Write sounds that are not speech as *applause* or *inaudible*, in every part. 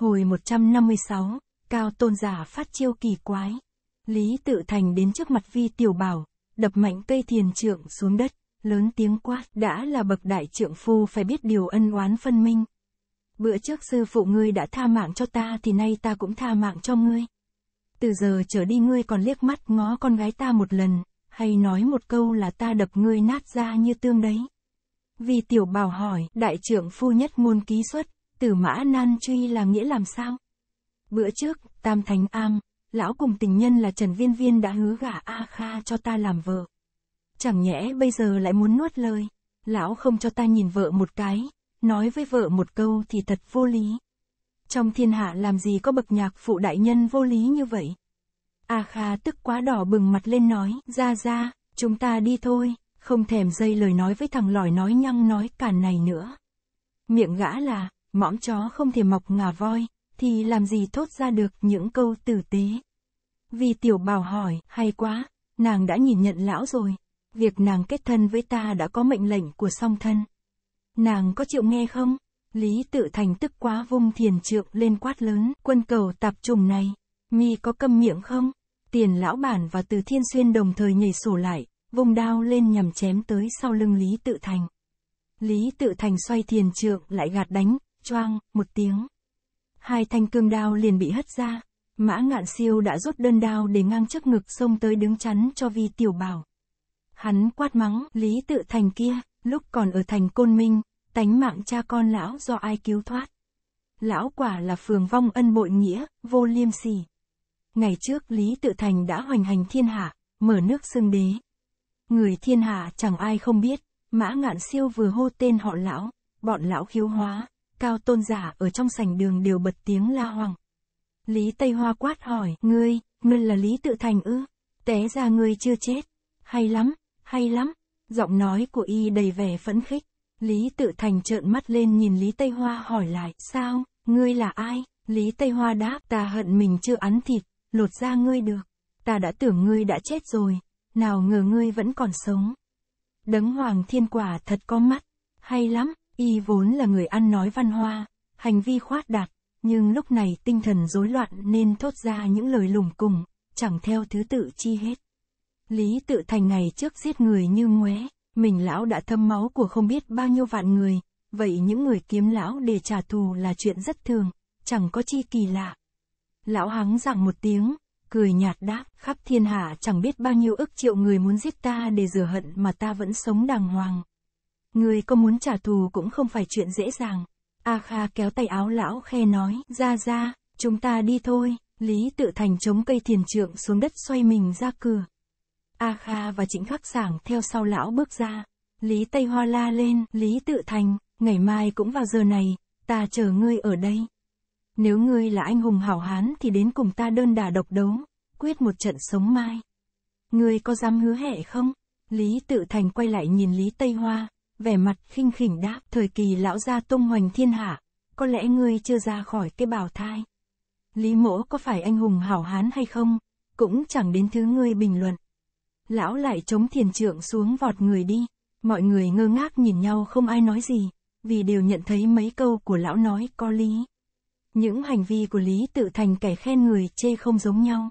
Hồi 156, Cao Tôn giả phát chiêu kỳ quái. Lý Tự Thành đến trước mặt Vi Tiểu Bảo, đập mạnh cây thiền trượng xuống đất, lớn tiếng quát, đã là bậc đại trượng phu phải biết điều ân oán phân minh. Bữa trước sư phụ ngươi đã tha mạng cho ta thì nay ta cũng tha mạng cho ngươi. Từ giờ trở đi ngươi còn liếc mắt ngó con gái ta một lần, hay nói một câu là ta đập ngươi nát ra như tương đấy. vi tiểu bảo hỏi, đại trưởng phu nhất môn ký xuất, Tử mã nan truy là nghĩa làm sao? Bữa trước, Tam Thánh Am, lão cùng tình nhân là Trần Viên Viên đã hứa gả A Kha cho ta làm vợ. Chẳng nhẽ bây giờ lại muốn nuốt lời. Lão không cho ta nhìn vợ một cái, nói với vợ một câu thì thật vô lý. Trong thiên hạ làm gì có bậc nhạc phụ đại nhân vô lý như vậy? A Kha tức quá đỏ bừng mặt lên nói, ra ra, chúng ta đi thôi, không thèm dây lời nói với thằng lòi nói nhăng nói càn này nữa. Miệng gã là, mõm chó không thể mọc ngà voi, thì làm gì thốt ra được những câu tử tế. Vì tiểu bảo hỏi, hay quá, nàng đã nhìn nhận lão rồi, việc nàng kết thân với ta đã có mệnh lệnh của song thân. Nàng có chịu nghe không? Lý tự thành tức quá vung thiền trượng lên quát lớn, quân cầu tạp trùng này, mi có câm miệng không? Tiền lão bản và từ thiên xuyên đồng thời nhảy sổ lại, vung đao lên nhằm chém tới sau lưng Lý tự thành. Lý tự thành xoay thiền trượng lại gạt đánh, choang, một tiếng. Hai thanh cương đao liền bị hất ra. Mã ngạn siêu đã rút đơn đao để ngang trước ngực xông tới đứng chắn cho vi tiểu bảo. Hắn quát mắng, Lý tự thành kia, lúc còn ở thành côn minh, tánh mạng cha con lão do ai cứu thoát. Lão quả là phường vong ân bội nghĩa, vô liêm sỉ. Ngày trước Lý tự thành đã hoành hành thiên hạ, mở nước xương đế. Người thiên hạ chẳng ai không biết, mã ngạn siêu vừa hô tên họ lão, bọn lão khiếu hóa, cao tôn giả ở trong sảnh đường đều bật tiếng la hoàng. Lý Tây Hoa quát hỏi, ngươi, ngươi là Lý Tự Thành ư? Té ra ngươi chưa chết. Hay lắm, hay lắm. Giọng nói của y đầy vẻ phấn khích. Lý Tự Thành trợn mắt lên nhìn Lý Tây Hoa hỏi lại, sao, ngươi là ai? Lý Tây Hoa đáp, ta hận mình chưa ăn thịt, lột ra ngươi được. Ta đã tưởng ngươi đã chết rồi, nào ngờ ngươi vẫn còn sống. Đấng Hoàng Thiên Quả thật có mắt, hay lắm, Y vốn là người ăn nói văn hoa, hành vi khoát đạt, nhưng lúc này tinh thần rối loạn nên thốt ra những lời lùng cùng, chẳng theo thứ tự chi hết. Lý tự thành ngày trước giết người như ngoé, mình lão đã thâm máu của không biết bao nhiêu vạn người, vậy những người kiếm lão để trả thù là chuyện rất thường, chẳng có chi kỳ lạ. Lão hắng rằng một tiếng, cười nhạt đáp, khắp thiên hạ chẳng biết bao nhiêu ức triệu người muốn giết ta để rửa hận mà ta vẫn sống đàng hoàng, Người có muốn trả thù cũng không phải chuyện dễ dàng. A Kha kéo tay áo lão khe nói, ra ra, chúng ta đi thôi. Lý tự thành chống cây thiền trượng xuống đất xoay mình ra cửa. A Kha và Trịnh Khắc Sảng theo sau lão bước ra. Lý Tây Hoa la lên, Lý tự thành, ngày mai cũng vào giờ này, ta chờ ngươi ở đây. Nếu ngươi là anh hùng hảo hán thì đến cùng ta đơn đà độc đấu, quyết một trận sống mai. Ngươi có dám hứa hẹn không? Lý tự thành quay lại nhìn Lý Tây Hoa, vẻ mặt khinh khỉnh đáp, thời kỳ lão gia tung hoành thiên hạ, có lẽ ngươi chưa ra khỏi cái bào thai. Lý mỗ có phải anh hùng hảo hán hay không, cũng chẳng đến thứ ngươi bình luận. Lão lại chống thiền trượng xuống vọt người đi, mọi người ngơ ngác nhìn nhau không ai nói gì, vì đều nhận thấy mấy câu của lão nói có lý. Những hành vi của Lý tự thành kẻ khen người chê không giống nhau.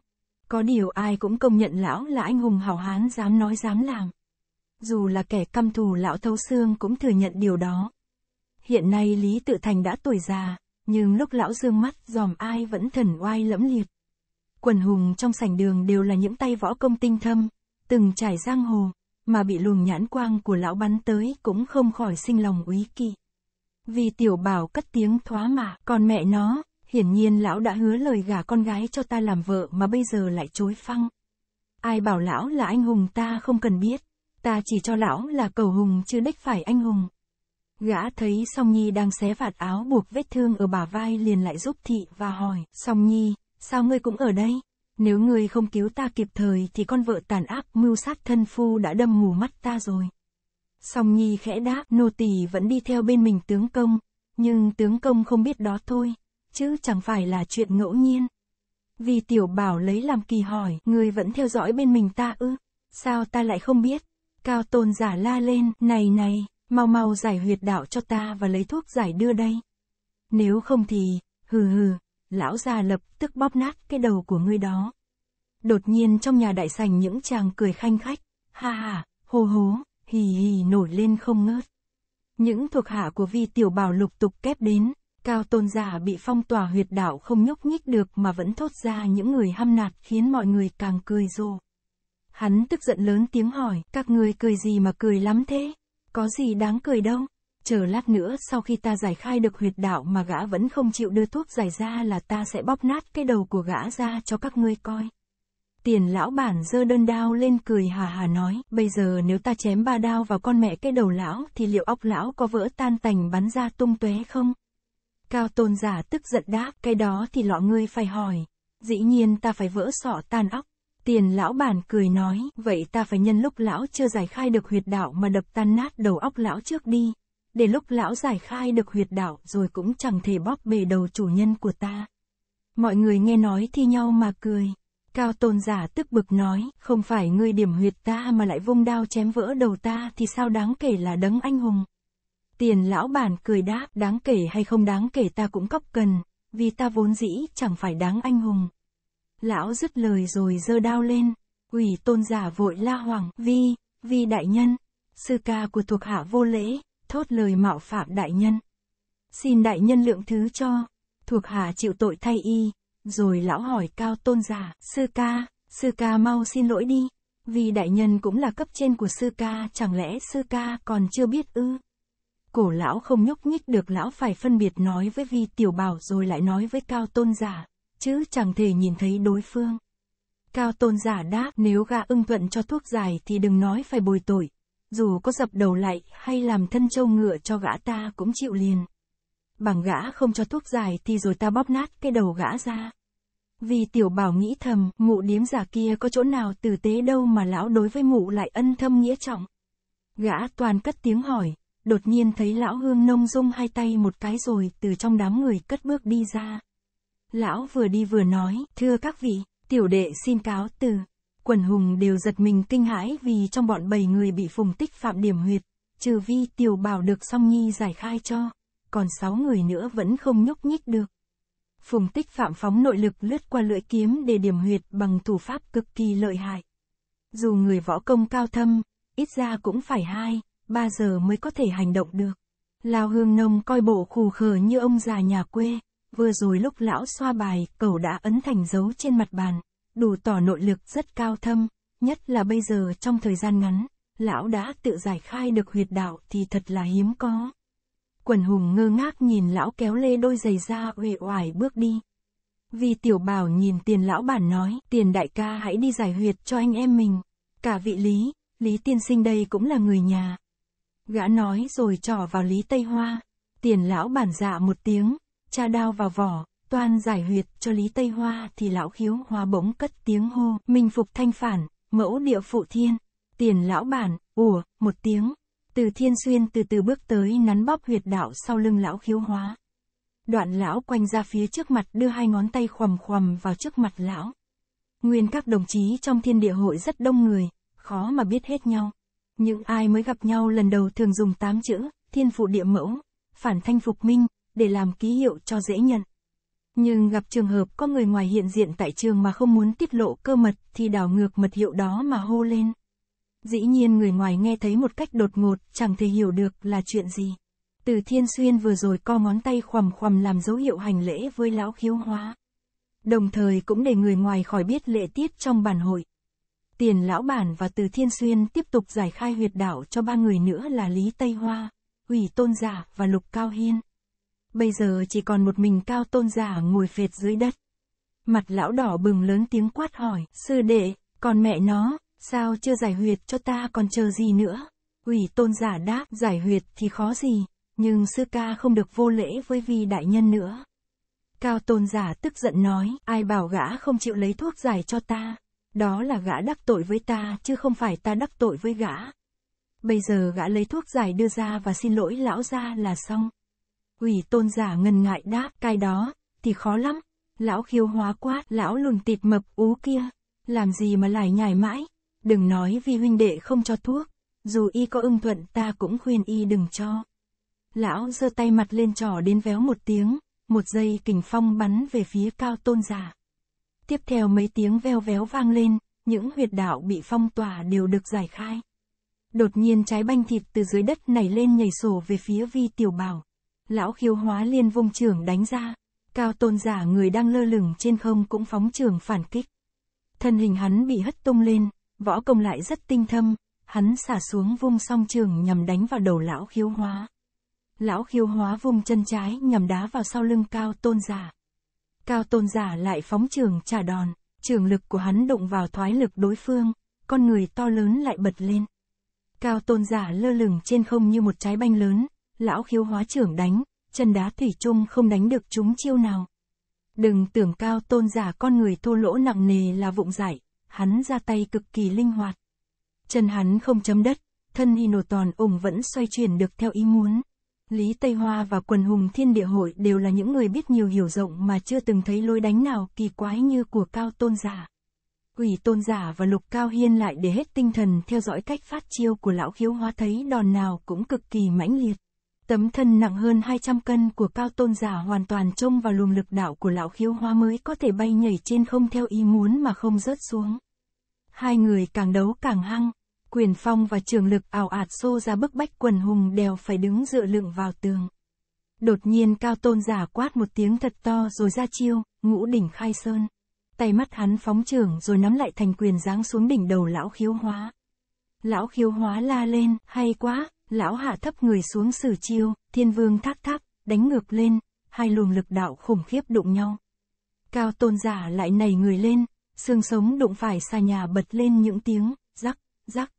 Có điều ai cũng công nhận lão là anh hùng hảo hán dám nói dám làm dù là kẻ căm thù lão thấu xương cũng thừa nhận điều đó. Hiện nay Lý Tự Thành đã tuổi già, nhưng lúc lão dương mắt dòm ai vẫn thần oai lẫm liệt. Quần hùng trong sảnh đường đều là những tay võ công tinh thâm, từng trải giang hồ, mà bị luồng nhãn quang của lão bắn tới cũng không khỏi sinh lòng úy kỵ. Vì tiểu bảo cất tiếng thoá mạ, còn mẹ nó, hiển nhiên lão đã hứa lời gả con gái cho ta làm vợ mà bây giờ lại chối phăng. Ai bảo lão là anh hùng ta không cần biết ta chỉ cho lão là cầu hùng chứ đích phải anh hùng. Gã thấy Song Nhi đang xé vạt áo buộc vết thương ở bả vai liền lại giúp thị và hỏi, Song Nhi, sao ngươi cũng ở đây? Nếu ngươi không cứu ta kịp thời thì con vợ tàn ác mưu sát thân phu đã đâm mù mắt ta rồi. Song Nhi khẽ đáp, nô tỳ vẫn đi theo bên mình tướng công, nhưng tướng công không biết đó thôi, chứ chẳng phải là chuyện ngẫu nhiên. Vì tiểu bảo lấy làm kỳ hỏi, ngươi vẫn theo dõi bên mình ta ư, sao ta lại không biết? Cao tôn giả la lên, này này, mau mau giải huyệt đạo cho ta và lấy thuốc giải đưa đây. Nếu không thì, hừ hừ, lão già lập tức bóp nát cái đầu của ngươi đó. Đột nhiên trong nhà đại sành những chàng cười khanh khách, ha ha, hô hố, hì hì nổi lên không ngớt. Những thuộc hạ của vi tiểu bảo lục tục kép đến, cao tôn giả bị phong tỏa huyệt đạo không nhúc nhích được mà vẫn thốt ra những người hăm nạt khiến mọi người càng cười rộ. Hắn tức giận lớn tiếng hỏi, các người cười gì mà cười lắm thế? Có gì đáng cười đâu? Chờ lát nữa sau khi ta giải khai được huyệt đạo mà gã vẫn không chịu đưa thuốc giải ra là ta sẽ bóp nát cái đầu của gã ra cho các ngươi coi. Tiền lão bản giơ đơn đao lên cười hà hà nói, bây giờ nếu ta chém ba đao vào con mẹ cái đầu lão thì liệu óc lão có vỡ tan tành bắn ra tung tóe không? Cao tôn giả tức giận đáp, cái đó thì lọ ngươi phải hỏi. Dĩ nhiên ta phải vỡ sọ tan óc. Tiền lão bản cười nói, vậy ta phải nhân lúc lão chưa giải khai được huyệt đạo mà đập tan nát đầu óc lão trước đi. Để lúc lão giải khai được huyệt đạo rồi cũng chẳng thể bóp bề đầu chủ nhân của ta. Mọi người nghe nói thì nhau mà cười. Cao tôn giả tức bực nói, không phải ngươi điểm huyệt ta mà lại vung đao chém vỡ đầu ta thì sao đáng kể là đấng anh hùng. Tiền lão bản cười đáp, đáng kể hay không đáng kể ta cũng cóc cần, vì ta vốn dĩ chẳng phải đáng anh hùng. Lão dứt lời rồi giơ đao lên, quỷ tôn giả vội la hoàng, vi, vi đại nhân, sư ca của thuộc hạ vô lễ, thốt lời mạo phạm đại nhân. Xin đại nhân lượng thứ cho, thuộc hạ chịu tội thay y, rồi lão hỏi cao tôn giả, sư ca, sư ca mau xin lỗi đi, vì đại nhân cũng là cấp trên của sư ca, chẳng lẽ sư ca còn chưa biết ư? Cổ lão không nhúc nhích được lão phải phân biệt nói với vi tiểu bảo rồi lại nói với cao tôn giả, chứ chẳng thể nhìn thấy đối phương. Cao tôn giả đáp nếu gã ưng thuận cho thuốc dài thì đừng nói phải bồi tội, dù có dập đầu lại hay làm thân châu ngựa cho gã ta cũng chịu liền. Bằng gã không cho thuốc dài thì rồi ta bóp nát cái đầu gã ra. Vì tiểu bảo nghĩ thầm, mụ điếm giả kia có chỗ nào tử tế đâu mà lão đối với mụ lại ân thâm nghĩa trọng. Gã toàn cất tiếng hỏi, đột nhiên thấy lão hương nông dung hai tay một cái rồi từ trong đám người cất bước đi ra. Lão vừa đi vừa nói, thưa các vị, tiểu đệ xin cáo từ. Quần hùng đều giật mình kinh hãi vì trong bọn bảy người bị phùng tích phạm điểm huyệt, trừ vi tiểu bảo được song nhi giải khai cho, còn sáu người nữa vẫn không nhúc nhích được. Phùng tích phạm phóng nội lực lướt qua lưỡi kiếm để điểm huyệt bằng thủ pháp cực kỳ lợi hại. Dù người võ công cao thâm, ít ra cũng phải hai, ba giờ mới có thể hành động được. Lào hương nông coi bộ khù khờ như ông già nhà quê, vừa rồi lúc lão xoa bài, cậu đã ấn thành dấu trên mặt bàn, đủ tỏ nội lực rất cao thâm, nhất là bây giờ trong thời gian ngắn, lão đã tự giải khai được huyệt đạo thì thật là hiếm có. Quần hùng ngơ ngác nhìn lão kéo lê đôi giày ra uể oải bước đi. Vì tiểu bảo nhìn tiền lão bản nói, tiền đại ca hãy đi giải huyệt cho anh em mình. Cả vị Lý, Lý tiên sinh đây cũng là người nhà. Gã nói rồi trỏ vào Lý Tây Hoa. Tiền lão bản dạ một tiếng, cha đao vào vỏ, toàn giải huyệt cho Lý Tây Hoa thì lão khiếu hoa bỗng cất tiếng hô, mình phục thanh phản, mẫu địa phụ thiên, tiền lão bản, ủa, một tiếng. Từ thiên xuyên từ từ bước tới nắn bóp huyệt đạo sau lưng lão khiếu hóa. Đoạn lão quanh ra phía trước mặt đưa hai ngón tay khoằm khoằm vào trước mặt lão. Nguyên các đồng chí trong thiên địa hội rất đông người, khó mà biết hết nhau. Những ai mới gặp nhau lần đầu thường dùng tám chữ, thiên phụ địa mẫu, phản thanh phục minh, để làm ký hiệu cho dễ nhận. Nhưng gặp trường hợp có người ngoài hiện diện tại trường mà không muốn tiết lộ cơ mật thì đảo ngược mật hiệu đó mà hô lên. Dĩ nhiên người ngoài nghe thấy một cách đột ngột, chẳng thể hiểu được là chuyện gì. Từ Thiên Xuyên vừa rồi co ngón tay khoằm khoằm làm dấu hiệu hành lễ với lão khiếu hóa. Đồng thời cũng để người ngoài khỏi biết lệ tiết trong bản hội. Tiền lão bản và Từ Thiên Xuyên tiếp tục giải khai huyệt đạo cho ba người nữa là Lý Tây Hoa, Ủy Tôn Giả và Lục Cao Hiên. Bây giờ chỉ còn một mình cao tôn giả ngồi phệt dưới đất. Mặt lão đỏ bừng lớn tiếng quát hỏi, sư đệ, còn mẹ nó, sao chưa giải huyệt cho ta còn chờ gì nữa? quỷ tôn giả đáp, giải huyệt thì khó gì, nhưng sư ca không được vô lễ với vi đại nhân nữa. Cao tôn giả tức giận nói, ai bảo gã không chịu lấy thuốc giải cho ta, đó là gã đắc tội với ta chứ không phải ta đắc tội với gã. Bây giờ gã lấy thuốc giải đưa ra và xin lỗi lão ra là xong. Quỷ tôn giả ngần ngại đáp, cái đó, thì khó lắm. Lão khiêu hóa quát, lão lùn tịt mập ú kia, làm gì mà lại nhảy mãi. Đừng nói vì huynh đệ không cho thuốc, dù y có ưng thuận ta cũng khuyên y đừng cho. Lão giơ tay mặt lên trỏ đến véo một tiếng, một giây kình phong bắn về phía cao tôn giả. Tiếp theo mấy tiếng veo véo vang lên, những huyệt đạo bị phong tỏa đều được giải khai. Đột nhiên trái banh thịt từ dưới đất nảy lên nhảy sổ về phía vi tiểu bảo lão khiêu hóa liên vung trưởng đánh ra. Cao tôn giả người đang lơ lửng trên không cũng phóng trưởng phản kích. Thân hình hắn bị hất tung lên, võ công lại rất tinh thâm, hắn xả xuống vung song trường nhằm đánh vào đầu lão khiếu hóa. Lão khiếu hóa vung chân trái nhằm đá vào sau lưng cao tôn giả. Cao tôn giả lại phóng trường trả đòn, trường lực của hắn đụng vào thoái lực đối phương, con người to lớn lại bật lên. Cao tôn giả lơ lửng trên không như một trái banh lớn, lão khiếu hóa trưởng đánh, chân đá thủy chung không đánh được chúng chiêu nào. Đừng tưởng cao tôn giả con người thô lỗ nặng nề là vụng dại, hắn ra tay cực kỳ linh hoạt. Chân hắn không chấm đất, thân y nổ toàn ủng vẫn xoay chuyển được theo ý muốn. Lý Tây Hoa và quần hùng thiên địa hội đều là những người biết nhiều hiểu rộng mà chưa từng thấy lối đánh nào kỳ quái như của cao tôn giả. quỷ tôn giả và lục cao hiên lại để hết tinh thần theo dõi cách phát chiêu của lão khiếu hóa thấy đòn nào cũng cực kỳ mãnh liệt. Tấm thân nặng hơn 200 cân của cao tôn giả hoàn toàn trông vào luồng lực đạo của lão khiếu hoa mới có thể bay nhảy trên không theo ý muốn mà không rớt xuống. Hai người càng đấu càng hăng, quyền phong và trường lực ảo ạt xô ra bức bách quần hùng đều phải đứng dựa lượng vào tường. Đột nhiên cao tôn giả quát một tiếng thật to rồi ra chiêu, ngũ đỉnh khai sơn. Tay mắt hắn phóng trưởng rồi nắm lại thành quyền giáng xuống đỉnh đầu lão khiếu hóa. Lão khiếu hóa la lên, hay quá, lão hạ thấp người xuống sử chiêu, thiên vương thác thác, đánh ngược lên, hai luồng lực đạo khủng khiếp đụng nhau. Cao tôn giả lại nảy người lên, xương sống đụng phải xà nhà bật lên những tiếng, rắc, rắc.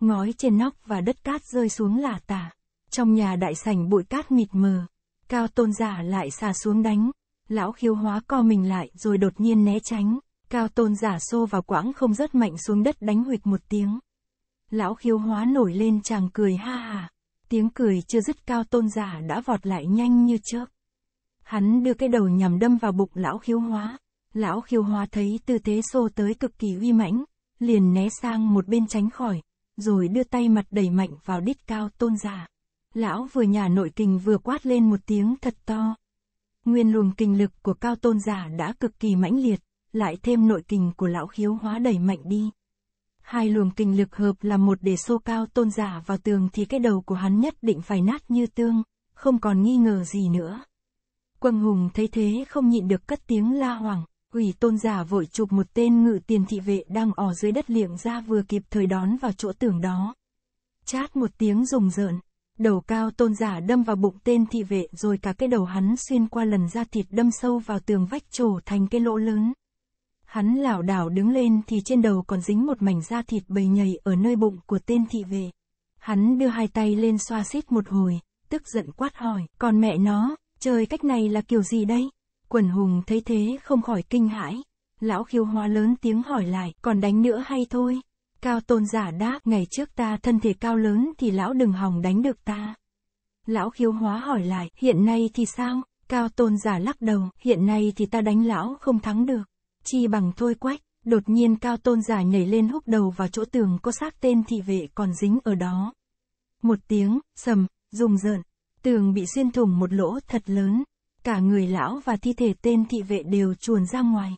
Ngói trên nóc và đất cát rơi xuống là tả. Trong nhà đại sảnh bụi cát mịt mờ. Cao tôn giả lại xà xuống đánh. Lão khiếu hóa co mình lại rồi đột nhiên né tránh. Cao tôn giả xô vào quãng không rớt mạnh xuống đất đánh huyệt một tiếng. Lão khiếu hóa nổi lên chàng cười ha hà. Tiếng cười chưa dứt cao tôn giả đã vọt lại nhanh như chớp. Hắn đưa cái đầu nhằm đâm vào bụng lão khiếu hóa. Lão khiếu hóa thấy tư thế xô tới cực kỳ uy mãnh, liền né sang một bên tránh khỏi, rồi đưa tay mặt đẩy mạnh vào đít cao tôn giả. Lão vừa nhả nội kình vừa quát lên một tiếng thật to. Nguyên luồng kình lực của cao tôn giả đã cực kỳ mãnh liệt, lại thêm nội kình của lão khiếu hóa đẩy mạnh đi hai luồng kinh lực hợp là một để xô cao tôn giả vào tường thì cái đầu của hắn nhất định phải nát như tương, không còn nghi ngờ gì nữa. Quang Hùng thấy thế không nhịn được cất tiếng la hoảng, ủy tôn giả vội chụp một tên ngự tiền thị vệ đang ở dưới đất liệng ra vừa kịp thời đón vào chỗ tường đó. Chát một tiếng rùng rợn, đầu cao tôn giả đâm vào bụng tên thị vệ rồi cả cái đầu hắn xuyên qua lần ra thịt đâm sâu vào tường vách trổ thành cái lỗ lớn. Hắn lảo đảo đứng lên thì trên đầu còn dính một mảnh da thịt bầy nhầy ở nơi bụng của tên thị vệ. Hắn đưa hai tay lên xoa xít một hồi, tức giận quát hỏi, còn mẹ nó, trời cách này là kiểu gì đây? Quần hùng thấy thế không khỏi kinh hãi. Lão khiêu hóa lớn tiếng hỏi lại, còn đánh nữa hay thôi? Cao tôn giả đáp, ngày trước ta thân thể cao lớn thì lão đừng hòng đánh được ta. Lão khiêu hóa hỏi lại, hiện nay thì sao? Cao tôn giả lắc đầu, hiện nay thì ta đánh lão không thắng được chi bằng thôi quách, đột nhiên cao tôn giả nhảy lên húc đầu vào chỗ tường có xác tên thị vệ còn dính ở đó. Một tiếng, sầm, rùng rợn, tường bị xuyên thủng một lỗ thật lớn, cả người lão và thi thể tên thị vệ đều chuồn ra ngoài.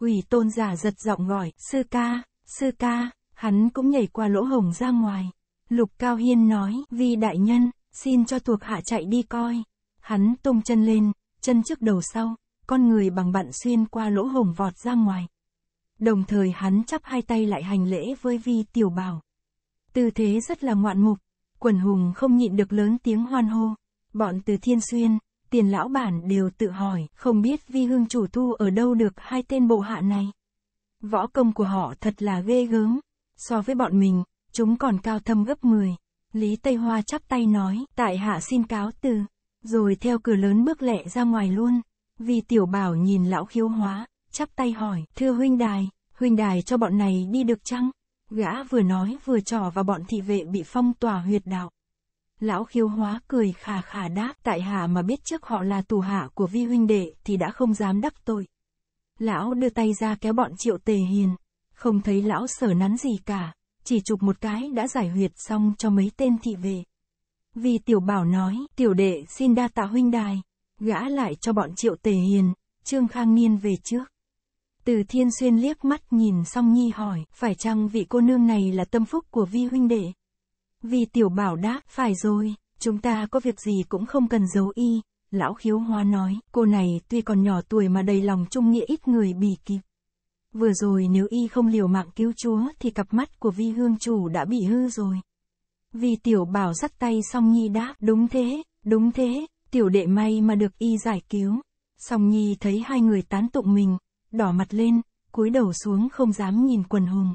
Quỷ tôn giả giật giọng gọi, sư ca, sư ca, hắn cũng nhảy qua lỗ hổng ra ngoài. Lục Cao Hiên nói, vi đại nhân, xin cho thuộc hạ chạy đi coi. Hắn tung chân lên, chân trước đầu sau, con người bằng bạn xuyên qua lỗ hồng vọt ra ngoài. Đồng thời hắn chắp hai tay lại hành lễ với vi tiểu bảo. Tư thế rất là ngoạn mục, quần hùng không nhịn được lớn tiếng hoan hô. Bọn từ thiên xuyên, tiền lão bản đều tự hỏi, không biết vi hương chủ thu ở đâu được hai tên bộ hạ này. Võ công của họ thật là ghê gớm, so với bọn mình, chúng còn cao thâm gấp 10. Lý Tây Hoa chắp tay nói, tại hạ xin cáo từ, rồi theo cửa lớn bước lẹ ra ngoài luôn. Vì tiểu bảo nhìn lão khiếu hóa, chắp tay hỏi, thưa huynh đài, huynh đài cho bọn này đi được chăng? Gã vừa nói vừa trò vào bọn thị vệ bị phong tỏa huyệt đạo. Lão khiếu hóa cười khà khà đáp, tại hạ mà biết trước họ là tù hạ của vi huynh đệ thì đã không dám đắc tội. Lão đưa tay ra kéo bọn triệu tề hiền, không thấy lão sở nắn gì cả, chỉ chụp một cái đã giải huyệt xong cho mấy tên thị vệ. Vì tiểu bảo nói, tiểu đệ xin đa tạ huynh đài, gã lại cho bọn triệu tề hiền, Trương Khang Niên về trước. Từ thiên xuyên liếc mắt nhìn song nhi hỏi, phải chăng vị cô nương này là tâm phúc của vi huynh đệ? Vì tiểu bảo đáp, phải rồi, chúng ta có việc gì cũng không cần giấu y. Lão khiếu hoa nói, cô này tuy còn nhỏ tuổi mà đầy lòng trung nghĩa ít người bì kịp. Vừa rồi nếu y không liều mạng cứu chúa thì cặp mắt của vi hương chủ đã bị hư rồi. Vì tiểu bảo sắt tay song nhi đáp, đúng thế, đúng thế, Tiểu đệ may mà được y giải cứu. Song Nhi thấy hai người tán tụng mình, đỏ mặt lên, cúi đầu xuống không dám nhìn quần hùng.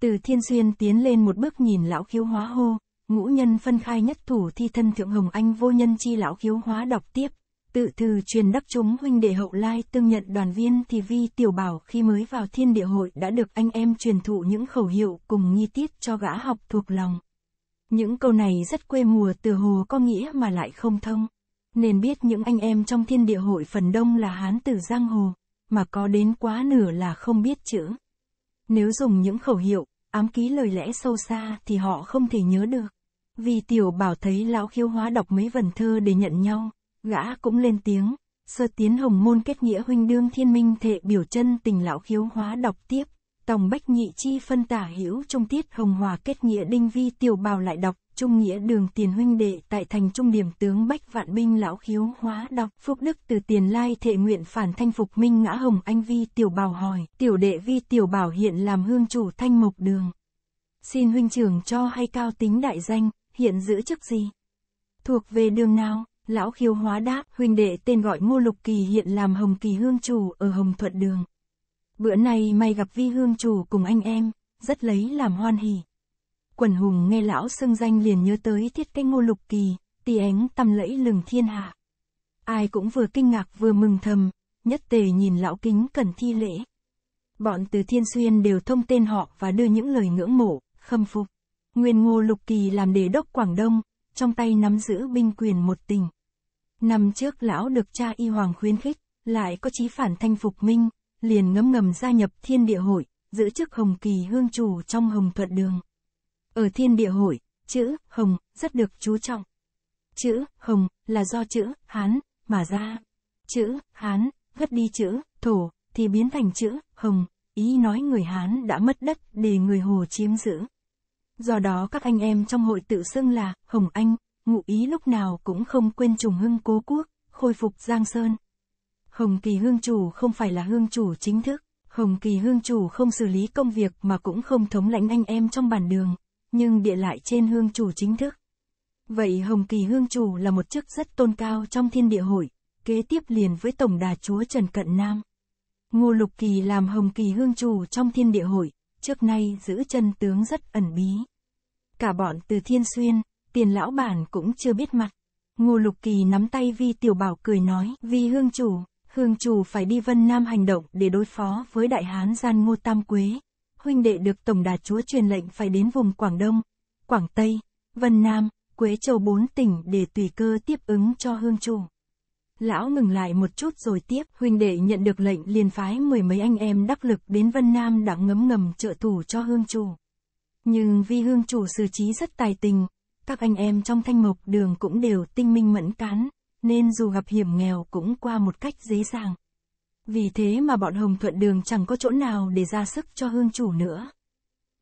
Từ thiên xuyên tiến lên một bước nhìn lão khiếu hóa hô, ngũ nhân phân khai nhất thủ thi thân thượng hồng anh vô nhân chi lão khiếu hóa đọc tiếp. Tự từ truyền đắc chúng huynh đệ hậu lai tương nhận đoàn viên thì vi tiểu bảo khi mới vào thiên địa hội đã được anh em truyền thụ những khẩu hiệu cùng nghi tiết cho gã học thuộc lòng. Những câu này rất quê mùa từ hồ có nghĩa mà lại không thông nên biết những anh em trong thiên địa hội phần đông là hán tử giang hồ, mà có đến quá nửa là không biết chữ. Nếu dùng những khẩu hiệu, ám ký lời lẽ sâu xa thì họ không thể nhớ được. Vì tiểu bảo thấy lão khiếu hóa đọc mấy vần thơ để nhận nhau, gã cũng lên tiếng, sơ tiến hồng môn kết nghĩa huynh đương thiên minh thệ biểu chân tình lão khiếu hóa đọc tiếp, tòng bách nhị chi phân tả hiểu trung tiết hồng hòa kết nghĩa đinh vi tiểu bảo lại đọc, trung nghĩa đường tiền huynh đệ tại thành trung điểm tướng bách vạn binh lão khiếu hóa đọc phúc đức từ tiền lai thệ nguyện phản thanh phục minh ngã hồng anh vi tiểu bảo hỏi tiểu đệ vi tiểu bảo hiện làm hương chủ thanh mục đường xin huynh trưởng cho hay cao tính đại danh hiện giữ chức gì thuộc về đường nào lão khiếu hóa đáp huynh đệ tên gọi ngô lục kỳ hiện làm hồng kỳ hương chủ ở hồng thuận đường bữa nay may gặp vi hương chủ cùng anh em rất lấy làm hoan hỉ quần hùng nghe lão xưng danh liền nhớ tới thiết cái ngô lục kỳ, tì ánh tầm lẫy lừng thiên hạ. Ai cũng vừa kinh ngạc vừa mừng thầm, nhất tề nhìn lão kính cần thi lễ. Bọn từ thiên xuyên đều thông tên họ và đưa những lời ngưỡng mộ, khâm phục. Nguyên ngô lục kỳ làm Đề đốc Quảng Đông, trong tay nắm giữ binh quyền một tỉnh. Năm trước lão được cha y hoàng khuyến khích, lại có chí phản thanh phục minh, liền ngấm ngầm gia nhập thiên địa hội, giữ chức hồng kỳ hương chủ trong hồng thuận đường. Ở thiên địa hội, chữ hồng rất được chú trọng. Chữ hồng là do chữ Hán mà ra. Chữ Hán gất đi chữ thổ thì biến thành chữ hồng, ý nói người Hán đã mất đất để người Hồ chiếm giữ. Do đó các anh em trong hội tự xưng là Hồng Anh, ngụ ý lúc nào cũng không quên trùng hưng cố quốc, khôi phục Giang Sơn. Hồng Kỳ Hương Chủ không phải là Hương Chủ chính thức, Hồng Kỳ Hương Chủ không xử lý công việc mà cũng không thống lãnh anh em trong bản đường, nhưng địa lại trên hương chủ chính thức. Vậy Hồng Kỳ Hương Chủ là một chức rất tôn cao trong thiên địa hội, kế tiếp liền với Tổng Đà Chúa Trần Cận Nam. Ngô Lục Kỳ làm Hồng Kỳ Hương Chủ trong thiên địa hội, trước nay giữ chân tướng rất ẩn bí. Cả bọn từ Thiên Xuyên, tiền lão bản cũng chưa biết mặt. Ngô Lục Kỳ nắm tay Vi Tiểu Bảo cười nói, Vi Hương Chủ, Hương Chủ phải đi Vân Nam hành động để đối phó với Đại Hán Gian Ngô Tam Quế, huynh đệ được Tổng Đà Chúa truyền lệnh phải đến vùng Quảng Đông, Quảng Tây, Vân Nam, Quế Châu bốn tỉnh để tùy cơ tiếp ứng cho hương chủ. Lão ngừng lại một chút rồi tiếp, huynh đệ nhận được lệnh liền phái mười mấy anh em đắc lực đến Vân Nam đã ngấm ngầm trợ thủ cho hương chủ. Nhưng vì hương chủ xử trí rất tài tình, các anh em trong thanh mộc đường cũng đều tinh minh mẫn cán, nên dù gặp hiểm nghèo cũng qua một cách dễ dàng. Vì thế mà bọn Hồng Thuận Đường chẳng có chỗ nào để ra sức cho hương chủ nữa.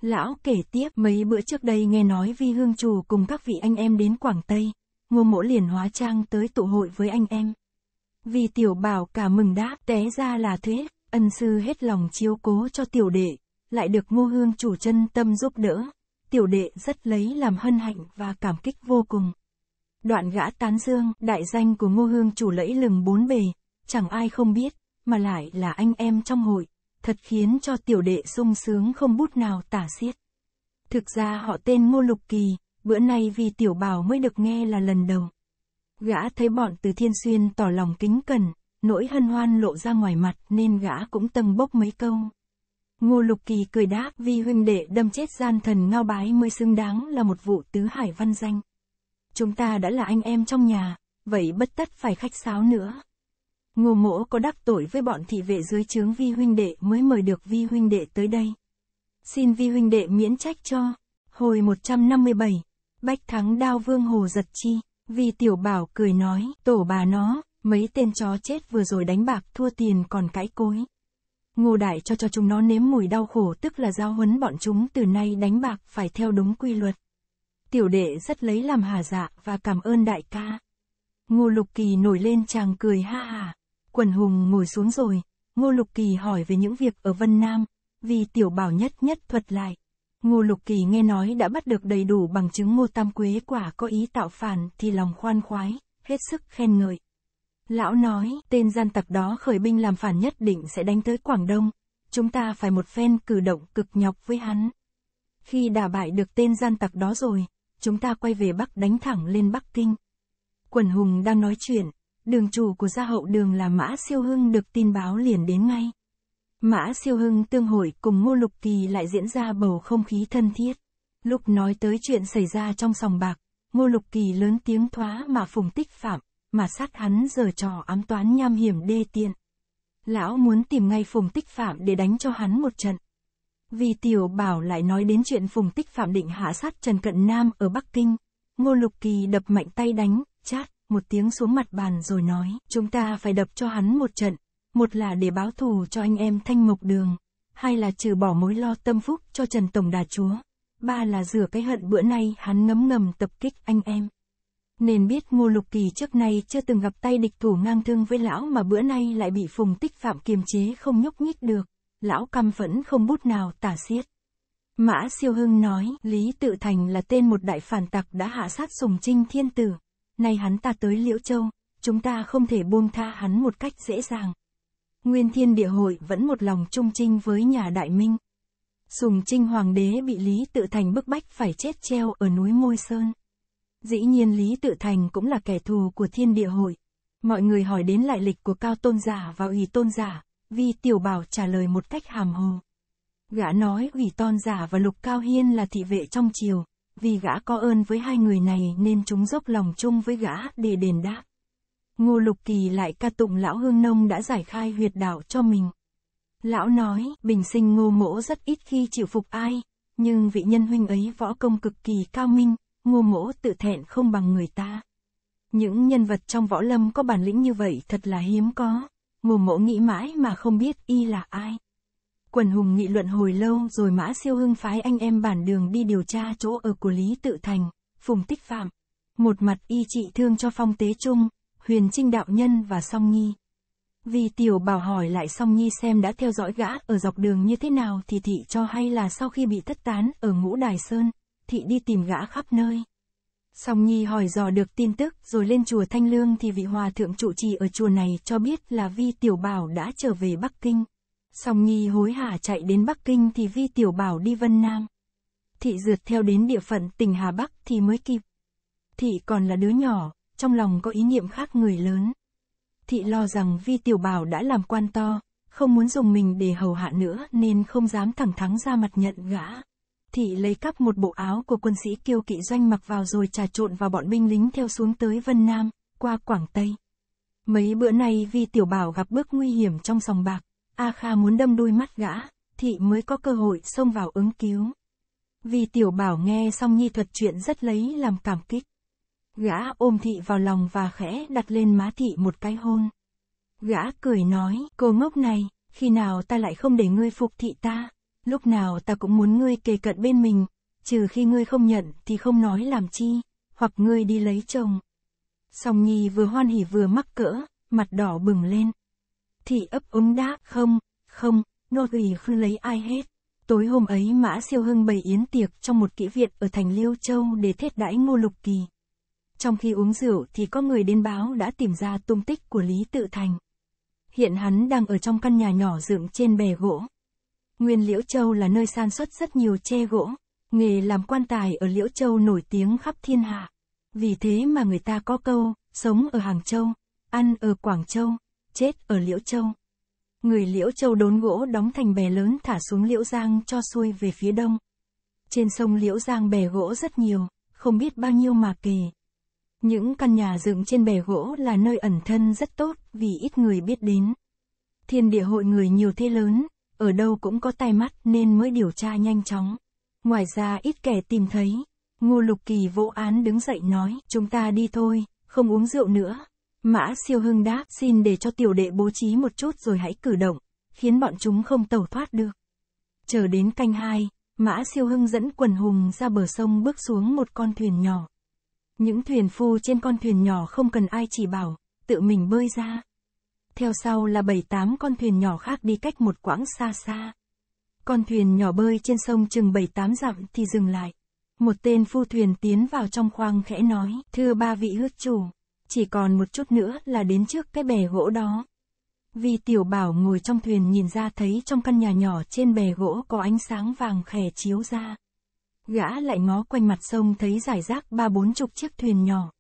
Lão kể tiếp mấy bữa trước đây nghe nói vi hương chủ cùng các vị anh em đến Quảng Tây, ngô mỗ liền hóa trang tới tụ hội với anh em. Vì tiểu bảo cả mừng đáp té ra là thế, ân sư hết lòng chiếu cố cho tiểu đệ, lại được ngô hương chủ chân tâm giúp đỡ, tiểu đệ rất lấy làm hân hạnh và cảm kích vô cùng. Đoạn gã tán dương, đại danh của ngô hương chủ lẫy lừng bốn bề, chẳng ai không biết, mà lại là anh em trong hội, thật khiến cho tiểu đệ sung sướng không bút nào tả xiết. Thực ra họ tên Ngô Lục Kỳ, bữa nay vì tiểu bảo mới được nghe là lần đầu. Gã thấy bọn từ thiên xuyên tỏ lòng kính cẩn, nỗi hân hoan lộ ra ngoài mặt nên gã cũng tâm bốc mấy câu. Ngô Lục Kỳ cười đáp vì huynh đệ đâm chết gian thần ngao bái mới xứng đáng là một vụ tứ hải văn danh. Chúng ta đã là anh em trong nhà, vậy bất tất phải khách sáo nữa. Ngô mỗ có đắc tội với bọn thị vệ dưới trướng vi huynh đệ mới mời được vi huynh đệ tới đây. Xin vi huynh đệ miễn trách cho. Hồi 157, Bách thắng đao vương hồ giật chi, vi tiểu bảo cười nói, tổ bà nó, mấy tên chó chết vừa rồi đánh bạc thua tiền còn cãi cối. Ngô đại cho cho chúng nó nếm mùi đau khổ tức là giao huấn bọn chúng từ nay đánh bạc phải theo đúng quy luật. Tiểu đệ rất lấy làm hà dạ và cảm ơn đại ca. Ngô Lục Kỳ nổi lên chàng cười ha ha. Quần hùng ngồi xuống rồi, Ngô Lục Kỳ hỏi về những việc ở Vân Nam, vì tiểu bảo nhất nhất thuật lại. Ngô Lục Kỳ nghe nói đã bắt được đầy đủ bằng chứng Ngô Tam Quế quả có ý tạo phản thì lòng khoan khoái, hết sức khen ngợi. Lão nói, tên gian tặc đó khởi binh làm phản nhất định sẽ đánh tới Quảng Đông, chúng ta phải một phen cử động cực nhọc với hắn. Khi đả bại được tên gian tặc đó rồi, chúng ta quay về Bắc đánh thẳng lên Bắc Kinh. Quần hùng đang nói chuyện, đường chủ của gia hậu đường là Mã Siêu Hưng được tin báo liền đến ngay. Mã Siêu Hưng tương hội cùng Ngô Lục Kỳ lại diễn ra bầu không khí thân thiết. Lúc nói tới chuyện xảy ra trong sòng bạc, Ngô Lục Kỳ lớn tiếng thoá mà phùng tích phạm, mà sát hắn giờ trò ám toán nham hiểm đê tiện. Lão muốn tìm ngay phùng tích phạm để đánh cho hắn một trận. Vì tiểu bảo lại nói đến chuyện phùng tích phạm định hạ sát Trần Cận Nam ở Bắc Kinh, Ngô Lục Kỳ đập mạnh tay đánh, chát một tiếng xuống mặt bàn rồi nói, chúng ta phải đập cho hắn một trận, một là để báo thù cho anh em thanh mục đường, hai là trừ bỏ mối lo tâm phúc cho Trần Tổng Đà Chúa, ba là rửa cái hận bữa nay hắn ngấm ngầm tập kích anh em. Nên biết Ngô Lục Kỳ trước nay chưa từng gặp tay địch thủ ngang thương với lão mà bữa nay lại bị phùng tích phạm kiềm chế không nhúc nhích được, lão căm phẫn không bút nào tả xiết. Mã Siêu Hưng nói, Lý Tự Thành là tên một đại phản tặc đã hạ sát Sùng Trinh Thiên Tử, nay hắn ta tới Liễu Châu, chúng ta không thể buông tha hắn một cách dễ dàng. Nguyên Thiên Địa Hội vẫn một lòng trung trinh với nhà Đại Minh. Sùng Trinh Hoàng đế bị Lý Tự Thành bức bách phải chết treo ở núi Môi Sơn. Dĩ nhiên Lý Tự Thành cũng là kẻ thù của Thiên Địa Hội. Mọi người hỏi đến lại lịch của Cao Tôn Giả và ủy Tôn Giả, Vi Tiểu Bảo trả lời một cách hàm hồ. Gã nói ủy Tôn Giả và Lục Cao Hiên là thị vệ trong triều, vì gã có ơn với hai người này nên chúng dốc lòng chung với gã để đền đáp. Ngô Lục Kỳ lại ca tụng lão hương nông đã giải khai huyệt đạo cho mình. Lão nói, bình sinh ngô mỗ rất ít khi chịu phục ai, nhưng vị nhân huynh ấy võ công cực kỳ cao minh, ngô mỗ tự thẹn không bằng người ta. Những nhân vật trong võ lâm có bản lĩnh như vậy thật là hiếm có, ngô mỗ nghĩ mãi mà không biết y là ai. Quần hùng nghị luận hồi lâu rồi Mã Siêu Hưng phái anh em bản đường đi điều tra chỗ ở của Lý Tự Thành, Phùng Tích Phạm. Một mặt y trị thương cho Phong Tế Trung, Huyền Trinh Đạo Nhân và Song Nhi. Vì Tiểu Bảo hỏi lại Song Nhi xem đã theo dõi gã ở dọc đường như thế nào thì thị cho hay là sau khi bị thất tán ở ngũ Đài Sơn, thị đi tìm gã khắp nơi. Song Nhi hỏi dò được tin tức rồi lên chùa Thanh Lương thì vị hòa thượng trụ trì ở chùa này cho biết là Vi Tiểu Bảo đã trở về Bắc Kinh. Song Nhi hối hả chạy đến Bắc Kinh thì Vi Tiểu Bảo đi Vân Nam. Thị dượt theo đến địa phận tỉnh Hà Bắc thì mới kịp. Thị còn là đứa nhỏ, trong lòng có ý niệm khác người lớn. Thị lo rằng Vi Tiểu Bảo đã làm quan to, không muốn dùng mình để hầu hạ nữa nên không dám thẳng thắng ra mặt nhận gã. Thị lấy cắp một bộ áo của quân sĩ kiêu kỵ doanh mặc vào rồi trà trộn vào bọn binh lính theo xuống tới Vân Nam, qua Quảng Tây. Mấy bữa nay Vi Tiểu Bảo gặp bước nguy hiểm trong sòng bạc, A Kha muốn đâm đuôi mắt gã, thị mới có cơ hội xông vào ứng cứu. Vì tiểu bảo nghe xong nhi thuật chuyện rất lấy làm cảm kích. Gã ôm thị vào lòng và khẽ đặt lên má thị một cái hôn. Gã cười nói, cô ngốc này, khi nào ta lại không để ngươi phục thị ta, lúc nào ta cũng muốn ngươi kề cận bên mình, trừ khi ngươi không nhận thì không nói làm chi, hoặc ngươi đi lấy chồng. Song Nhi vừa hoan hỉ vừa mắc cỡ, mặt đỏ bừng lên thì ấp úng đáp không, không, nô tỳ không lấy ai hết. Tối hôm ấy Mã Siêu Hưng bày yến tiệc trong một kỹ viện ở thành Liêu Châu để thết đãi Ngô Lục Kỳ. Trong khi uống rượu thì có người đến báo đã tìm ra tung tích của Lý Tự Thành. Hiện hắn đang ở trong căn nhà nhỏ dựng trên bè gỗ. Nguyên Liễu Châu là nơi sản xuất rất nhiều tre gỗ. Nghề làm quan tài ở Liễu Châu nổi tiếng khắp thiên hạ. Vì thế mà người ta có câu, sống ở Hàng Châu, ăn ở Quảng Châu chết ở Liễu Châu. Người Liễu Châu đốn gỗ đóng thành bè lớn thả xuống Liễu Giang cho xuôi về phía đông. Trên sông Liễu Giang bè gỗ rất nhiều, không biết bao nhiêu mà kề. Những căn nhà dựng trên bè gỗ là nơi ẩn thân rất tốt vì ít người biết đến. Thiên địa hội người nhiều thế lớn, ở đâu cũng có tai mắt nên mới điều tra nhanh chóng. Ngoài ra ít kẻ tìm thấy. Ngô Lục Kỳ vỗ án đứng dậy nói, chúng ta đi thôi, không uống rượu nữa, Mã siêu hưng đáp xin để cho tiểu đệ bố trí một chút rồi hãy cử động, khiến bọn chúng không tẩu thoát được. Chờ đến canh hai, Mã siêu hưng dẫn quần hùng ra bờ sông bước xuống một con thuyền nhỏ. Những thuyền phu trên con thuyền nhỏ không cần ai chỉ bảo, tự mình bơi ra. Theo sau là bảy tám con thuyền nhỏ khác đi cách một quãng xa xa. Con thuyền nhỏ bơi trên sông chừng bảy tám dặm thì dừng lại. Một tên phu thuyền tiến vào trong khoang khẽ nói, thưa ba vị hước chủ, chỉ còn một chút nữa là đến trước cái bè gỗ đó. Vì tiểu bảo ngồi trong thuyền nhìn ra thấy trong căn nhà nhỏ trên bè gỗ có ánh sáng vàng khè chiếu ra. Gã lại ngó quanh mặt sông thấy giải rác ba bốn chục chiếc thuyền nhỏ.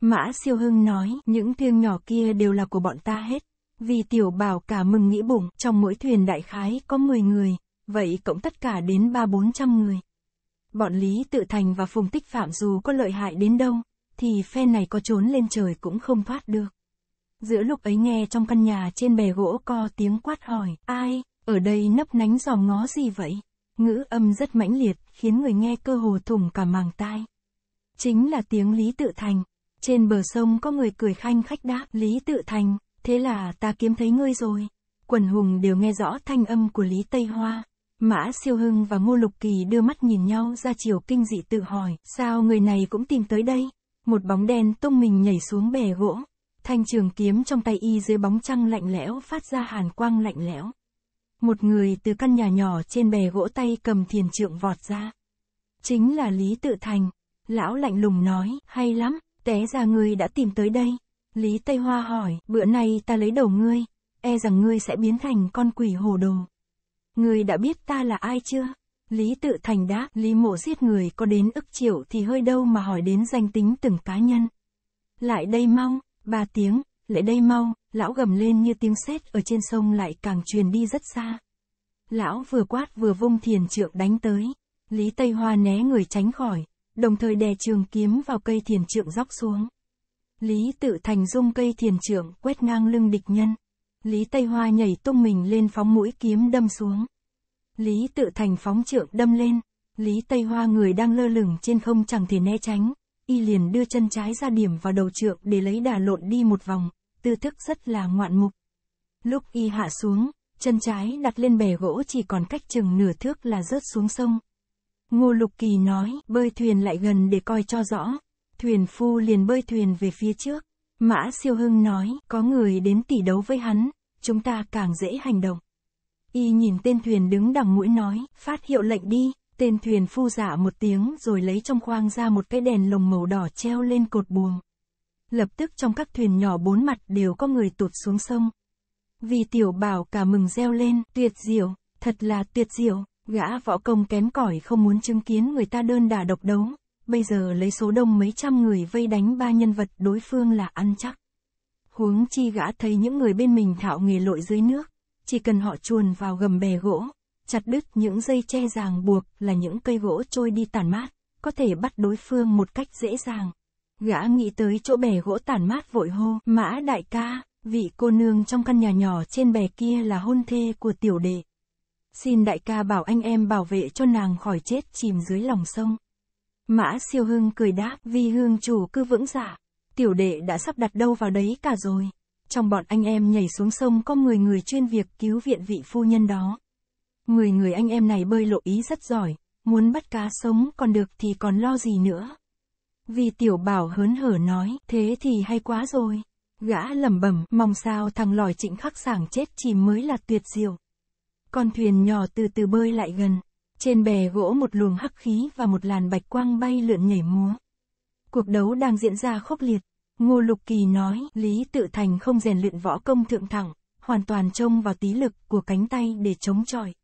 Mã siêu hưng nói, những thuyền nhỏ kia đều là của bọn ta hết. Vì tiểu bảo cả mừng nghĩ bụng, trong mỗi thuyền đại khái có 10 người, vậy cộng tất cả đến ba bốn trăm người. Bọn Lý Tự Thành và Phùng Tích Phạm dù có lợi hại đến đâu, thì phe này có trốn lên trời cũng không thoát được. Giữa lúc ấy nghe trong căn nhà trên bè gỗ co tiếng quát hỏi, ai, ở đây nấp nánh giòm ngó gì vậy? Ngữ âm rất mãnh liệt, khiến người nghe cơ hồ thủng cả màng tai. Chính là tiếng Lý Tự Thành. Trên bờ sông có người cười khanh khách đáp Lý Tự Thành, thế là ta kiếm thấy ngươi rồi. Quần hùng đều nghe rõ thanh âm của Lý Tây Hoa. Mã Siêu Hưng và Ngô Lục Kỳ đưa mắt nhìn nhau ra chiều kinh dị tự hỏi, sao người này cũng tìm tới đây? Một bóng đen tung mình nhảy xuống bè gỗ. Thanh trường kiếm trong tay y dưới bóng trăng lạnh lẽo phát ra hàn quang lạnh lẽo. Một người từ căn nhà nhỏ trên bè gỗ tay cầm thiền trượng vọt ra. Chính là Lý Tự Thành. Lão lạnh lùng nói, hay lắm, té ra ngươi đã tìm tới đây. Lý Tây Hoa hỏi, bữa nay ta lấy đầu ngươi, e rằng ngươi sẽ biến thành con quỷ hồ đồ. Ngươi đã biết ta là ai chưa? Lý tự thành đáp, Lý mộ giết người có đến ức triệu thì hơi đâu mà hỏi đến danh tính từng cá nhân. Lại đây mau, ba tiếng, lại đây mau, lão gầm lên như tiếng sét ở trên sông lại càng truyền đi rất xa. Lão vừa quát vừa vung thiền trượng đánh tới, Lý Tây Hoa né người tránh khỏi, đồng thời đè trường kiếm vào cây thiền trượng dốc xuống. Lý tự thành dung cây thiền trượng quét ngang lưng địch nhân. Lý Tây Hoa nhảy tung mình lên phóng mũi kiếm đâm xuống. Lý tự thành phóng trượng đâm lên, Lý Tây Hoa người đang lơ lửng trên không chẳng thể né tránh, y liền đưa chân trái ra điểm vào đầu trượng để lấy đà lộn đi một vòng, tư thức rất là ngoạn mục. Lúc y hạ xuống, chân trái đặt lên bè gỗ chỉ còn cách chừng nửa thước là rớt xuống sông. Ngô Lục Kỳ nói, bơi thuyền lại gần để coi cho rõ. Thuyền phu liền bơi thuyền về phía trước. Mã Siêu Hưng nói, có người đến tỷ đấu với hắn, chúng ta càng dễ hành động. Y nhìn tên thuyền đứng đằng mũi nói, phát hiệu lệnh đi. Tên thuyền phu dạ một tiếng rồi lấy trong khoang ra một cái đèn lồng màu đỏ treo lên cột buồng. Lập tức trong các thuyền nhỏ bốn mặt đều có người tụt xuống sông. Vì tiểu bảo cả mừng reo lên, tuyệt diệu, thật là tuyệt diệu, gã võ công kém cỏi không muốn chứng kiến người ta đơn đả độc đấu. Bây giờ lấy số đông mấy trăm người vây đánh ba nhân vật đối phương là ăn chắc. Huống chi gã thấy những người bên mình thạo nghề lội dưới nước, chỉ cần họ chuồn vào gầm bè gỗ, chặt đứt những dây che ràng buộc là những cây gỗ trôi đi tàn mát, có thể bắt đối phương một cách dễ dàng. Gã nghĩ tới chỗ bè gỗ tàn mát vội hô, mã đại ca, vị cô nương trong căn nhà nhỏ trên bè kia là hôn thê của tiểu đệ. Xin đại ca bảo anh em bảo vệ cho nàng khỏi chết chìm dưới lòng sông. Mã siêu hưng cười đáp, vì hương chủ cứ vững dạ, tiểu đệ đã sắp đặt đâu vào đấy cả rồi. Trong bọn anh em nhảy xuống sông có 10 người chuyên việc cứu viện vị phu nhân đó. 10 người anh em này bơi lộ ý rất giỏi, muốn bắt cá sống còn được thì còn lo gì nữa. Vì tiểu bảo hớn hở nói, thế thì hay quá rồi. Gã lẩm bẩm, mong sao thằng lòi trịnh khắc sảng chết chỉ mới là tuyệt diệu. Con thuyền nhỏ từ từ bơi lại gần, trên bè gỗ một luồng hắc khí và một làn bạch quang bay lượn nhảy múa. Cuộc đấu đang diễn ra khốc liệt, Ngô Lục Kỳ nói, Lý Tự Thành không rèn luyện võ công thượng thẳng, hoàn toàn trông vào tí lực của cánh tay để chống chọi.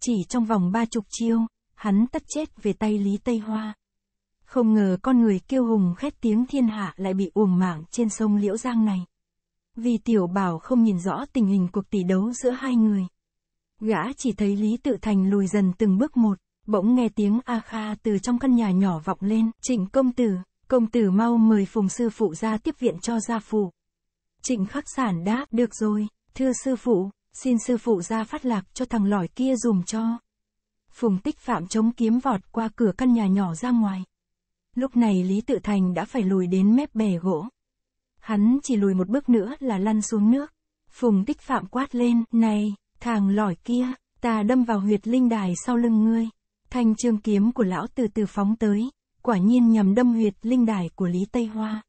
Chỉ trong vòng ba chục chiêu, hắn tất chết về tay Lý Tây Hoa. Không ngờ con người kiêu hùng khét tiếng thiên hạ lại bị uổng mạng trên sông Liễu Giang này. Vì tiểu bảo không nhìn rõ tình hình cuộc tỷ đấu giữa hai người. Gã chỉ thấy Lý Tự Thành lùi dần từng bước một, bỗng nghe tiếng A Kha từ trong căn nhà nhỏ vọng lên, trịnh công tử, Công tử mau mời phùng sư phụ ra tiếp viện cho gia phụ. Trịnh khắc sản đáp, được rồi, thưa sư phụ, xin sư phụ ra phát lạc cho thằng lỏi kia dùm cho. Phùng tích phạm chống kiếm vọt qua cửa căn nhà nhỏ ra ngoài. Lúc này Lý Tự Thành đã phải lùi đến mép bè gỗ. Hắn chỉ lùi một bước nữa là lăn xuống nước. Phùng tích phạm quát lên, này, thằng lỏi kia, ta đâm vào huyệt linh đài sau lưng ngươi. Thanh trương kiếm của lão từ từ phóng tới, quả nhiên nhằm đâm huyệt linh đài của Lý Tây Hoa.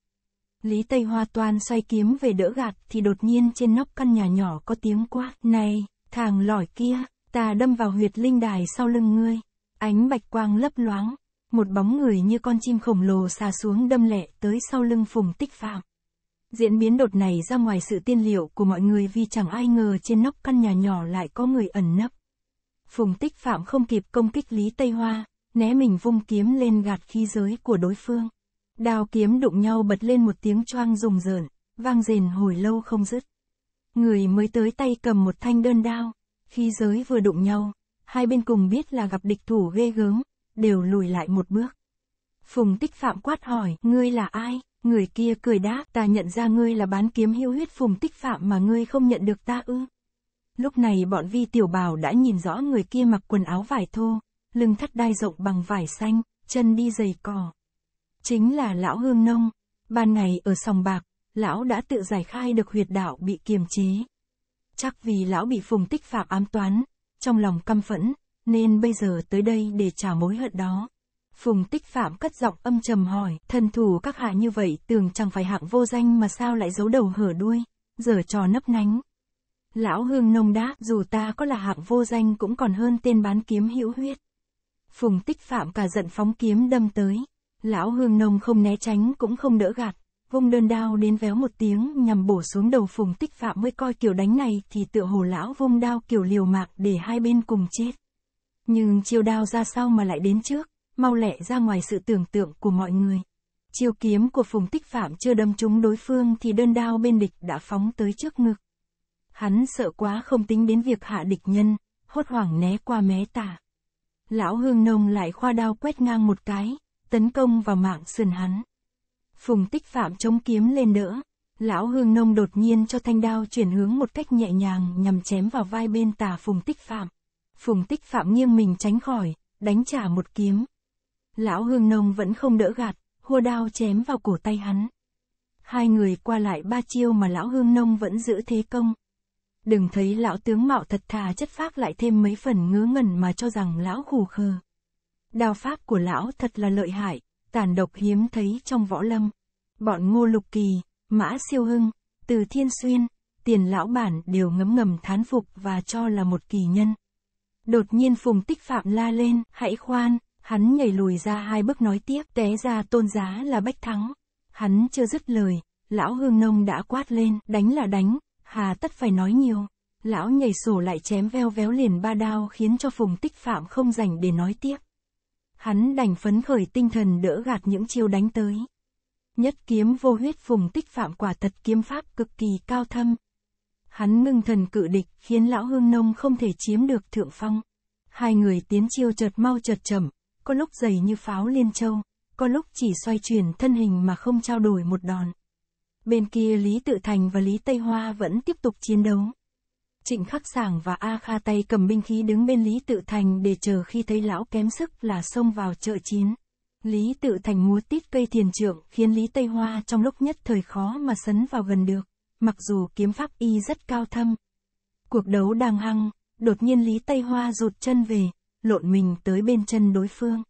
Lý Tây Hoa toàn xoay kiếm về đỡ gạt thì đột nhiên trên nóc căn nhà nhỏ có tiếng quát này, thằng lỏi kia, ta đâm vào huyệt linh đài sau lưng ngươi. Ánh bạch quang lấp loáng, một bóng người như con chim khổng lồ xà xuống đâm lẹ tới sau lưng phùng tích phạm. Diễn biến đột này ra ngoài sự tiên liệu của mọi người vì chẳng ai ngờ trên nóc căn nhà nhỏ lại có người ẩn nấp. Phùng tích phạm không kịp công kích Lý Tây Hoa, né mình vung kiếm lên gạt khí giới của đối phương. Đao kiếm đụng nhau bật lên một tiếng choang rùng rợn, vang rền hồi lâu không dứt. Người mới tới tay cầm một thanh đơn đao, khí giới vừa đụng nhau, hai bên cùng biết là gặp địch thủ ghê gớm, đều lùi lại một bước. Phùng tích phạm quát hỏi, ngươi là ai? Người kia cười đáp, ta nhận ra ngươi là bán kiếm hữu huyết phùng tích phạm mà ngươi không nhận được ta ư. Lúc này bọn vi tiểu bào đã nhìn rõ người kia mặc quần áo vải thô, lưng thắt đai rộng bằng vải xanh, chân đi giày cỏ. Chính là lão hương nông, ban ngày ở sòng bạc, lão đã tự giải khai được huyệt đạo bị kiềm chế. Chắc vì lão bị phùng tích phạm ám toán, trong lòng căm phẫn, nên bây giờ tới đây để trả mối hận đó. Phùng tích phạm cất giọng âm trầm hỏi, thân thủ các hạ như vậy tưởng chẳng phải hạng vô danh mà sao lại giấu đầu hở đuôi, giờ trò nấp nánh. Lão hương nông đáp, dù ta có là hạng vô danh cũng còn hơn tên bán kiếm hữu huyết. Phùng tích phạm cả giận phóng kiếm đâm tới. Lão hương nông không né tránh cũng không đỡ gạt. Vung đơn đao đến véo một tiếng nhằm bổ xuống đầu phùng tích phạm mới coi kiểu đánh này thì tựa hồ lão vung đao kiểu liều mạng để hai bên cùng chết. Nhưng chiêu đao ra sau mà lại đến trước, mau lẹ ra ngoài sự tưởng tượng của mọi người. Chiêu kiếm của phùng tích phạm chưa đâm trúng đối phương thì đơn đao bên địch đã phóng tới trước ngực. Hắn sợ quá không tính đến việc hạ địch nhân, hốt hoảng né qua mé tả lão hương nông lại khoa đao quét ngang một cái, tấn công vào mạng sườn hắn. Phùng tích phạm chống kiếm lên đỡ, lão hương nông đột nhiên cho thanh đao chuyển hướng một cách nhẹ nhàng nhằm chém vào vai bên tà phùng tích phạm. Phùng tích phạm nghiêng mình tránh khỏi, đánh trả một kiếm. Lão hương nông vẫn không đỡ gạt, hua đao chém vào cổ tay hắn. Hai người qua lại ba chiêu mà lão hương nông vẫn giữ thế công đừng thấy lão tướng mạo thật thà chất phác lại thêm mấy phần ngớ ngẩn mà cho rằng lão khù khờ. Đao pháp của lão thật là lợi hại, tàn độc hiếm thấy trong võ lâm. Bọn Ngô Lục Kỳ, Mã Siêu Hưng, Từ Thiên Xuyên, Tiền Lão Bản đều ngấm ngầm thán phục và cho là một kỳ nhân. Đột nhiên Phùng Tích Phạm la lên, hãy khoan, hắn nhảy lùi ra hai bước nói tiếp, té ra tôn giá là bách thắng. Hắn chưa dứt lời, lão hương nông đã quát lên, đánh là đánh, hà tất phải nói nhiều. Lão nhảy sổ lại chém veo véo liền ba đao khiến cho Phùng Tích Phạm không rảnh để nói tiếp. Hắn đành phấn khởi tinh thần đỡ gạt những chiêu đánh tới. Nhất kiếm vô huyết Phùng Tích Phạm quả thật kiếm pháp cực kỳ cao thâm. Hắn ngưng thần cự địch khiến lão hương nông không thể chiếm được thượng phong. Hai người tiến chiêu chợt mau chợt chậm, có lúc dày như pháo liên châu, có lúc chỉ xoay chuyển thân hình mà không trao đổi một đòn. Bên kia Lý Tự Thành và Lý Tây Hoa vẫn tiếp tục chiến đấu. Trịnh Khắc Sảng và A Kha tay cầm binh khí đứng bên Lý Tự Thành để chờ khi thấy lão kém sức là xông vào trợ chiến. Lý Tự Thành múa tít cây thiền trượng khiến Lý Tây Hoa trong lúc nhất thời khó mà sấn vào gần được, mặc dù kiếm pháp y rất cao thâm. Cuộc đấu đang hăng, đột nhiên Lý Tây Hoa rụt chân về, lộn mình tới bên chân đối phương.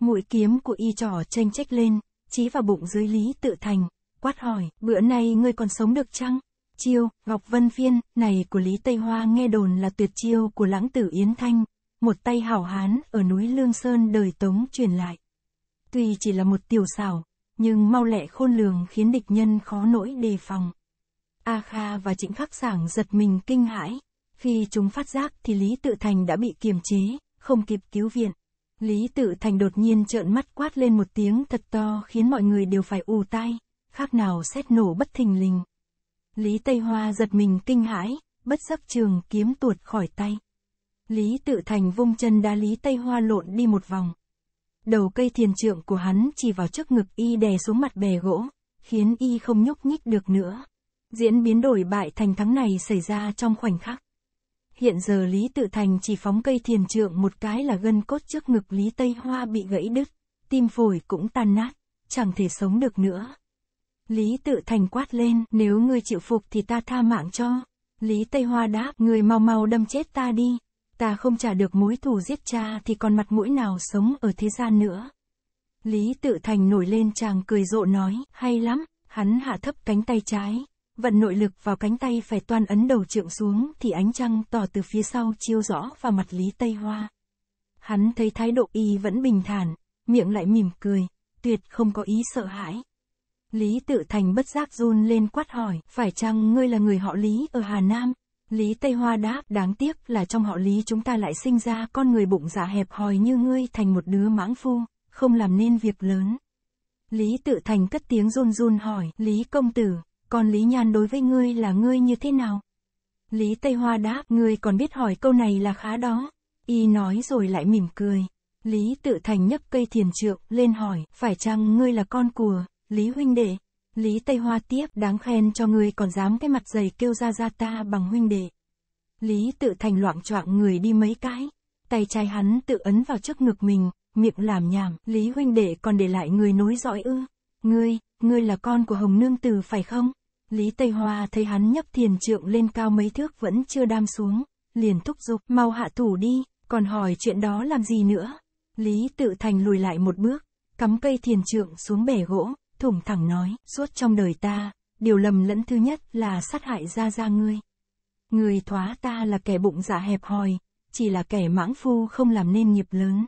Mũi kiếm của y trỏ tranh trách lên, chí vào bụng dưới Lý Tự Thành, quát hỏi, bữa nay ngươi còn sống được chăng? Chiêu, Ngọc Vân Phiên, này của Lý Tây Hoa nghe đồn là tuyệt chiêu của lãng tử Yến Thanh, một tay hảo hán ở núi Lương Sơn đời Tống truyền lại. Tuy chỉ là một tiểu xảo, nhưng mau lẹ khôn lường khiến địch nhân khó nỗi đề phòng. A Kha và Trịnh Khắc Sảng giật mình kinh hãi, khi chúng phát giác thì Lý Tự Thành đã bị kiềm chế, không kịp cứu viện. Lý Tự Thành đột nhiên trợn mắt quát lên một tiếng thật to khiến mọi người đều phải ù tai khác nào xét nổ bất thình lình. Lý Tây Hoa giật mình kinh hãi, bất giác trường kiếm tuột khỏi tay. Lý Tự Thành vung chân đá Lý Tây Hoa lộn đi một vòng. Đầu cây thiền trượng của hắn chỉ vào trước ngực y đè xuống mặt bè gỗ, khiến y không nhúc nhích được nữa. Diễn biến đổi bại thành thắng này xảy ra trong khoảnh khắc. Hiện giờ Lý Tự Thành chỉ phóng cây thiền trượng một cái là gân cốt trước ngực Lý Tây Hoa bị gãy đứt, tim phổi cũng tan nát, chẳng thể sống được nữa. Lý tự thành quát lên, nếu ngươi chịu phục thì ta tha mạng cho. Lý Tây Hoa đáp, ngươi mau mau đâm chết ta đi. Ta không trả được mối thù giết cha thì còn mặt mũi nào sống ở thế gian nữa. Lý tự thành nổi lên chàng cười rộ nói, hay lắm, hắn hạ thấp cánh tay trái, vận nội lực vào cánh tay phải toàn ấn đầu trượng xuống thì ánh trăng tỏ từ phía sau chiếu rõ vào mặt Lý Tây Hoa. Hắn thấy thái độ y vẫn bình thản, miệng lại mỉm cười, tuyệt không có ý sợ hãi. Lý Tự Thành bất giác run lên quát hỏi, phải chăng ngươi là người họ Lý ở Hà Nam? Lý Tây Hoa đáp, đáng tiếc là trong họ Lý chúng ta lại sinh ra con người bụng dạ hẹp hòi như ngươi thành một đứa mãng phu, không làm nên việc lớn. Lý Tự Thành cất tiếng run run hỏi, Lý Công Tử, còn Lý Nhan đối với ngươi là ngươi như thế nào? Lý Tây Hoa đáp, ngươi còn biết hỏi câu này là khá đó. Y nói rồi lại mỉm cười. Lý Tự Thành nhấp cây thiền trượng lên hỏi, phải chăng ngươi là con của? Lý huynh đệ, Lý Tây Hoa tiếp đáng khen cho người còn dám cái mặt dày kêu ra ra ta bằng huynh đệ. Lý tự thành loạn choạng người đi mấy cái, tay trái hắn tự ấn vào trước ngực mình, miệng làm nhảm, Lý huynh đệ còn để lại người nối dõi ư. Ngươi, ngươi là con của Hồng Nương Tử phải không? Lý Tây Hoa thấy hắn nhấp thiền trượng lên cao mấy thước vẫn chưa đam xuống, liền thúc giục, mau hạ thủ đi, còn hỏi chuyện đó làm gì nữa. Lý tự thành lùi lại một bước, cắm cây thiền trượng xuống bể gỗ, thủng thẳng nói, suốt trong đời ta, điều lầm lẫn thứ nhất là sát hại gia gia ngươi. Người thoá ta là kẻ bụng dạ hẹp hòi, chỉ là kẻ mãng phu không làm nên nghiệp lớn.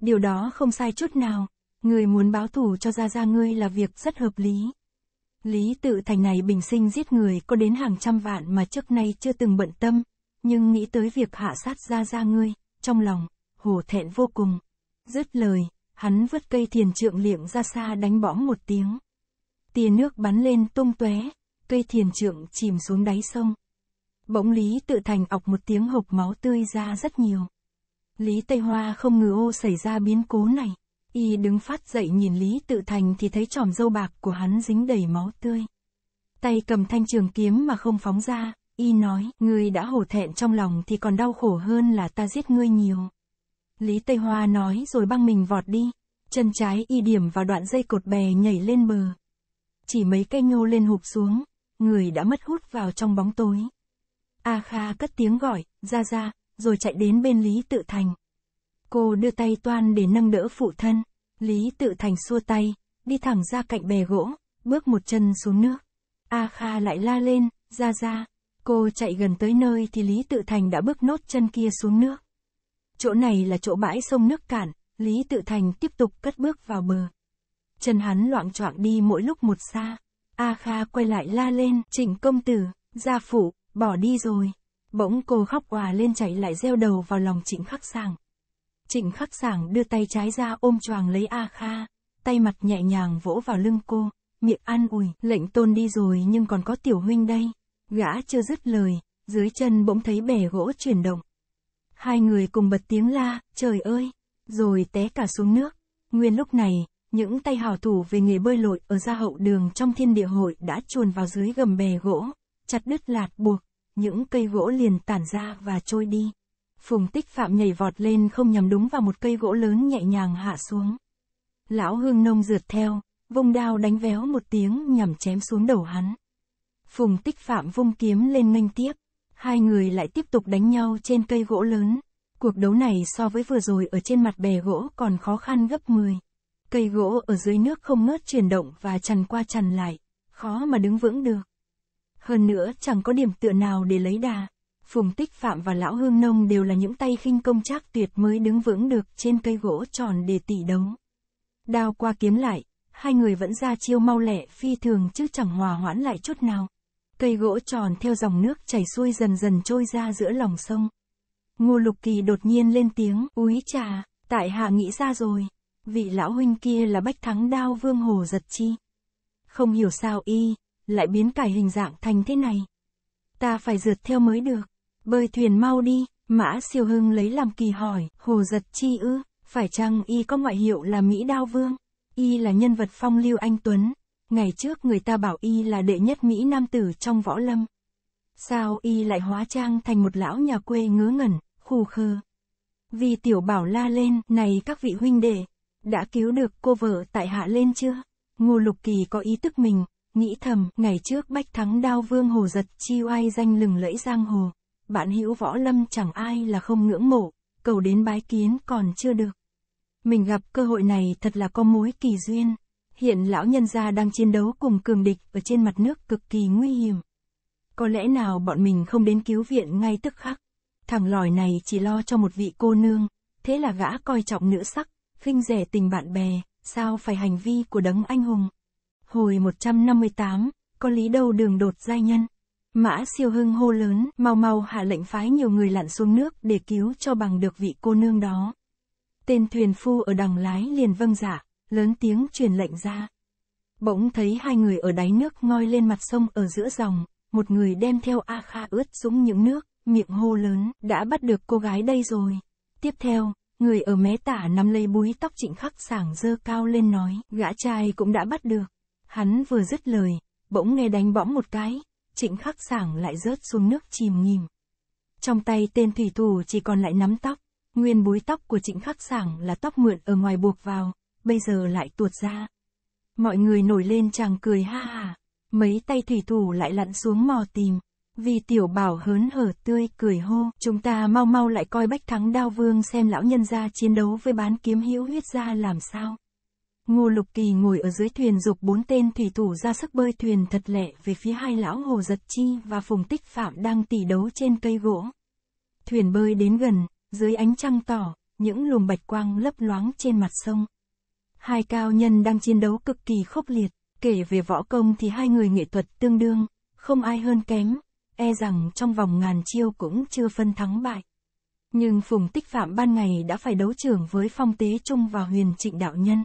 Điều đó không sai chút nào, người muốn báo thù cho gia gia ngươi là việc rất hợp lý. Lý tự thành này bình sinh giết người có đến hàng trăm vạn mà trước nay chưa từng bận tâm, nhưng nghĩ tới việc hạ sát gia gia ngươi, trong lòng, hổ thẹn vô cùng. Dứt lời, hắn vứt cây thiền trượng liệng ra xa đánh bõm một tiếng. Tia nước bắn lên tung tóe, cây thiền trượng chìm xuống đáy sông. Bỗng Lý tự thành ọc một tiếng hộp máu tươi ra rất nhiều. Lý Tây Hoa không ngờ ô xảy ra biến cố này. Y đứng phát dậy nhìn Lý Tự Thành thì thấy tròm dâu bạc của hắn dính đầy máu tươi. Tay cầm thanh trường kiếm mà không phóng ra, y nói, ngươi đã hổ thẹn trong lòng thì còn đau khổ hơn là ta giết ngươi nhiều. Lý Tây Hoa nói rồi băng mình vọt đi. Chân trái y điểm vào đoạn dây cột bè nhảy lên bờ. Chỉ mấy cây nhô lên hụp xuống, người đã mất hút vào trong bóng tối. A Kha cất tiếng gọi, ra ra, rồi chạy đến bên Lý Tự Thành. Cô đưa tay toan để nâng đỡ phụ thân. Lý Tự Thành xua tay, đi thẳng ra cạnh bè gỗ, bước một chân xuống nước. A Kha lại la lên, ra ra. Cô chạy gần tới nơi thì Lý Tự Thành đã bước nốt chân kia xuống nước. Chỗ này là chỗ bãi sông nước cạn, Lý Tự Thành tiếp tục cất bước vào bờ. Chân hắn loạn choạng đi mỗi lúc một xa. A Kha quay lại la lên, trịnh công tử, gia phụ, bỏ đi rồi. Bỗng cô khóc hòa lên chạy lại gieo đầu vào lòng trịnh khắc sàng. Trịnh khắc sàng đưa tay trái ra ôm choàng lấy A Kha, tay mặt nhẹ nhàng vỗ vào lưng cô, miệng an ủi, lệnh tôn đi rồi nhưng còn có tiểu huynh đây. Gã chưa dứt lời, dưới chân bỗng thấy bè gỗ chuyển động, Hai người cùng bật tiếng la, trời ơi, rồi té cả xuống nước. Nguyên lúc này, những tay hào thủ về nghề bơi lội ở ra hậu đường trong thiên địa hội đã chuồn vào dưới gầm bè gỗ, chặt đứt lạt buộc, những cây gỗ liền tản ra và trôi đi. Phùng tích phạm nhảy vọt lên không nhằm đúng vào một cây gỗ lớn nhẹ nhàng hạ xuống. Lão hương nông rượt theo, vung đao đánh véo một tiếng nhằm chém xuống đầu hắn. Phùng tích phạm vung kiếm lên nghênh tiếp, hai người lại tiếp tục đánh nhau trên cây gỗ lớn. Cuộc đấu này so với vừa rồi ở trên mặt bè gỗ còn khó khăn gấp 10. Cây gỗ ở dưới nước không ngớt chuyển động và chằn qua chằn lại, khó mà đứng vững được. Hơn nữa chẳng có điểm tựa nào để lấy đà. Phùng Tích Phạm và Lão Hương Nông đều là những tay khinh công trác tuyệt mới đứng vững được trên cây gỗ tròn để tỷ đấu. Đao qua kiếm lại, hai người vẫn ra chiêu mau lẹ phi thường chứ chẳng hòa hoãn lại chút nào. Cây gỗ tròn theo dòng nước chảy xuôi dần dần trôi ra giữa lòng sông. Ngô Lục Kỳ đột nhiên lên tiếng, úi trà, tại hạ nghĩ ra rồi. Vị lão huynh kia là bách thắng đao vương hồ giật chi. Không hiểu sao y, lại biến cải hình dạng thành thế này. Ta phải rượt theo mới được. Bơi thuyền mau đi, mã siêu hưng lấy làm kỳ hỏi, hồ giật chi ư, phải chăng y có ngoại hiệu là Mỹ đao vương? Y là nhân vật phong lưu anh Tuấn, Ngày trước người ta bảo y là đệ nhất Mỹ Nam tử trong võ lâm. Sao y lại hóa trang thành một lão nhà quê ngớ ngẩn, khù khơ. Vì tiểu bảo la lên, này các vị huynh đệ, đã cứu được cô vợ tại hạ lên chưa? Ngô Lục Kỳ có ý tức mình, nghĩ thầm, ngày trước bách thắng đao vương hồ giật chi oai danh lừng lẫy giang hồ. Bạn hữu võ lâm chẳng ai là không ngưỡng mộ, cầu đến bái kiến còn chưa được. Mình gặp cơ hội này thật là có mối kỳ duyên. Hiện lão nhân gia đang chiến đấu cùng cường địch ở trên mặt nước cực kỳ nguy hiểm. Có lẽ nào bọn mình không đến cứu viện ngay tức khắc. Thằng lòi này chỉ lo cho một vị cô nương, thế là gã coi trọng nữ sắc, khinh rẻ tình bạn bè, sao phải hành vi của đấng anh hùng. Hồi 158, có lý đâu đường đột giai nhân. Mã siêu hưng hô lớn, mau mau hạ lệnh phái nhiều người lặn xuống nước để cứu cho bằng được vị cô nương đó. Tên thuyền phu ở đằng lái liền vâng giả, dạ lớn tiếng truyền lệnh ra. Bỗng thấy hai người ở đáy nước ngoi lên mặt sông ở giữa dòng, một người đem theo A Kha ướt sũng những nước, miệng hô lớn, đã bắt được cô gái đây rồi. Tiếp theo, người ở mé tả nắm lấy búi tóc trịnh khắc sảng dơ cao lên nói, gã trai cũng đã bắt được. Hắn vừa dứt lời, bỗng nghe đánh bõm một cái, trịnh khắc sảng lại rớt xuống nước chìm nghìm. Trong tay tên thủy thủ chỉ còn lại nắm tóc, nguyên búi tóc của trịnh khắc sảng là tóc mượn ở ngoài buộc vào, bây giờ lại tuột ra. Mọi người nổi lên chàng cười ha hà, mấy tay thủy thủ lại lặn xuống mò tìm. Vì tiểu bảo hớn hở tươi cười hô, chúng ta mau mau lại coi bách thắng đao vương xem lão nhân gia chiến đấu với bán kiếm hữu huyết ra làm sao. Ngô Lục Kỳ ngồi ở dưới thuyền dục bốn tên thủy thủ ra sức bơi thuyền thật lệ về phía hai lão Hồ Giật Chi và Phùng Tích Phạm đang tỷ đấu trên cây gỗ. Thuyền bơi đến gần, dưới ánh trăng tỏ, những luồng bạch quang lấp loáng trên mặt sông, Hai cao nhân đang chiến đấu cực kỳ khốc liệt, kể về võ công thì hai người nghệ thuật tương đương, không ai hơn kém, e rằng trong vòng ngàn chiêu cũng chưa phân thắng bại. Nhưng Phùng Tích Phạm ban ngày đã phải đấu trưởng với Phong Tế Trung và Huyền Trịnh Đạo Nhân.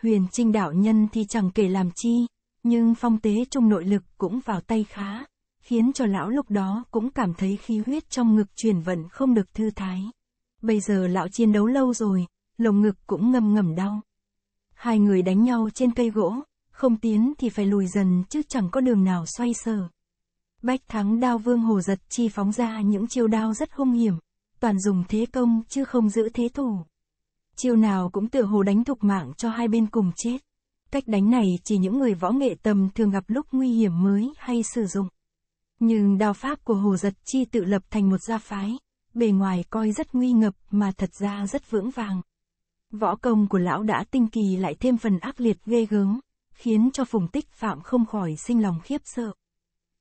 Huyền Trinh Đạo Nhân thì chẳng kể làm chi, nhưng Phong Tế Trung nội lực cũng vào tay khá, khiến cho lão lúc đó cũng cảm thấy khí huyết trong ngực truyền vận không được thư thái. Bây giờ lão chiến đấu lâu rồi, lồng ngực cũng ngầm ngầm đau. Hai người đánh nhau trên cây gỗ, không tiến thì phải lùi dần chứ chẳng có đường nào xoay sở. Bách thắng đao vương hồ giật chi phóng ra những chiêu đao rất hung hiểm, toàn dùng thế công chứ không giữ thế thủ. Chiêu nào cũng tựa hồ đánh thục mạng cho hai bên cùng chết. Cách đánh này chỉ những người võ nghệ tầm thường gặp lúc nguy hiểm mới hay sử dụng. Nhưng đao pháp của Hồ Giật Chi tự lập thành một gia phái, bề ngoài coi rất nguy ngập mà thật ra rất vững vàng. Võ công của lão đã tinh kỳ lại thêm phần ác liệt ghê gớm, khiến cho phùng tích phạm không khỏi sinh lòng khiếp sợ.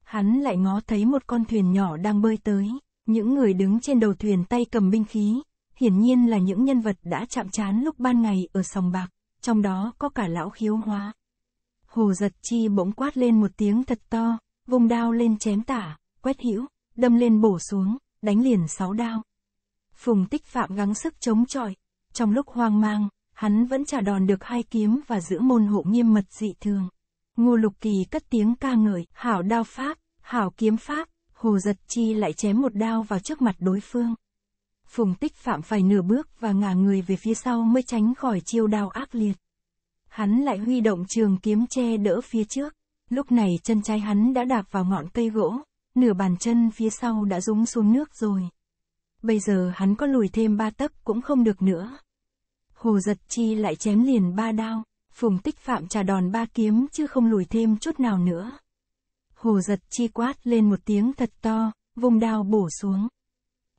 Hắn lại ngó thấy một con thuyền nhỏ đang bơi tới, những người đứng trên đầu thuyền tay cầm binh khí, hiển nhiên là những nhân vật đã chạm trán lúc ban ngày ở sòng bạc, trong đó có cả lão khiếu hóa. Hồ giật chi bỗng quát lên một tiếng thật to, vùng đao lên chém tả, quét hữu, đâm lên bổ xuống, đánh liền sáu đao. Phùng tích phạm gắng sức chống chọi, trong lúc hoang mang, hắn vẫn trả đòn được hai kiếm và giữ môn hộ nghiêm mật dị thường. Ngô Lục Kỳ cất tiếng ca ngợi, hảo đao pháp, hảo kiếm pháp, Hồ Giật Chi lại chém một đao vào trước mặt đối phương. Phùng tích phạm phải nửa bước và ngả người về phía sau mới tránh khỏi chiêu đao ác liệt. Hắn lại huy động trường kiếm che đỡ phía trước. Lúc này chân trái hắn đã đạp vào ngọn cây gỗ, nửa bàn chân phía sau đã rúng xuống nước rồi. Bây giờ hắn có lùi thêm ba tấc cũng không được nữa. Hồ Giật Chi lại chém liền ba đao, Phùng Tích Phạm trả đòn ba kiếm chứ không lùi thêm chút nào nữa. Hồ Giật Chi quát lên một tiếng thật to, vùng đao bổ xuống.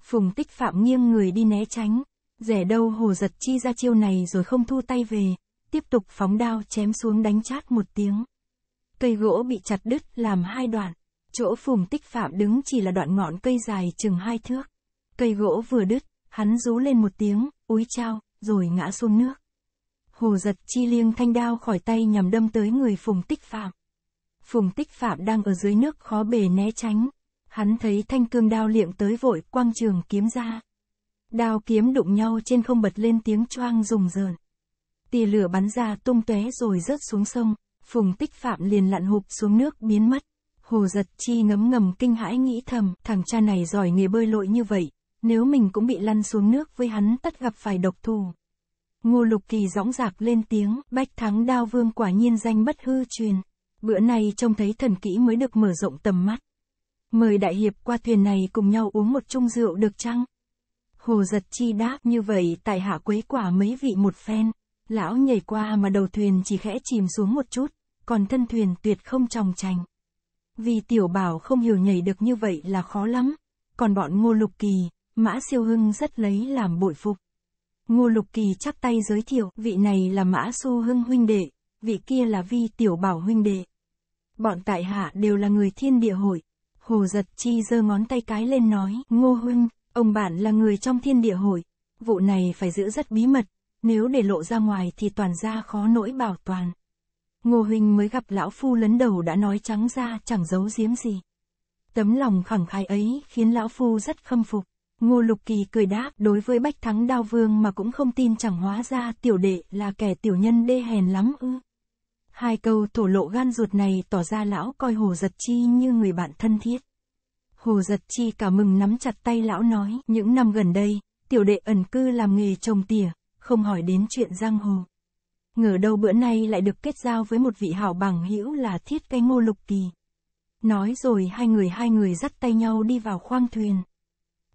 Phùng Tích Phạm nghiêng người đi né tránh, rẻ đâu Hồ Giật Chi ra chiêu này rồi không thu tay về, tiếp tục phóng đao chém xuống đánh chát một tiếng. Cây gỗ bị chặt đứt làm hai đoạn, chỗ Phùng Tích Phạm đứng chỉ là đoạn ngọn cây dài chừng hai thước. Cây gỗ vừa đứt, hắn rú lên một tiếng, úi trao rồi ngã xuống nước. Hồ giật chi liêng thanh đao khỏi tay nhằm đâm tới người Phùng Tích Phạm. Phùng Tích Phạm đang ở dưới nước khó bề né tránh. Hắn thấy thanh cương đao liệng tới vội quang trường kiếm ra. Đao kiếm đụng nhau trên không bật lên tiếng choang rùng rợn. Tia lửa bắn ra tung tóe rồi rớt xuống sông. Phùng Tích Phạm liền lặn hụp xuống nước biến mất. Hồ giật chi ngấm ngầm kinh hãi nghĩ thầm, thằng cha này giỏi nghề bơi lội như vậy, nếu mình cũng bị lăn xuống nước với hắn tất gặp phải độc thủ. Ngô Lục Kỳ dõng dạc lên tiếng, bách thắng đao vương quả nhiên danh bất hư truyền. Bữa nay trông thấy thần kỹ mới được mở rộng tầm mắt. Mời đại hiệp qua thuyền này cùng nhau uống một chung rượu được chăng? Hồ giật chi đáp như vậy tại hạ quấy quả mấy vị một phen. Lão nhảy qua mà đầu thuyền chỉ khẽ chìm xuống một chút, còn thân thuyền tuyệt không tròng trành. Vì tiểu bảo không hiểu nhảy được như vậy là khó lắm, còn bọn ngô lục kỳ, Mã Siêu Hưng rất lấy làm bội phục. Ngô Lục Kỳ chắp tay giới thiệu, vị này là Mã Xô Hưng huynh đệ, vị kia là Vi Tiểu Bảo huynh đệ. Bọn tại hạ đều là người thiên địa hội. Hồ giật chi giơ ngón tay cái lên nói, Ngô Huynh, ông bạn là người trong thiên địa hội. Vụ này phải giữ rất bí mật, nếu để lộ ra ngoài thì toàn ra khó nỗi bảo toàn. Ngô Huynh mới gặp lão phu lấn đầu đã nói trắng ra chẳng giấu giếm gì. Tấm lòng khẳng khái ấy khiến lão phu rất khâm phục. Ngô Lục Kỳ cười đáp, đối với Bách Thắng Đao Vương mà cũng không tin chẳng hóa ra tiểu đệ là kẻ tiểu nhân đê hèn lắm ư. Hai câu thổ lộ gan ruột này tỏ ra lão coi Hồ Giật Chi như người bạn thân thiết. Hồ Giật Chi cả mừng nắm chặt tay lão nói, những năm gần đây, tiểu đệ ẩn cư làm nghề trồng tỉa, không hỏi đến chuyện giang hồ. Ngờ đâu bữa nay lại được kết giao với một vị hảo bằng hữu là thiết cây ngô lục kỳ. Nói rồi hai người hai người dắt tay nhau đi vào khoang thuyền.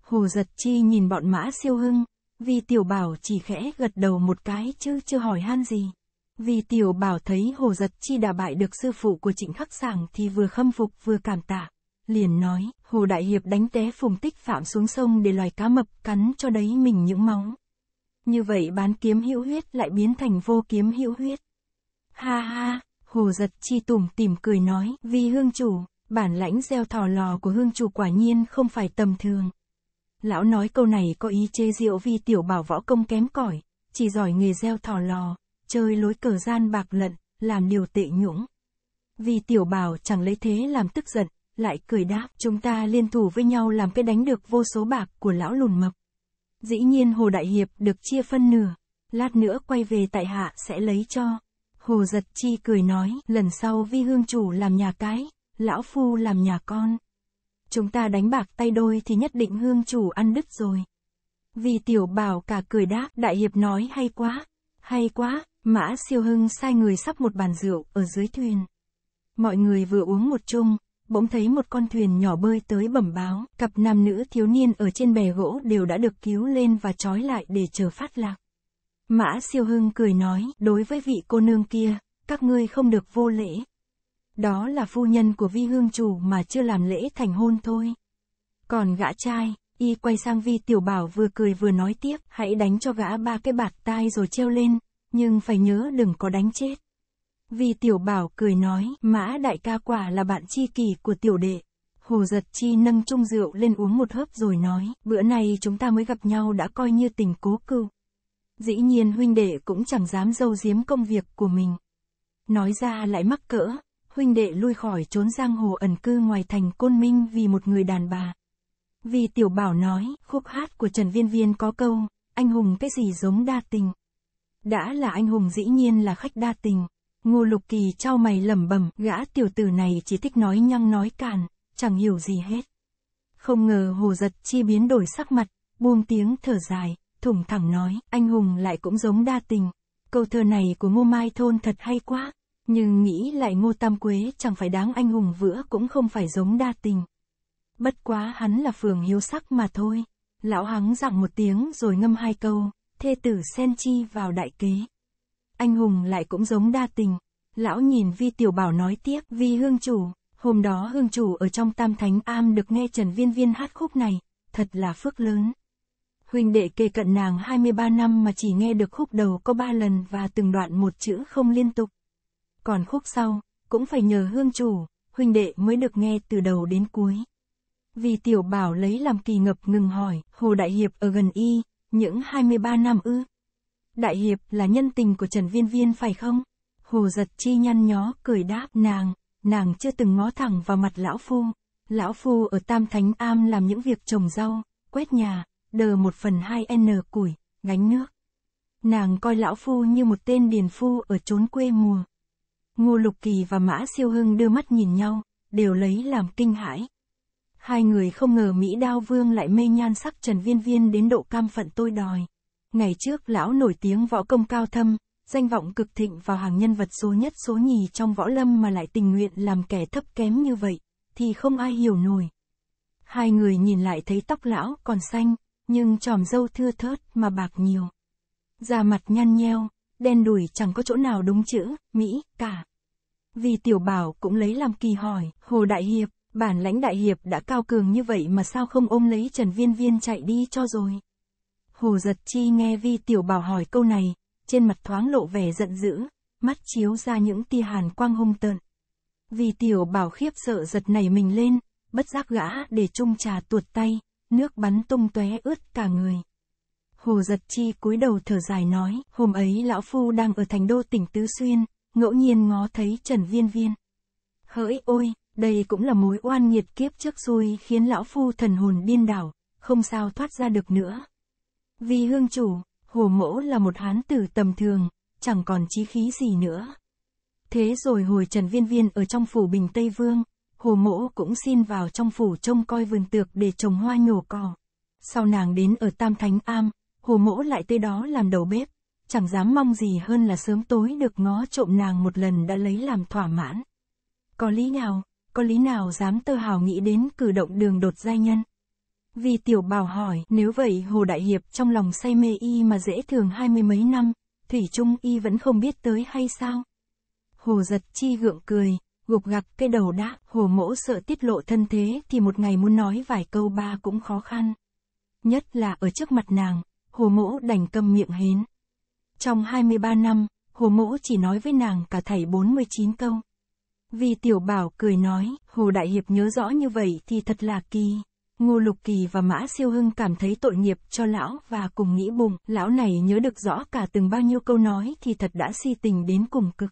Hồ giật chi nhìn bọn mã siêu hưng, vì tiểu bảo chỉ khẽ gật đầu một cái chứ chưa hỏi han gì. Vì tiểu bảo thấy hồ giật chi đã bại được sư phụ của trịnh khắc sảng thì vừa khâm phục vừa cảm tạ. Liền nói, hồ đại hiệp đánh té phùng tích phạm xuống sông để loài cá mập cắn cho đấy mình những móng. Như vậy bán kiếm hữu huyết lại biến thành vô kiếm hữu huyết. Ha ha, hồ giật chi tủm tìm cười nói, vì hương chủ, bản lãnh gieo thò lò của hương chủ quả nhiên không phải tầm thường. Lão nói câu này có ý chê diệu vì tiểu bảo võ công kém cỏi, chỉ giỏi nghề gieo thò lò, chơi lối cờ gian bạc lận, làm điều tệ nhũng. Vì tiểu bảo chẳng lấy thế làm tức giận, lại cười đáp, chúng ta liên thủ với nhau làm cái đánh được vô số bạc của lão lùn mập. Dĩ nhiên Hồ Đại Hiệp được chia phân nửa, lát nữa quay về tại hạ sẽ lấy cho. Hồ Giật Chi cười nói, lần sau vi hương chủ làm nhà cái, lão phu làm nhà con chúng ta đánh bạc tay đôi thì nhất định hương chủ ăn đứt rồi. Vì tiểu bảo cả cười đáp, đại hiệp nói hay quá, hay quá, mã siêu hưng sai người sắp một bàn rượu ở dưới thuyền. Mọi người vừa uống một chung, bỗng thấy một con thuyền nhỏ bơi tới bẩm báo, cặp nam nữ thiếu niên ở trên bè gỗ đều đã được cứu lên và trói lại để chờ phát lạc. Mã siêu hưng cười nói, đối với vị cô nương kia, các ngươi không được vô lễ, đó là phu nhân của vi hương chủ mà chưa làm lễ thành hôn thôi. Còn gã trai, y quay sang vi tiểu bảo vừa cười vừa nói tiếp, hãy đánh cho gã ba cái bạc tai rồi treo lên, nhưng phải nhớ đừng có đánh chết. Vi tiểu bảo cười nói, mã đại ca quả là bạn chi kỷ của tiểu đệ. Hồ giật chi nâng chung rượu lên uống một hớp rồi nói, bữa nay chúng ta mới gặp nhau đã coi như tình cố cưu. Dĩ nhiên huynh đệ cũng chẳng dám dâu giếm công việc của mình. Nói ra lại mắc cỡ, huynh đệ lui khỏi trốn giang hồ ẩn cư ngoài thành côn minh vì một người đàn bà. Vì tiểu bảo nói, khúc hát của Trần Viên Viên có câu, anh hùng cái gì giống đa tình. Đã là anh hùng dĩ nhiên là khách đa tình. Ngô Lục Kỳ trao mày lẩm bẩm, gã tiểu tử này chỉ thích nói nhăng nói càn, chẳng hiểu gì hết. Không ngờ Hồ Giật chi biến đổi sắc mặt, buông tiếng thở dài, thủng thẳng nói, anh hùng lại cũng giống đa tình. Câu thơ này của Ngô Mai Thôn thật hay quá. Nhưng nghĩ lại Ngô Tam Quế chẳng phải đáng anh hùng vữa cũng không phải giống đa tình. Bất quá hắn là phường hiếu sắc mà thôi. Lão hắng dặn một tiếng rồi ngâm hai câu, thê tử sen chi vào đại kế. Anh hùng lại cũng giống đa tình. Lão nhìn Vi Tiểu Bảo nói tiếp Vi Hương Chủ, hôm đó Hương Chủ ở trong Tam Thánh Am được nghe Trần Viên Viên hát khúc này, thật là phước lớn. Huynh đệ kề cận nàng 23 năm mà chỉ nghe được khúc đầu có 3 lần và từng đoạn một chữ không liên tục còn khúc sau, cũng phải nhờ hương chủ, huynh đệ mới được nghe từ đầu đến cuối. Vì tiểu bảo lấy làm kỳ ngập ngừng hỏi, Hồ Đại Hiệp ở gần y, những 23 năm ư. Đại Hiệp là nhân tình của Trần Viên Viên phải không? Hồ giật chi nhăn nhó cười đáp nàng, nàng chưa từng ngó thẳng vào mặt lão phu. Lão phu ở Tam Thánh Am làm những việc trồng rau, quét nhà, đờ một phần hai n củi, gánh nước. Nàng coi lão phu như một tên điền phu ở chốn quê mùa. Ngô Lục Kỳ và Mã Siêu Hưng đưa mắt nhìn nhau, đều lấy làm kinh hãi. Hai người không ngờ Mỹ Đao Vương lại mê nhan sắc Trần Viên Viên đến độ cam phận tôi đòi. Ngày trước lão nổi tiếng võ công cao thâm, danh vọng cực thịnh vào hàng nhân vật số nhất số nhì trong võ lâm mà lại tình nguyện làm kẻ thấp kém như vậy, thì không ai hiểu nổi. Hai người nhìn lại thấy tóc lão còn xanh, nhưng tròm dâu thưa thớt mà bạc nhiều. già mặt nhăn nheo, đen đùi chẳng có chỗ nào đúng chữ, Mỹ, cả. Vì tiểu bảo cũng lấy làm kỳ hỏi, Hồ Đại Hiệp, bản lãnh Đại Hiệp đã cao cường như vậy mà sao không ôm lấy Trần Viên Viên chạy đi cho rồi. Hồ giật chi nghe vi tiểu bảo hỏi câu này, trên mặt thoáng lộ vẻ giận dữ, mắt chiếu ra những tia hàn quang hung tợn. Vì tiểu bảo khiếp sợ giật nảy mình lên, bất giác gã để chung trà tuột tay, nước bắn tung tóe ướt cả người. Hồ Giật Chi cúi đầu thở dài nói, hôm ấy lão phu đang ở thành đô tỉnh Tứ Xuyên, ngẫu nhiên ngó thấy Trần Viên Viên. Hỡi ôi, đây cũng là mối oan nghiệt kiếp trước xui khiến lão phu thần hồn điên đảo, không sao thoát ra được nữa. Vì hương chủ, hồ mỗ là một hán tử tầm thường, chẳng còn chí khí gì nữa. Thế rồi hồi Trần Viên Viên ở trong phủ Bình Tây Vương, hồ mỗ cũng xin vào trong phủ trông coi vườn tược để trồng hoa nhổ cỏ. Sau nàng đến ở Tam Thánh Am, hồ mỗ lại tới đó làm đầu bếp, chẳng dám mong gì hơn là sớm tối được ngó trộm nàng một lần đã lấy làm thỏa mãn. Có lý nào, có lý nào dám tơ hào nghĩ đến cử động đường đột giai nhân? Vì tiểu bảo hỏi, nếu vậy Hồ Đại Hiệp trong lòng say mê y mà dễ thường hai mươi mấy năm, Thủy trung y vẫn không biết tới hay sao? Hồ giật chi gượng cười, gục gặc cái đầu đã, Hồ mỗ sợ tiết lộ thân thế thì một ngày muốn nói vài câu ba cũng khó khăn. Nhất là ở trước mặt nàng, Hồ Mỗ đành câm miệng hến. Trong 23 năm, Hồ Mỗ chỉ nói với nàng cả thảy 49 câu. Vì Tiểu Bảo cười nói, Hồ Đại Hiệp nhớ rõ như vậy thì thật là kỳ. Ngô Lục Kỳ và Mã Siêu Hưng cảm thấy tội nghiệp cho lão và cùng nghĩ bụng, lão này nhớ được rõ cả từng bao nhiêu câu nói thì thật đã si tình đến cùng cực.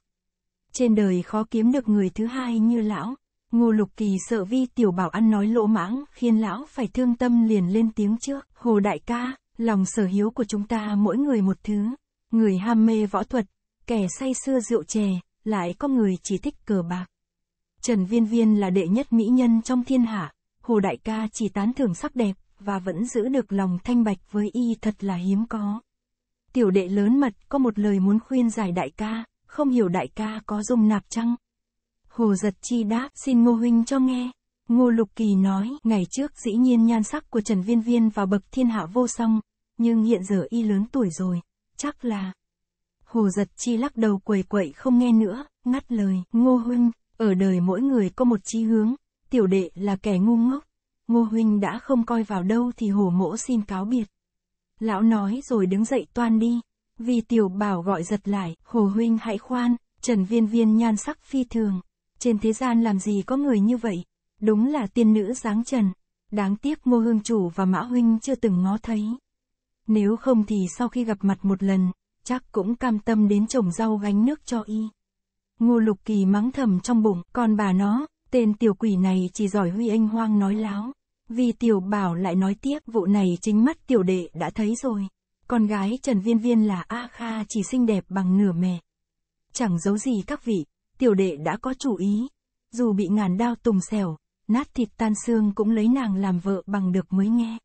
Trên đời khó kiếm được người thứ hai như lão. Ngô Lục Kỳ sợ vi tiểu bảo ăn nói lỗ mãng, khiến lão phải thương tâm liền lên tiếng trước, Hồ Đại ca, Lòng sở hiếu của chúng ta mỗi người một thứ, người ham mê võ thuật, kẻ say xưa rượu chè, lại có người chỉ thích cờ bạc. Trần Viên Viên là đệ nhất mỹ nhân trong thiên hạ, Hồ Đại ca chỉ tán thưởng sắc đẹp, và vẫn giữ được lòng thanh bạch với y thật là hiếm có. Tiểu đệ lớn mật có một lời muốn khuyên giải đại ca, không hiểu đại ca có dung nạp chăng? Hồ giật chi đáp xin ngô huynh cho nghe. Ngô Lục Kỳ nói, ngày trước dĩ nhiên nhan sắc của Trần Viên Viên vào bậc thiên hạ vô song, nhưng hiện giờ y lớn tuổi rồi, chắc là... Hồ giật chi lắc đầu quầy quậy không nghe nữa, ngắt lời, ngô huynh, ở đời mỗi người có một chí hướng, tiểu đệ là kẻ ngu ngốc, ngô huynh đã không coi vào đâu thì hồ mỗ xin cáo biệt. Lão nói rồi đứng dậy toan đi, vì tiểu bảo gọi giật lại, hồ huynh hãy khoan, trần viên viên nhan sắc phi thường, trên thế gian làm gì có người như vậy, đúng là tiên nữ dáng trần, đáng tiếc ngô hương chủ và mã huynh chưa từng ngó thấy. Nếu không thì sau khi gặp mặt một lần, chắc cũng cam tâm đến trồng rau gánh nước cho y. Ngô Lục Kỳ mắng thầm trong bụng, còn bà nó, tên tiểu quỷ này chỉ giỏi huy anh hoang nói láo. Vì tiểu bảo lại nói tiếp, vụ này chính mắt tiểu đệ đã thấy rồi. Con gái Trần Viên Viên là A Kha chỉ xinh đẹp bằng nửa mẹ. Chẳng giấu gì các vị, tiểu đệ đã có chủ ý. Dù bị ngàn đao tùng xẻo, nát thịt tan xương cũng lấy nàng làm vợ bằng được mới nghe.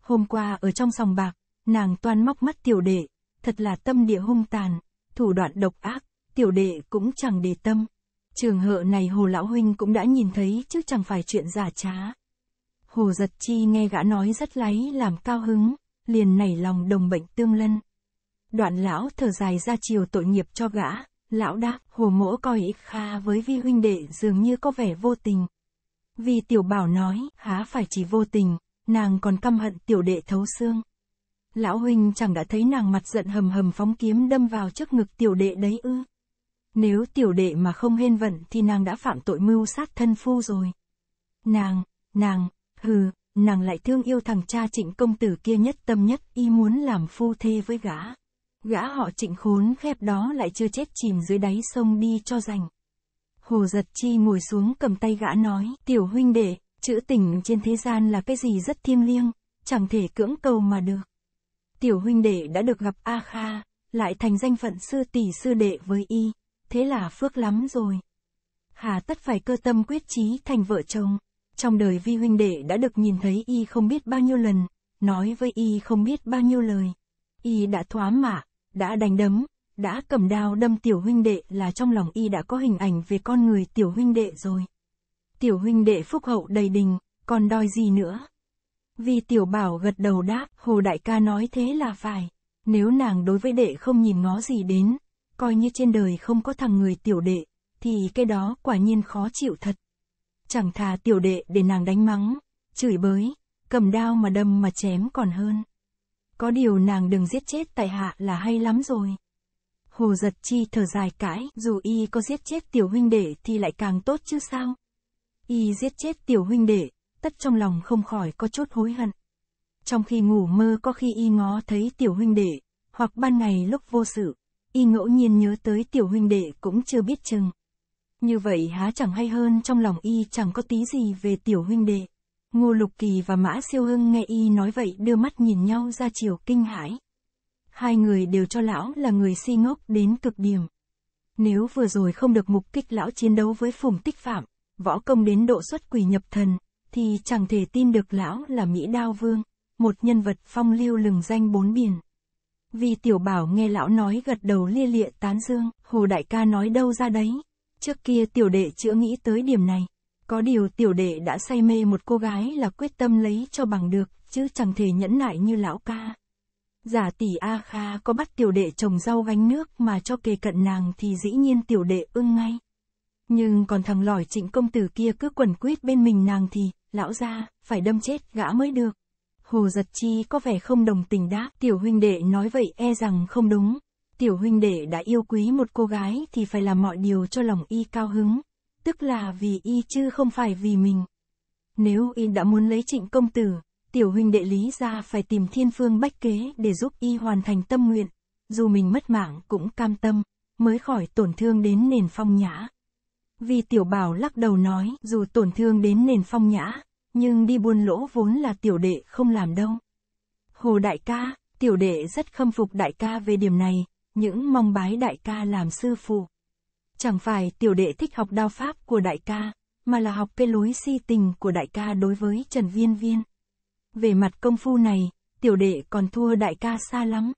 Hôm qua ở trong sòng bạc, Nàng toan móc mắt tiểu đệ, thật là tâm địa hung tàn, thủ đoạn độc ác, tiểu đệ cũng chẳng để tâm. Trường hợ này hồ lão huynh cũng đã nhìn thấy chứ chẳng phải chuyện giả trá. Hồ giật chi nghe gã nói rất lấy làm cao hứng, liền nảy lòng đồng bệnh tương lân. Đoạn lão thở dài ra chiều tội nghiệp cho gã, lão đáp, hồ mỗ coi ích kha với vi huynh đệ dường như có vẻ vô tình. Vì tiểu bảo nói, há phải chỉ vô tình, nàng còn căm hận tiểu đệ thấu xương lão huynh chẳng đã thấy nàng mặt giận hầm hầm phóng kiếm đâm vào trước ngực tiểu đệ đấy ư. Nếu tiểu đệ mà không hên vận thì nàng đã phạm tội mưu sát thân phu rồi. Nàng, nàng, hừ, nàng lại thương yêu thằng cha trịnh công tử kia nhất tâm nhất y muốn làm phu thê với gã. Gã họ trịnh khốn khép đó lại chưa chết chìm dưới đáy sông đi cho rành. Hồ giật chi ngồi xuống cầm tay gã nói, tiểu huynh đệ, chữ tình trên thế gian là cái gì rất thiêng liêng, chẳng thể cưỡng cầu mà được tiểu huynh đệ đã được gặp A Kha, lại thành danh phận sư tỷ sư đệ với y, thế là phước lắm rồi. Hà tất phải cơ tâm quyết chí thành vợ chồng, trong đời vi huynh đệ đã được nhìn thấy y không biết bao nhiêu lần, nói với y không biết bao nhiêu lời. Y đã thoá mạ, đã đánh đấm, đã cầm đao đâm tiểu huynh đệ là trong lòng y đã có hình ảnh về con người tiểu huynh đệ rồi. Tiểu huynh đệ phúc hậu đầy đình, còn đòi gì nữa? vì tiểu bảo gật đầu đáp, hồ đại ca nói thế là phải. Nếu nàng đối với đệ không nhìn ngó gì đến, coi như trên đời không có thằng người tiểu đệ, thì cái đó quả nhiên khó chịu thật. Chẳng thà tiểu đệ để nàng đánh mắng, chửi bới, cầm đao mà đâm mà chém còn hơn. Có điều nàng đừng giết chết tại hạ là hay lắm rồi. Hồ giật chi thở dài cãi, dù y có giết chết tiểu huynh đệ thì lại càng tốt chứ sao. Y giết chết tiểu huynh đệ, tất trong lòng không khỏi có chút hối hận. Trong khi ngủ mơ có khi y ngó thấy tiểu huynh đệ, hoặc ban ngày lúc vô sự, y ngẫu nhiên nhớ tới tiểu huynh đệ cũng chưa biết chừng. Như vậy há chẳng hay hơn trong lòng y chẳng có tí gì về tiểu huynh đệ. Ngô Lục Kỳ và Mã Siêu Hưng nghe y nói vậy đưa mắt nhìn nhau ra chiều kinh hãi. Hai người đều cho lão là người si ngốc đến cực điểm. Nếu vừa rồi không được mục kích lão chiến đấu với phùng tích phạm, võ công đến độ xuất quỷ nhập thần, thì chẳng thể tin được lão là Mỹ Đao Vương, một nhân vật phong lưu lừng danh bốn biển. Vì tiểu bảo nghe lão nói gật đầu lia lịa tán dương, hồ đại ca nói đâu ra đấy. Trước kia tiểu đệ chưa nghĩ tới điểm này. Có điều tiểu đệ đã say mê một cô gái là quyết tâm lấy cho bằng được, chứ chẳng thể nhẫn nại như lão ca. Giả tỷ A Kha có bắt tiểu đệ trồng rau gánh nước mà cho kề cận nàng thì dĩ nhiên tiểu đệ ưng ngay. Nhưng còn thằng lỏi trịnh công tử kia cứ quẩn quýt bên mình nàng thì, lão gia phải đâm chết gã mới được. Hồ giật chi có vẻ không đồng tình đáp, tiểu huynh đệ nói vậy e rằng không đúng. Tiểu huynh đệ đã yêu quý một cô gái thì phải làm mọi điều cho lòng y cao hứng, tức là vì y chứ không phải vì mình. Nếu y đã muốn lấy trịnh công tử, tiểu huynh đệ lý ra phải tìm thiên phương bách kế để giúp y hoàn thành tâm nguyện, dù mình mất mạng cũng cam tâm, mới khỏi tổn thương đến nền phong nhã. Vì tiểu bảo lắc đầu nói, dù tổn thương đến nền phong nhã, nhưng đi buôn lỗ vốn là tiểu đệ không làm đâu. Hồ đại ca, tiểu đệ rất khâm phục đại ca về điểm này, những mong bái đại ca làm sư phụ. Chẳng phải tiểu đệ thích học đao pháp của đại ca, mà là học cái lối si tình của đại ca đối với Trần Viên Viên. Về mặt công phu này, tiểu đệ còn thua đại ca xa lắm.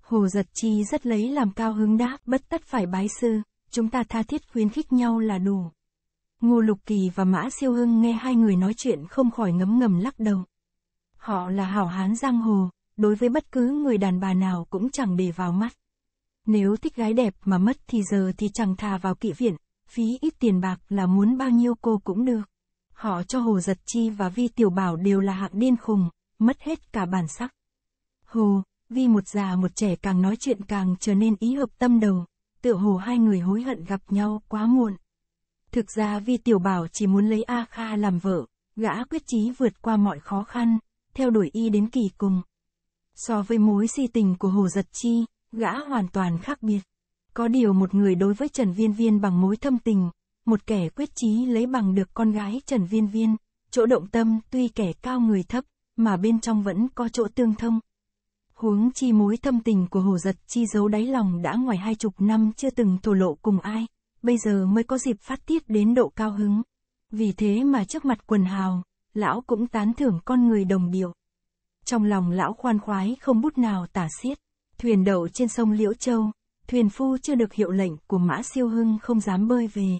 Hồ Giật Chi rất lấy làm cao hứng đáp, bất tất phải bái sư chúng ta tha thiết khuyến khích nhau là đủ. Ngô Lục Kỳ và Mã Siêu Hưng nghe hai người nói chuyện không khỏi ngấm ngầm lắc đầu. Họ là hảo hán giang hồ, đối với bất cứ người đàn bà nào cũng chẳng để vào mắt. Nếu thích gái đẹp mà mất thì giờ thì chẳng thà vào kỵ viện, phí ít tiền bạc là muốn bao nhiêu cô cũng được. Họ cho Hồ Giật Chi và Vi Tiểu Bảo đều là hạng điên khùng, mất hết cả bản sắc. Hồ, Vi một già một trẻ càng nói chuyện càng trở nên ý hợp tâm đầu tựa hồ hai người hối hận gặp nhau quá muộn. Thực ra Vi Tiểu Bảo chỉ muốn lấy A Kha làm vợ, gã quyết chí vượt qua mọi khó khăn, theo đuổi y đến kỳ cùng. So với mối si tình của Hồ Giật Chi, gã hoàn toàn khác biệt. Có điều một người đối với Trần Viên Viên bằng mối thâm tình, một kẻ quyết chí lấy bằng được con gái Trần Viên Viên, chỗ động tâm tuy kẻ cao người thấp, mà bên trong vẫn có chỗ tương thông huống chi mối thâm tình của Hồ Giật Chi giấu đáy lòng đã ngoài hai chục năm chưa từng thổ lộ cùng ai, bây giờ mới có dịp phát tiết đến độ cao hứng. Vì thế mà trước mặt quần hào, lão cũng tán thưởng con người đồng điệu. Trong lòng lão khoan khoái không bút nào tả xiết, thuyền đậu trên sông Liễu Châu, thuyền phu chưa được hiệu lệnh của Mã Siêu Hưng không dám bơi về.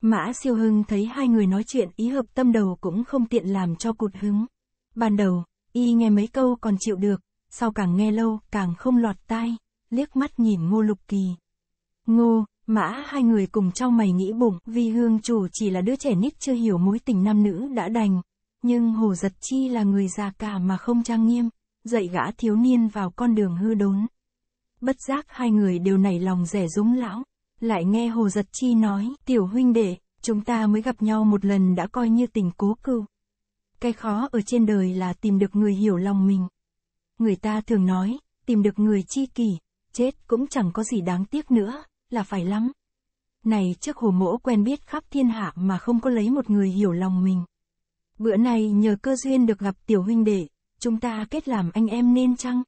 Mã Siêu Hưng thấy hai người nói chuyện ý hợp tâm đầu cũng không tiện làm cho cụt hứng. Ban đầu, y nghe mấy câu còn chịu được, sau càng nghe lâu càng không lọt tai, liếc mắt nhìn ngô lục kỳ. Ngô, mã hai người cùng trao mày nghĩ bụng, vì hương chủ chỉ là đứa trẻ nít chưa hiểu mối tình nam nữ đã đành, nhưng hồ giật chi là người già cả mà không trang nghiêm, dạy gã thiếu niên vào con đường hư đốn. Bất giác hai người đều nảy lòng rẻ rúng lão, lại nghe hồ giật chi nói, tiểu huynh đệ, chúng ta mới gặp nhau một lần đã coi như tình cố cưu. Cái khó ở trên đời là tìm được người hiểu lòng mình. Người ta thường nói, tìm được người chi kỳ chết cũng chẳng có gì đáng tiếc nữa, là phải lắm. Này trước hồ mỗ quen biết khắp thiên hạ mà không có lấy một người hiểu lòng mình. Bữa nay nhờ cơ duyên được gặp tiểu huynh đệ, chúng ta kết làm anh em nên chăng?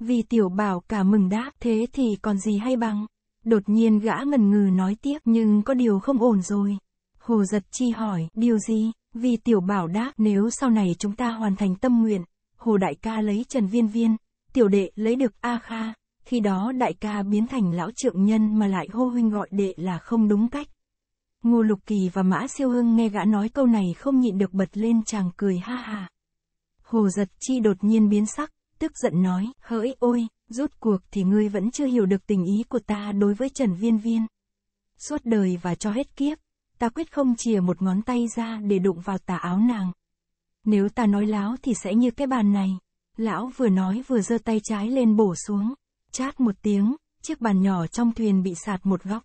Vì tiểu bảo cả mừng đáp thế thì còn gì hay bằng. Đột nhiên gã ngần ngừ nói tiếp nhưng có điều không ổn rồi. Hồ giật chi hỏi, điều gì? Vì tiểu bảo đáp nếu sau này chúng ta hoàn thành tâm nguyện, Hồ Đại ca lấy Trần Viên Viên, tiểu đệ lấy được A Kha, khi đó đại ca biến thành lão trượng nhân mà lại hô huynh gọi đệ là không đúng cách. Ngô Lục Kỳ và Mã Siêu Hưng nghe gã nói câu này không nhịn được bật lên chàng cười ha ha. Hồ giật chi đột nhiên biến sắc, tức giận nói, hỡi ôi, rút cuộc thì ngươi vẫn chưa hiểu được tình ý của ta đối với Trần Viên Viên. Suốt đời và cho hết kiếp, ta quyết không chìa một ngón tay ra để đụng vào tà áo nàng. Nếu ta nói láo thì sẽ như cái bàn này. Lão vừa nói vừa giơ tay trái lên bổ xuống. Chát một tiếng, chiếc bàn nhỏ trong thuyền bị sạt một góc.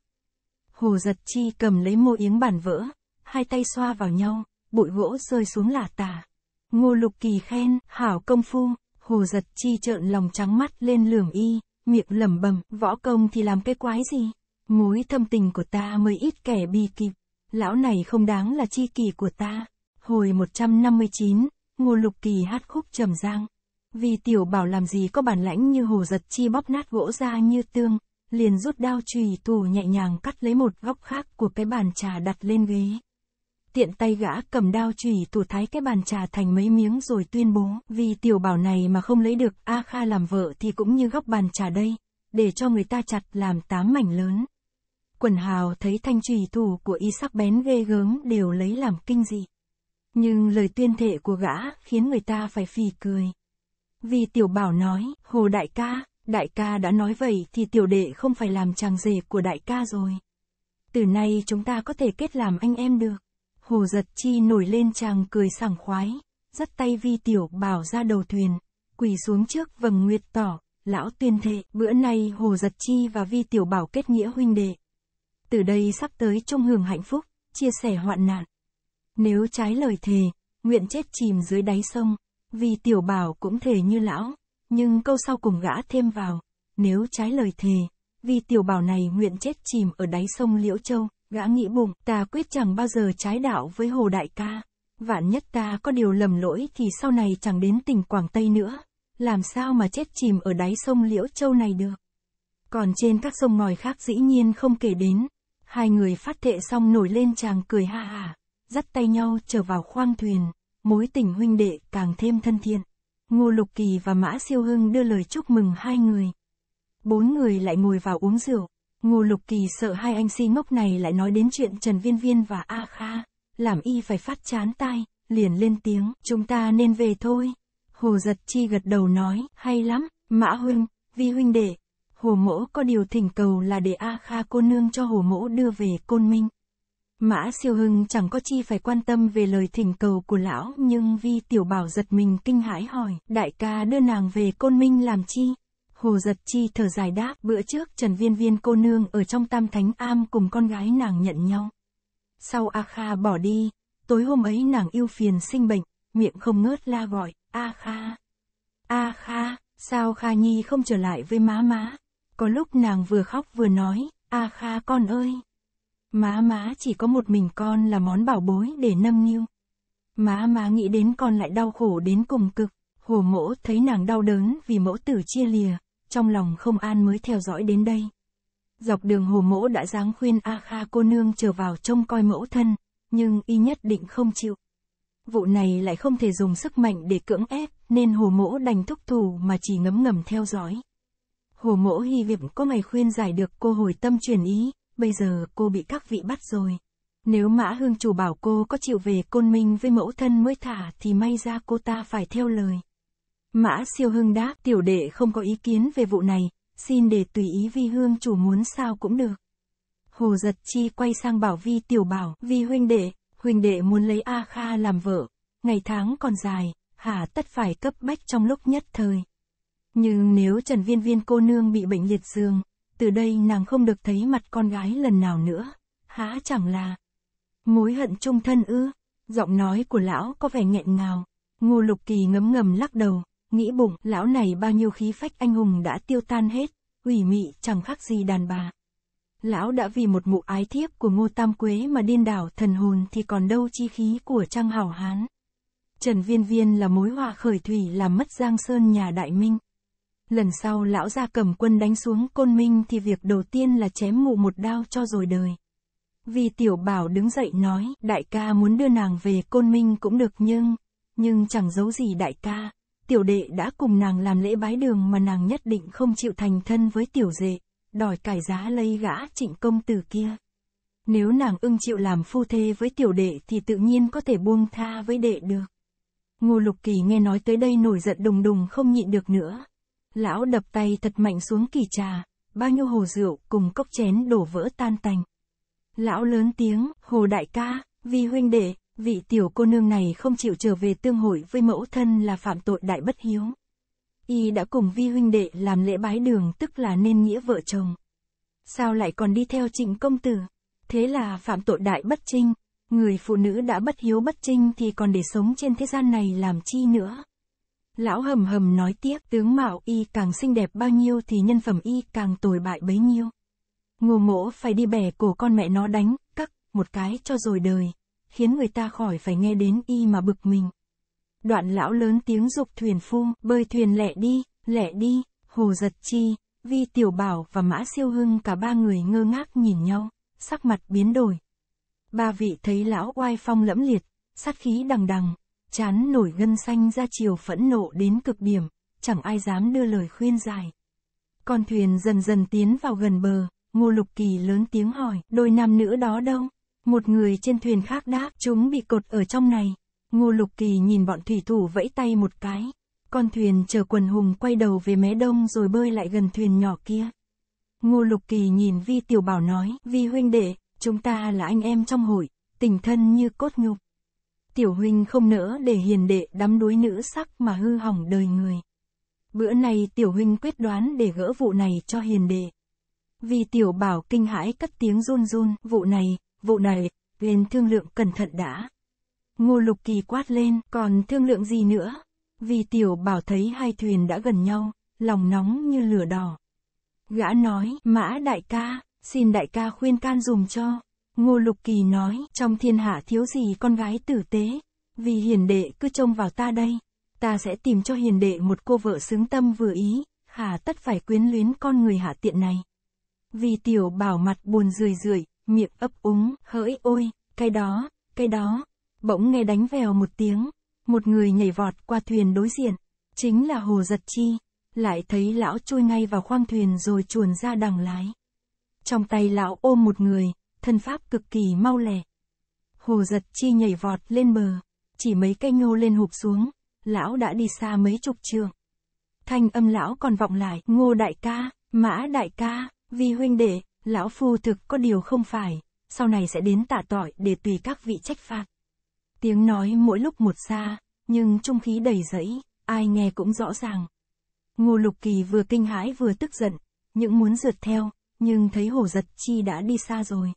Hồ giật chi cầm lấy mô yếng bàn vỡ, hai tay xoa vào nhau, bụi gỗ rơi xuống lả tả. Ngô Lục Kỳ khen, hảo công phu, hồ giật chi trợn lòng trắng mắt lên lườm y, miệng lẩm bẩm võ công thì làm cái quái gì. Mối thâm tình của ta mới ít kẻ bi kịp, lão này không đáng là chi kỳ của ta. Hồi 159, Ngô Lục Kỳ hát khúc trầm giang. Vì tiểu bảo làm gì có bản lãnh như hồ giật chi bóp nát gỗ ra như tương, liền rút đao chùy tù nhẹ nhàng cắt lấy một góc khác của cái bàn trà đặt lên ghế. Tiện tay gã cầm đao chùy tù thái cái bàn trà thành mấy miếng rồi tuyên bố, vì tiểu bảo này mà không lấy được A Kha làm vợ thì cũng như góc bàn trà đây, để cho người ta chặt làm tám mảnh lớn. Quần hào thấy thanh chùy thủ của y sắc bén ghê gớm đều lấy làm kinh dị. Nhưng lời tuyên thệ của gã khiến người ta phải phì cười. Vì tiểu bảo nói, hồ đại ca, đại ca đã nói vậy thì tiểu đệ không phải làm chàng rể của đại ca rồi. Từ nay chúng ta có thể kết làm anh em được. Hồ giật chi nổi lên chàng cười sảng khoái, dắt tay vi tiểu bảo ra đầu thuyền, quỳ xuống trước vầng nguyệt tỏ, lão tuyên thệ, bữa nay Hồ Giật Chi và Vi Tiểu Bảo kết nghĩa huynh đệ. Từ đây sắp tới chung hưởng hạnh phúc, chia sẻ hoạn nạn. Nếu trái lời thề, nguyện chết chìm dưới đáy sông, vì tiểu bảo cũng thề như lão, nhưng câu sau cùng gã thêm vào, nếu trái lời thề, vì tiểu bảo này nguyện chết chìm ở đáy sông Liễu Châu, gã nghĩ bụng, ta quyết chẳng bao giờ trái đạo với Hồ Đại ca, vạn nhất ta có điều lầm lỗi thì sau này chẳng đến tỉnh Quảng Tây nữa, làm sao mà chết chìm ở đáy sông Liễu Châu này được. Còn trên các sông ngòi khác dĩ nhiên không kể đến, hai người phát thệ xong nổi lên chàng cười ha ha dắt tay nhau trở vào khoang thuyền, mối tình huynh đệ càng thêm thân thiện. Ngô Lục Kỳ và Mã Siêu Hưng đưa lời chúc mừng hai người. Bốn người lại ngồi vào uống rượu. Ngô Lục Kỳ sợ hai anh si ngốc này lại nói đến chuyện Trần Viên Viên và A Kha, làm y phải phát chán tai, liền lên tiếng, chúng ta nên về thôi. Hồ Giật Chi gật đầu nói, hay lắm, Mã Huynh, Vi Huynh đệ, Hồ Mỗ có điều thỉnh cầu là để A Kha cô nương cho Hồ Mỗ đưa về Côn Minh. Mã siêu hưng chẳng có chi phải quan tâm về lời thỉnh cầu của lão nhưng vi tiểu bảo giật mình kinh hãi hỏi, đại ca đưa nàng về côn minh làm chi? Hồ giật chi thở dài đáp, bữa trước Trần Viên Viên cô nương ở trong tam thánh am cùng con gái nàng nhận nhau. Sau A Kha bỏ đi, tối hôm ấy nàng yêu phiền sinh bệnh, miệng không ngớt la gọi, A Kha. A Kha, sao Kha Nhi không trở lại với má má? Có lúc nàng vừa khóc vừa nói, A Kha con ơi. Má má chỉ có một mình con là món bảo bối để nâng niu. Má má nghĩ đến con lại đau khổ đến cùng cực, hồ mỗ thấy nàng đau đớn vì mẫu tử chia lìa, trong lòng không an mới theo dõi đến đây. Dọc đường hồ mỗ đã dáng khuyên A Kha cô nương trở vào trông coi mẫu thân, nhưng y nhất định không chịu. Vụ này lại không thể dùng sức mạnh để cưỡng ép, nên hồ mỗ đành thúc thủ mà chỉ ngấm ngầm theo dõi. Hồ mỗ hy vọng có ngày khuyên giải được cô hồi tâm chuyển ý, bây giờ cô bị các vị bắt rồi. Nếu Mã Hương chủ bảo cô có chịu về côn minh với mẫu thân mới thả thì may ra cô ta phải theo lời. Mã siêu hương đáp tiểu đệ không có ý kiến về vụ này, xin để tùy ý vi hương chủ muốn sao cũng được. Hồ giật chi quay sang bảo vi tiểu bảo, vi huynh đệ, huynh đệ muốn lấy A Kha làm vợ, ngày tháng còn dài, hả tất phải cấp bách trong lúc nhất thời. Nhưng nếu Trần Viên Viên cô nương bị bệnh liệt giường, từ đây nàng không được thấy mặt con gái lần nào nữa, há chẳng là mối hận chung thân ư, giọng nói của lão có vẻ nghẹn ngào, ngô lục kỳ ngấm ngầm lắc đầu, nghĩ bụng lão này bao nhiêu khí phách anh hùng đã tiêu tan hết, ủy mị chẳng khác gì đàn bà. Lão đã vì một mụ ái thiếp của ngô tam quế mà điên đảo thần hồn thì còn đâu chi khí của trang hảo hán. Trần Viên Viên là mối họa khởi thủy làm mất giang sơn nhà đại minh. Lần sau lão gia cầm quân đánh xuống côn minh thì việc đầu tiên là chém mụ một đao cho rồi đời. Vì tiểu bảo đứng dậy nói, đại ca muốn đưa nàng về côn minh cũng được nhưng, nhưng chẳng giấu gì đại ca. Tiểu đệ đã cùng nàng làm lễ bái đường mà nàng nhất định không chịu thành thân với tiểu dệ, đòi cải giá lây gã trịnh công tử kia. Nếu nàng ưng chịu làm phu thê với tiểu đệ thì tự nhiên có thể buông tha với đệ được. Ngô Lục Kỳ nghe nói tới đây nổi giận đùng đùng không nhịn được nữa, Lão đập tay thật mạnh xuống kỳ trà, bao nhiêu hồ rượu cùng cốc chén đổ vỡ tan tành. Lão lớn tiếng, hồ đại ca, vì huynh đệ, vị tiểu cô nương này không chịu trở về tương hội với mẫu thân là phạm tội đại bất hiếu. Y đã cùng vi huynh đệ làm lễ bái đường tức là nên nghĩa vợ chồng. Sao lại còn đi theo trịnh công tử? Thế là phạm tội đại bất trinh, người phụ nữ đã bất hiếu bất trinh thì còn để sống trên thế gian này làm chi nữa. Lão hầm hầm nói tiếc tướng mạo y càng xinh đẹp bao nhiêu thì nhân phẩm y càng tồi bại bấy nhiêu. Ngô mỗ phải đi bẻ cổ con mẹ nó đánh, cắt, một cái cho rồi đời, khiến người ta khỏi phải nghe đến y mà bực mình. Đoạn lão lớn tiếng dục thuyền phu, bơi thuyền lẹ đi, lẹ đi, hồ giật chi, vi tiểu bảo và mã siêu hưng cả ba người ngơ ngác nhìn nhau, sắc mặt biến đổi. Ba vị thấy lão oai phong lẫm liệt, sát khí đằng đằng, Chán nổi gân xanh ra chiều phẫn nộ đến cực điểm, chẳng ai dám đưa lời khuyên dài Con thuyền dần dần tiến vào gần bờ, Ngô Lục Kỳ lớn tiếng hỏi, đôi nam nữ đó đâu? Một người trên thuyền khác đáp, chúng bị cột ở trong này. Ngô Lục Kỳ nhìn bọn thủy thủ vẫy tay một cái. Con thuyền chờ quần hùng quay đầu về mé đông rồi bơi lại gần thuyền nhỏ kia. Ngô Lục Kỳ nhìn Vi Tiểu Bảo nói, Vi huynh đệ, chúng ta là anh em trong hội, tình thân như cốt nhục tiểu huynh không nỡ để hiền đệ đắm đuối nữ sắc mà hư hỏng đời người. Bữa nay tiểu huynh quyết đoán để gỡ vụ này cho hiền đệ. Vì tiểu bảo kinh hãi cất tiếng run run, vụ này, vụ này, lên thương lượng cẩn thận đã. Ngô lục kỳ quát lên, còn thương lượng gì nữa? Vì tiểu bảo thấy hai thuyền đã gần nhau, lòng nóng như lửa đỏ. Gã nói, mã đại ca, xin đại ca khuyên can dùm cho. Ngô Lục Kỳ nói, trong thiên hạ thiếu gì con gái tử tế, vì hiền đệ cứ trông vào ta đây, ta sẽ tìm cho hiền đệ một cô vợ xứng tâm vừa ý, hà tất phải quyến luyến con người hạ tiện này. Vì tiểu bảo mặt buồn rười rượi, miệng ấp úng, hỡi ôi, cái đó, cái đó, bỗng nghe đánh vèo một tiếng, một người nhảy vọt qua thuyền đối diện, chính là Hồ Giật Chi, lại thấy lão chui ngay vào khoang thuyền rồi chuồn ra đằng lái. Trong tay lão ôm một người, thân pháp cực kỳ mau lẹ. Hồ giật chi nhảy vọt lên bờ, chỉ mấy cây ngô lên hụp xuống, lão đã đi xa mấy chục trường. Thanh âm lão còn vọng lại, ngô đại ca, mã đại ca, vi huynh đệ, lão phu thực có điều không phải, sau này sẽ đến tạ tội để tùy các vị trách phạt. Tiếng nói mỗi lúc một xa, nhưng trung khí đầy rẫy, ai nghe cũng rõ ràng. Ngô Lục Kỳ vừa kinh hãi vừa tức giận, những muốn rượt theo, nhưng thấy hồ giật chi đã đi xa rồi.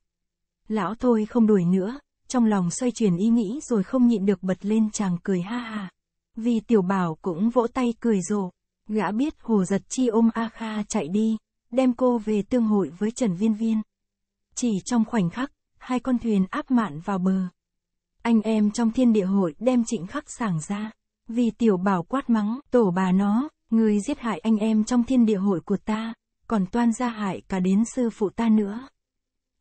Lão thôi không đuổi nữa, trong lòng xoay chuyển ý nghĩ rồi không nhịn được bật lên chàng cười ha ha. Vì tiểu bảo cũng vỗ tay cười rộ. Gã biết hồ giật chi ôm A Kha chạy đi, đem cô về tương hội với Trần Viên Viên. Chỉ trong khoảnh khắc, hai con thuyền áp mạn vào bờ. Anh em trong thiên địa hội đem trịnh khắc sảng ra. Vì tiểu bảo quát mắng, tổ bà nó, người giết hại anh em trong thiên địa hội của ta, còn toan ra hại cả đến sư phụ ta nữa.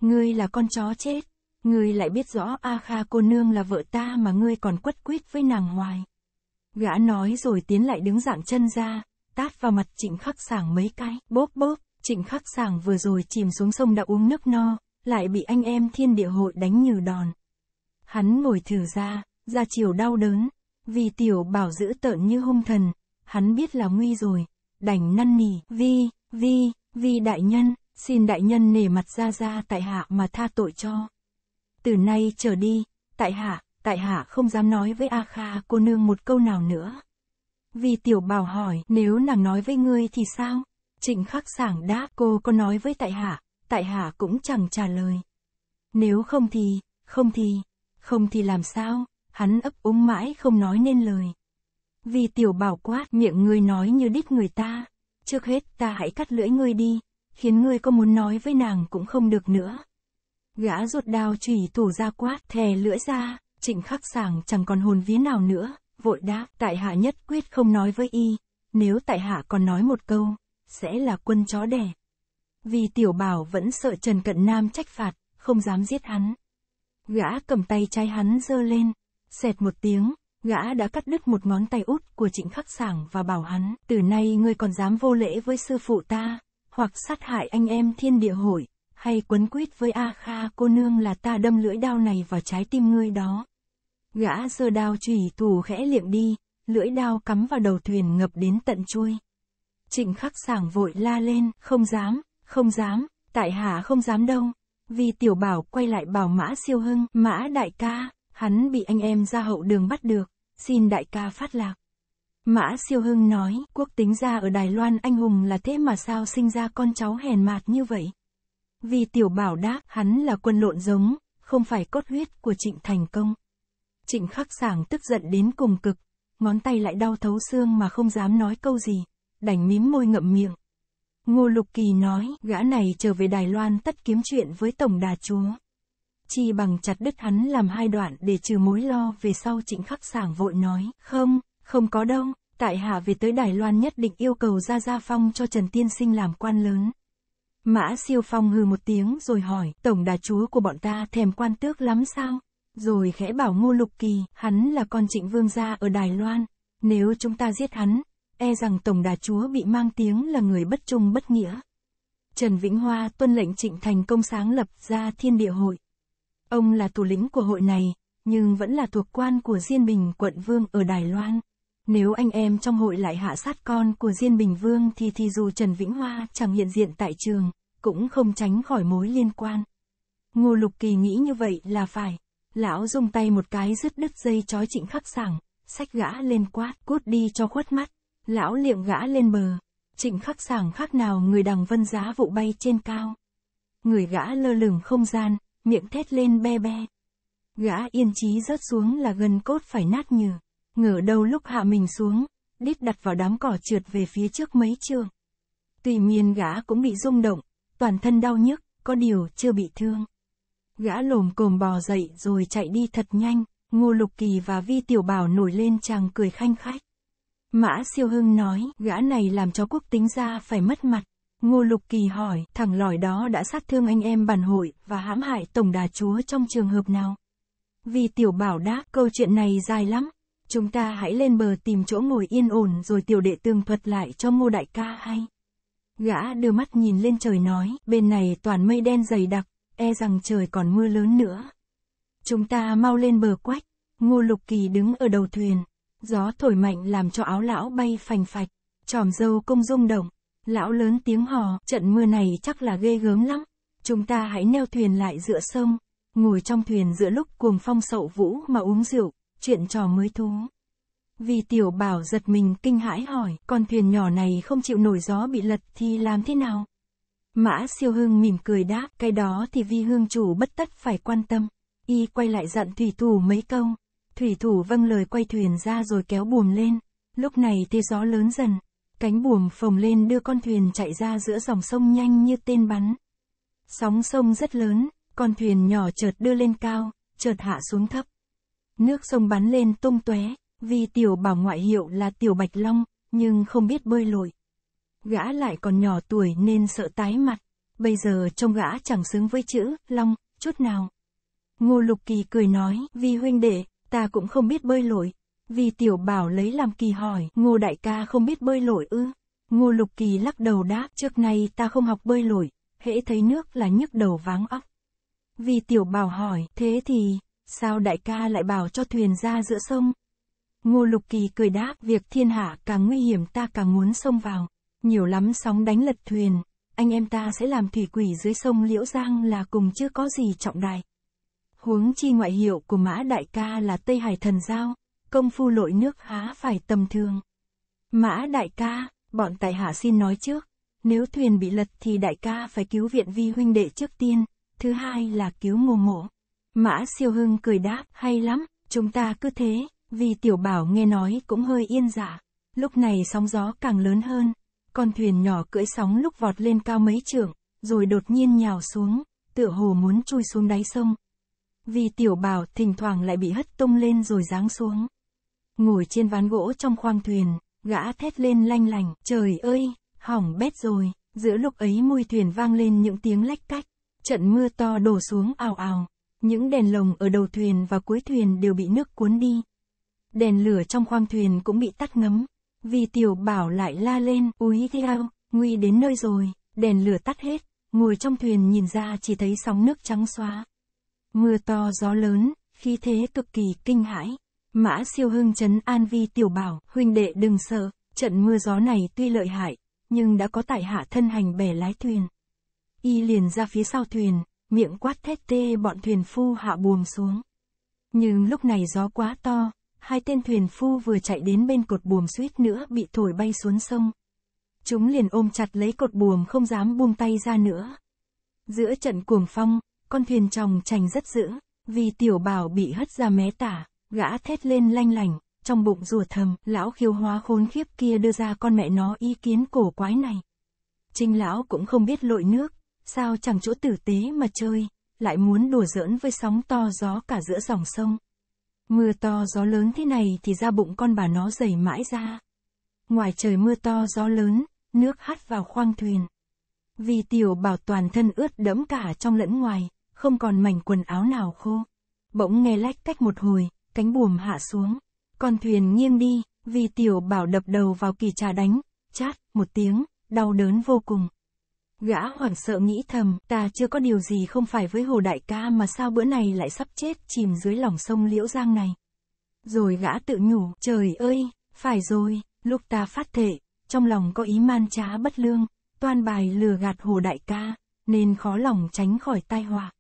Ngươi là con chó chết, ngươi lại biết rõ A Kha cô nương là vợ ta mà ngươi còn quất quýt với nàng hoài. Gã nói rồi tiến lại đứng dạng chân ra, tát vào mặt trịnh khắc sảng mấy cái, bốp bốp, trịnh khắc sảng vừa rồi chìm xuống sông đã uống nước no, lại bị anh em thiên địa hội đánh như đòn. Hắn ngồi thử ra, ra chiều đau đớn, vì tiểu bảo giữ tợn như hung thần, hắn biết là nguy rồi, đành năn nỉ, vi, vi, vi đại nhân xin đại nhân nể mặt ra ra tại hạ mà tha tội cho. Từ nay trở đi, tại hạ, tại hạ không dám nói với A Kha cô nương một câu nào nữa. Vì tiểu bảo hỏi nếu nàng nói với ngươi thì sao? Trịnh khắc sảng đáp cô có nói với tại hạ, tại hạ cũng chẳng trả lời. Nếu không thì, không thì, không thì làm sao, hắn ấp úng mãi không nói nên lời. Vì tiểu bảo quát miệng ngươi nói như đít người ta, trước hết ta hãy cắt lưỡi ngươi đi, khiến ngươi có muốn nói với nàng cũng không được nữa. Gã ruột đao chủy thủ ra quát, thè lưỡi ra, trịnh khắc sàng chẳng còn hồn vía nào nữa, vội đáp, tại hạ nhất quyết không nói với y, nếu tại hạ còn nói một câu, sẽ là quân chó đẻ. Vì tiểu bảo vẫn sợ Trần Cận Nam trách phạt, không dám giết hắn. Gã cầm tay trái hắn giơ lên, xẹt một tiếng, gã đã cắt đứt một ngón tay út của trịnh khắc sảng và bảo hắn, từ nay ngươi còn dám vô lễ với sư phụ ta, hoặc sát hại anh em thiên địa hội, hay quấn quýt với A Kha cô nương là ta đâm lưỡi đao này vào trái tim ngươi đó. Gã giơ đao chủy thủ khẽ liệm đi, lưỡi đao cắm vào đầu thuyền ngập đến tận chui Trịnh khắc sảng vội la lên, không dám, không dám, tại hạ không dám đâu. Vì tiểu bảo quay lại bảo mã siêu hưng, mã đại ca, hắn bị anh em ra hậu đường bắt được, xin đại ca phát lạc. Mã Siêu Hưng nói, quốc tính ra ở Đài Loan anh hùng là thế mà sao sinh ra con cháu hèn mạt như vậy. Vì tiểu bảo đáp, hắn là quân lộn giống, không phải cốt huyết của trịnh thành công. Trịnh khắc sảng tức giận đến cùng cực, ngón tay lại đau thấu xương mà không dám nói câu gì, đành mím môi ngậm miệng. Ngô Lục Kỳ nói, gã này trở về Đài Loan tất kiếm chuyện với Tổng Đà Chúa. Chi bằng chặt đứt hắn làm hai đoạn để trừ mối lo về sau trịnh khắc sảng vội nói, không, không có đâu, tại hạ về tới Đài Loan nhất định yêu cầu gia gia phong cho Trần Tiên Sinh làm quan lớn. Mã siêu phong hừ một tiếng rồi hỏi, tổng đà chúa của bọn ta thèm quan tước lắm sao? Rồi khẽ bảo ngô lục kỳ, hắn là con trịnh vương gia ở Đài Loan. Nếu chúng ta giết hắn, e rằng tổng đà chúa bị mang tiếng là người bất trung bất nghĩa. Trần Vĩnh Hoa tuân lệnh trịnh thành công sáng lập ra thiên địa hội. Ông là thủ lĩnh của hội này, nhưng vẫn là thuộc quan của Diên Bình quận Vương ở Đài Loan. Nếu anh em trong hội lại hạ sát con của Diên Bình Vương thì thì dù Trần Vĩnh Hoa chẳng hiện diện tại trường, cũng không tránh khỏi mối liên quan. Ngô Lục Kỳ nghĩ như vậy là phải. Lão dùng tay một cái rứt đứt dây trói trịnh khắc sảng, sách gã lên quát, cút đi cho khuất mắt. Lão liệm gã lên bờ. Trịnh khắc sảng khác nào người đằng vân giá vụ bay trên cao. Người gã lơ lửng không gian, miệng thét lên be be. Gã yên chí rớt xuống là gần cốt phải nát nhừ ngửa đầu lúc hạ mình xuống, đít đặt vào đám cỏ trượt về phía trước mấy trường. Tùy miên gã cũng bị rung động, toàn thân đau nhức, có điều chưa bị thương. Gã lồm cồm bò dậy rồi chạy đi thật nhanh, Ngô Lục Kỳ và Vi Tiểu Bảo nổi lên chàng cười khanh khách. Mã siêu hưng nói, gã này làm cho quốc tính ra phải mất mặt. Ngô Lục Kỳ hỏi, thằng lỏi đó đã sát thương anh em bản hội và hãm hại tổng đà chúa trong trường hợp nào? Vì tiểu bảo đáp, câu chuyện này dài lắm, Chúng ta hãy lên bờ tìm chỗ ngồi yên ổn rồi tiểu đệ tường thuật lại cho ngô đại ca hay. Gã đưa mắt nhìn lên trời nói, bên này toàn mây đen dày đặc, e rằng trời còn mưa lớn nữa. Chúng ta mau lên bờ quách, ngô lục kỳ đứng ở đầu thuyền, gió thổi mạnh làm cho áo lão bay phành phạch, tròm dâu công rung động, lão lớn tiếng hò, trận mưa này chắc là ghê gớm lắm, chúng ta hãy neo thuyền lại giữa sông, ngồi trong thuyền giữa lúc cuồng phong sậu vũ mà uống rượu chuyện trò mới thú. Vì tiểu bảo giật mình kinh hãi hỏi, con thuyền nhỏ này không chịu nổi gió bị lật thì làm thế nào? Mã siêu hương mỉm cười đáp, cái đó thì vi hương chủ bất tất phải quan tâm. Y quay lại dặn thủy thủ mấy câu. Thủy thủ vâng lời quay thuyền ra rồi kéo buồm lên. Lúc này thì gió lớn dần. Cánh buồm phồng lên đưa con thuyền chạy ra giữa dòng sông nhanh như tên bắn. Sóng sông rất lớn, con thuyền nhỏ chợt đưa lên cao, chợt hạ xuống thấp. Nước sông bắn lên tung tóe, vì tiểu bảo ngoại hiệu là tiểu bạch long, nhưng không biết bơi lội. Gã lại còn nhỏ tuổi nên sợ tái mặt, bây giờ trông gã chẳng xứng với chữ long chút nào. Ngô Lục Kỳ cười nói, vì huynh đệ, ta cũng không biết bơi lội. Vì tiểu bảo lấy làm kỳ hỏi, ngô đại ca không biết bơi lội ư? Ngô Lục Kỳ lắc đầu đáp, trước nay ta không học bơi lội, hễ thấy nước là nhức đầu váng óc. Vì tiểu bảo hỏi, thế thì, sao đại ca lại bảo cho thuyền ra giữa sông? Ngô Lục Kỳ cười đáp việc thiên hạ càng nguy hiểm ta càng muốn sông vào, nhiều lắm sóng đánh lật thuyền, anh em ta sẽ làm thủy quỷ dưới sông Liễu Giang là cùng chưa có gì trọng đại. Huống chi ngoại hiệu của mã đại ca là Tây Hải Thần Giao, công phu lội nước há phải tầm thường. Mã đại ca, bọn tại hạ xin nói trước, nếu thuyền bị lật thì đại ca phải cứu viện vi huynh đệ trước tiên, thứ hai là cứu ngô mộ. Mã siêu hưng cười đáp, hay lắm, chúng ta cứ thế, vì tiểu bảo nghe nói cũng hơi yên dạ. Lúc này sóng gió càng lớn hơn, con thuyền nhỏ cưỡi sóng lúc vọt lên cao mấy trượng, rồi đột nhiên nhào xuống, tựa hồ muốn chui xuống đáy sông. Vì tiểu bảo thỉnh thoảng lại bị hất tung lên rồi giáng xuống. Ngồi trên ván gỗ trong khoang thuyền, gã thét lên lanh lành, trời ơi, hỏng bét rồi, giữa lúc ấy môi thuyền vang lên những tiếng lách cách, trận mưa to đổ xuống ào ào. Những đèn lồng ở đầu thuyền và cuối thuyền đều bị nước cuốn đi. Đèn lửa trong khoang thuyền cũng bị tắt ngấm. Vì tiểu bảo lại la lên, úi theo, nguy đến nơi rồi, đèn lửa tắt hết, ngồi trong thuyền nhìn ra chỉ thấy sóng nước trắng xóa. Mưa to gió lớn, khí thế cực kỳ kinh hãi. Mã siêu hưng chấn an vi tiểu bảo, huynh đệ đừng sợ, trận mưa gió này tuy lợi hại, nhưng đã có tải hạ thân hành bẻ lái thuyền. Y liền ra phía sau thuyền, miệng quát thét tê bọn thuyền phu hạ buồm xuống. Nhưng lúc này gió quá to, hai tên thuyền phu vừa chạy đến bên cột buồm suýt nữa bị thổi bay xuống sông. Chúng liền ôm chặt lấy cột buồm không dám buông tay ra nữa. Giữa trận cuồng phong, con thuyền chồng chành rất dữ, vì tiểu bảo bị hất ra mé tả, gã thét lên lanh lành, trong bụng rùa thầm, lão khiêu hóa khốn khiếp kia đưa ra con mẹ nó ý kiến cổ quái này. Trinh lão cũng không biết lội nước, sao chẳng chỗ tử tế mà chơi, lại muốn đùa giỡn với sóng to gió cả giữa dòng sông. Mưa to gió lớn thế này thì ra bụng con bà nó dày mãi ra. Ngoài trời mưa to gió lớn, nước hắt vào khoang thuyền. Vì tiểu bảo toàn thân ướt đẫm cả trong lẫn ngoài, không còn mảnh quần áo nào khô. Bỗng nghe lách cách một hồi, cánh buồm hạ xuống. Con thuyền nghiêng đi, vì tiểu bảo đập đầu vào kỳ trà đánh, chát, một tiếng, đau đớn vô cùng. Gã hoảng sợ nghĩ thầm, ta chưa có điều gì không phải với hồ đại ca mà sao bữa này lại sắp chết chìm dưới lòng sông Liễu Giang này. Rồi gã tự nhủ, trời ơi, phải rồi, lúc ta phát thệ trong lòng có ý man trá bất lương, toan bài lừa gạt hồ đại ca, nên khó lòng tránh khỏi tai họa.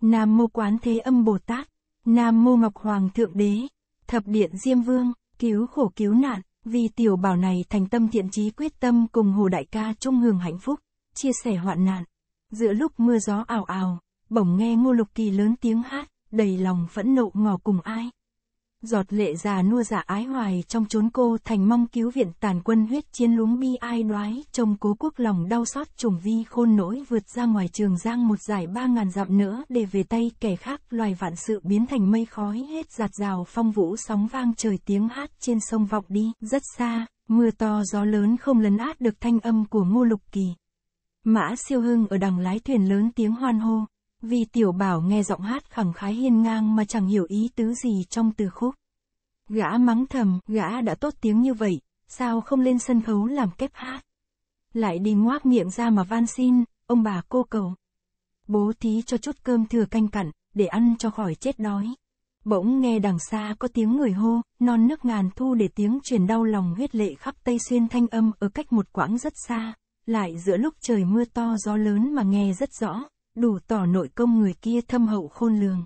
Nam mô quán thế âm Bồ Tát, Nam mô Ngọc Hoàng Thượng Đế, Thập Điện Diêm Vương, cứu khổ cứu nạn, vì tiểu bảo này thành tâm thiện trí quyết tâm cùng hồ đại ca chung hưởng hạnh phúc chia sẻ hoạn nạn. Giữa lúc mưa gió ảo ảo, bỗng nghe Ngô Lục Kỳ lớn tiếng hát, đầy lòng phẫn nộ ngỏ cùng ai. Giọt lệ già nua giả ái hoài trong chốn cô thành mong cứu viện tàn quân huyết chiến lúng bi ai đoái trông cố quốc lòng đau xót trùng vi khôn nỗi vượt ra ngoài trường giang một giải ba ngàn dặm nữa để về tay kẻ khác loài vạn sự biến thành mây khói hết giạt rào phong vũ sóng vang trời tiếng hát trên sông vọng đi rất xa mưa to gió lớn không lấn át được thanh âm của ngô lục kỳ Mã siêu hưng ở đằng lái thuyền lớn tiếng hoan hô, vì tiểu bảo nghe giọng hát khẳng khái hiên ngang mà chẳng hiểu ý tứ gì trong từ khúc. Gã mắng thầm, gã đã tốt tiếng như vậy, sao không lên sân khấu làm kép hát? Lại đi ngoác miệng ra mà van xin, ông bà cô cầu. Bố thí cho chút cơm thừa canh cặn, để ăn cho khỏi chết đói. Bỗng nghe đằng xa có tiếng người hô, non nước ngàn thu để tiếng truyền đau lòng huyết lệ khắp Tây Xuyên thanh âm ở cách một quãng rất xa lại giữa lúc trời mưa to gió lớn mà nghe rất rõ, đủ tỏ nội công người kia thâm hậu khôn lường.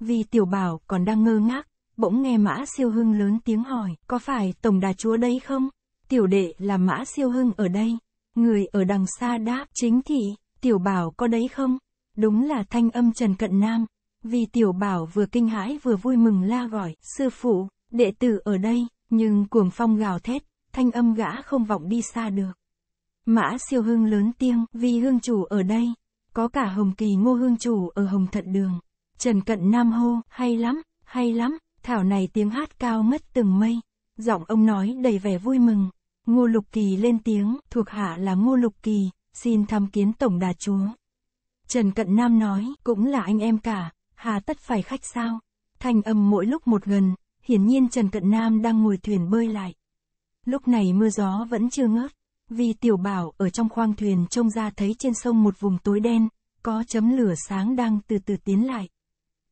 Vì tiểu bảo còn đang ngơ ngác, bỗng nghe mã siêu hưng lớn tiếng hỏi, có phải tổng đà chúa đây không? Tiểu đệ là mã siêu hưng ở đây. Người ở đằng xa đáp, chính thị, tiểu bảo có đấy không? Đúng là thanh âm Trần Cận Nam. Vì tiểu bảo vừa kinh hãi vừa vui mừng la gọi, sư phụ, đệ tử ở đây, nhưng cuồng phong gào thét, thanh âm gã không vọng đi xa được. Mã siêu hưng lớn tiếng, vì hương chủ ở đây. Có cả hồng kỳ ngô hương chủ ở hồng thận đường. Trần cận nam hô, hay lắm, hay lắm, thảo này tiếng hát cao mất từng mây. Giọng ông nói đầy vẻ vui mừng. Ngô lục kỳ lên tiếng, thuộc hạ là ngô lục kỳ, xin tham kiến tổng đà chúa. Trần cận nam nói, cũng là anh em cả, hà tất phải khách sao. Thanh âm mỗi lúc một gần, hiển nhiên Trần Cận Nam đang ngồi thuyền bơi lại. Lúc này mưa gió vẫn chưa ngớt, vì tiểu bảo ở trong khoang thuyền trông ra thấy trên sông một vùng tối đen, có chấm lửa sáng đang từ từ tiến lại.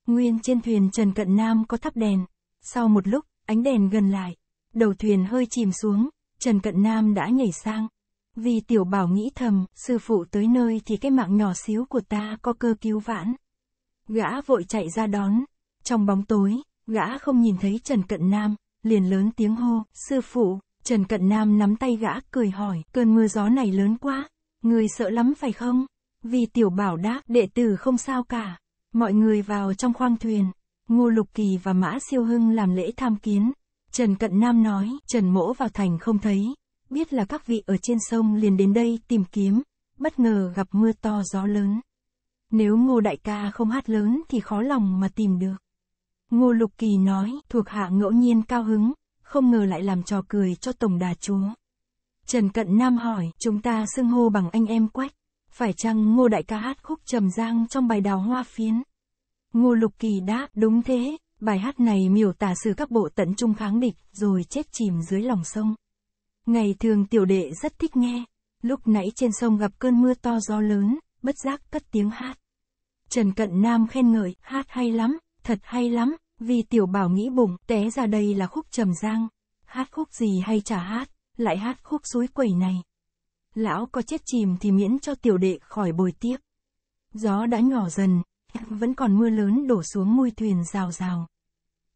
Nguyên trên thuyền Trần Cận Nam có thắp đèn. Sau một lúc, ánh đèn gần lại. Đầu thuyền hơi chìm xuống, Trần Cận Nam đã nhảy sang. Vì tiểu bảo nghĩ thầm, sư phụ tới nơi thì cái mạng nhỏ xíu của ta có cơ cứu vãn. Gã vội chạy ra đón. Trong bóng tối, gã không nhìn thấy Trần Cận Nam, liền lớn tiếng hô, sư phụ. Trần Cận Nam nắm tay gã, cười hỏi, cơn mưa gió này lớn quá, người sợ lắm phải không? Vì tiểu bảo đáp, đệ tử không sao cả. Mọi người vào trong khoang thuyền, Ngô Lục Kỳ và Mã Siêu Hưng làm lễ tham kiến. Trần Cận Nam nói, Trần Mỗ vào thành không thấy, biết là các vị ở trên sông liền đến đây tìm kiếm, bất ngờ gặp mưa to gió lớn. Nếu Ngô Đại ca không hát lớn thì khó lòng mà tìm được. Ngô Lục Kỳ nói, thuộc hạ ngẫu nhiên cao hứng, không ngờ lại làm trò cười cho Tổng Đà Chúa. Trần Cận Nam hỏi, chúng ta xưng hô bằng anh em quách, phải chăng Ngô Đại ca hát khúc trầm giang trong bài đào hoa phiến? Ngô Lục Kỳ đáp, đúng thế, bài hát này miêu tả sự các bộ tận trung kháng địch, rồi chết chìm dưới lòng sông. Ngày thường tiểu đệ rất thích nghe, lúc nãy trên sông gặp cơn mưa to gió lớn, bất giác cất tiếng hát. Trần Cận Nam khen ngợi, hát hay lắm, thật hay lắm, vì tiểu bảo nghĩ bụng, té ra đây là khúc trầm giang. Hát khúc gì hay chả hát, lại hát khúc suối quẩy này. Lão có chết chìm thì miễn cho tiểu đệ khỏi bồi tiếp. Gió đã nhỏ dần, *laughs* vẫn còn mưa lớn đổ xuống mui thuyền rào rào.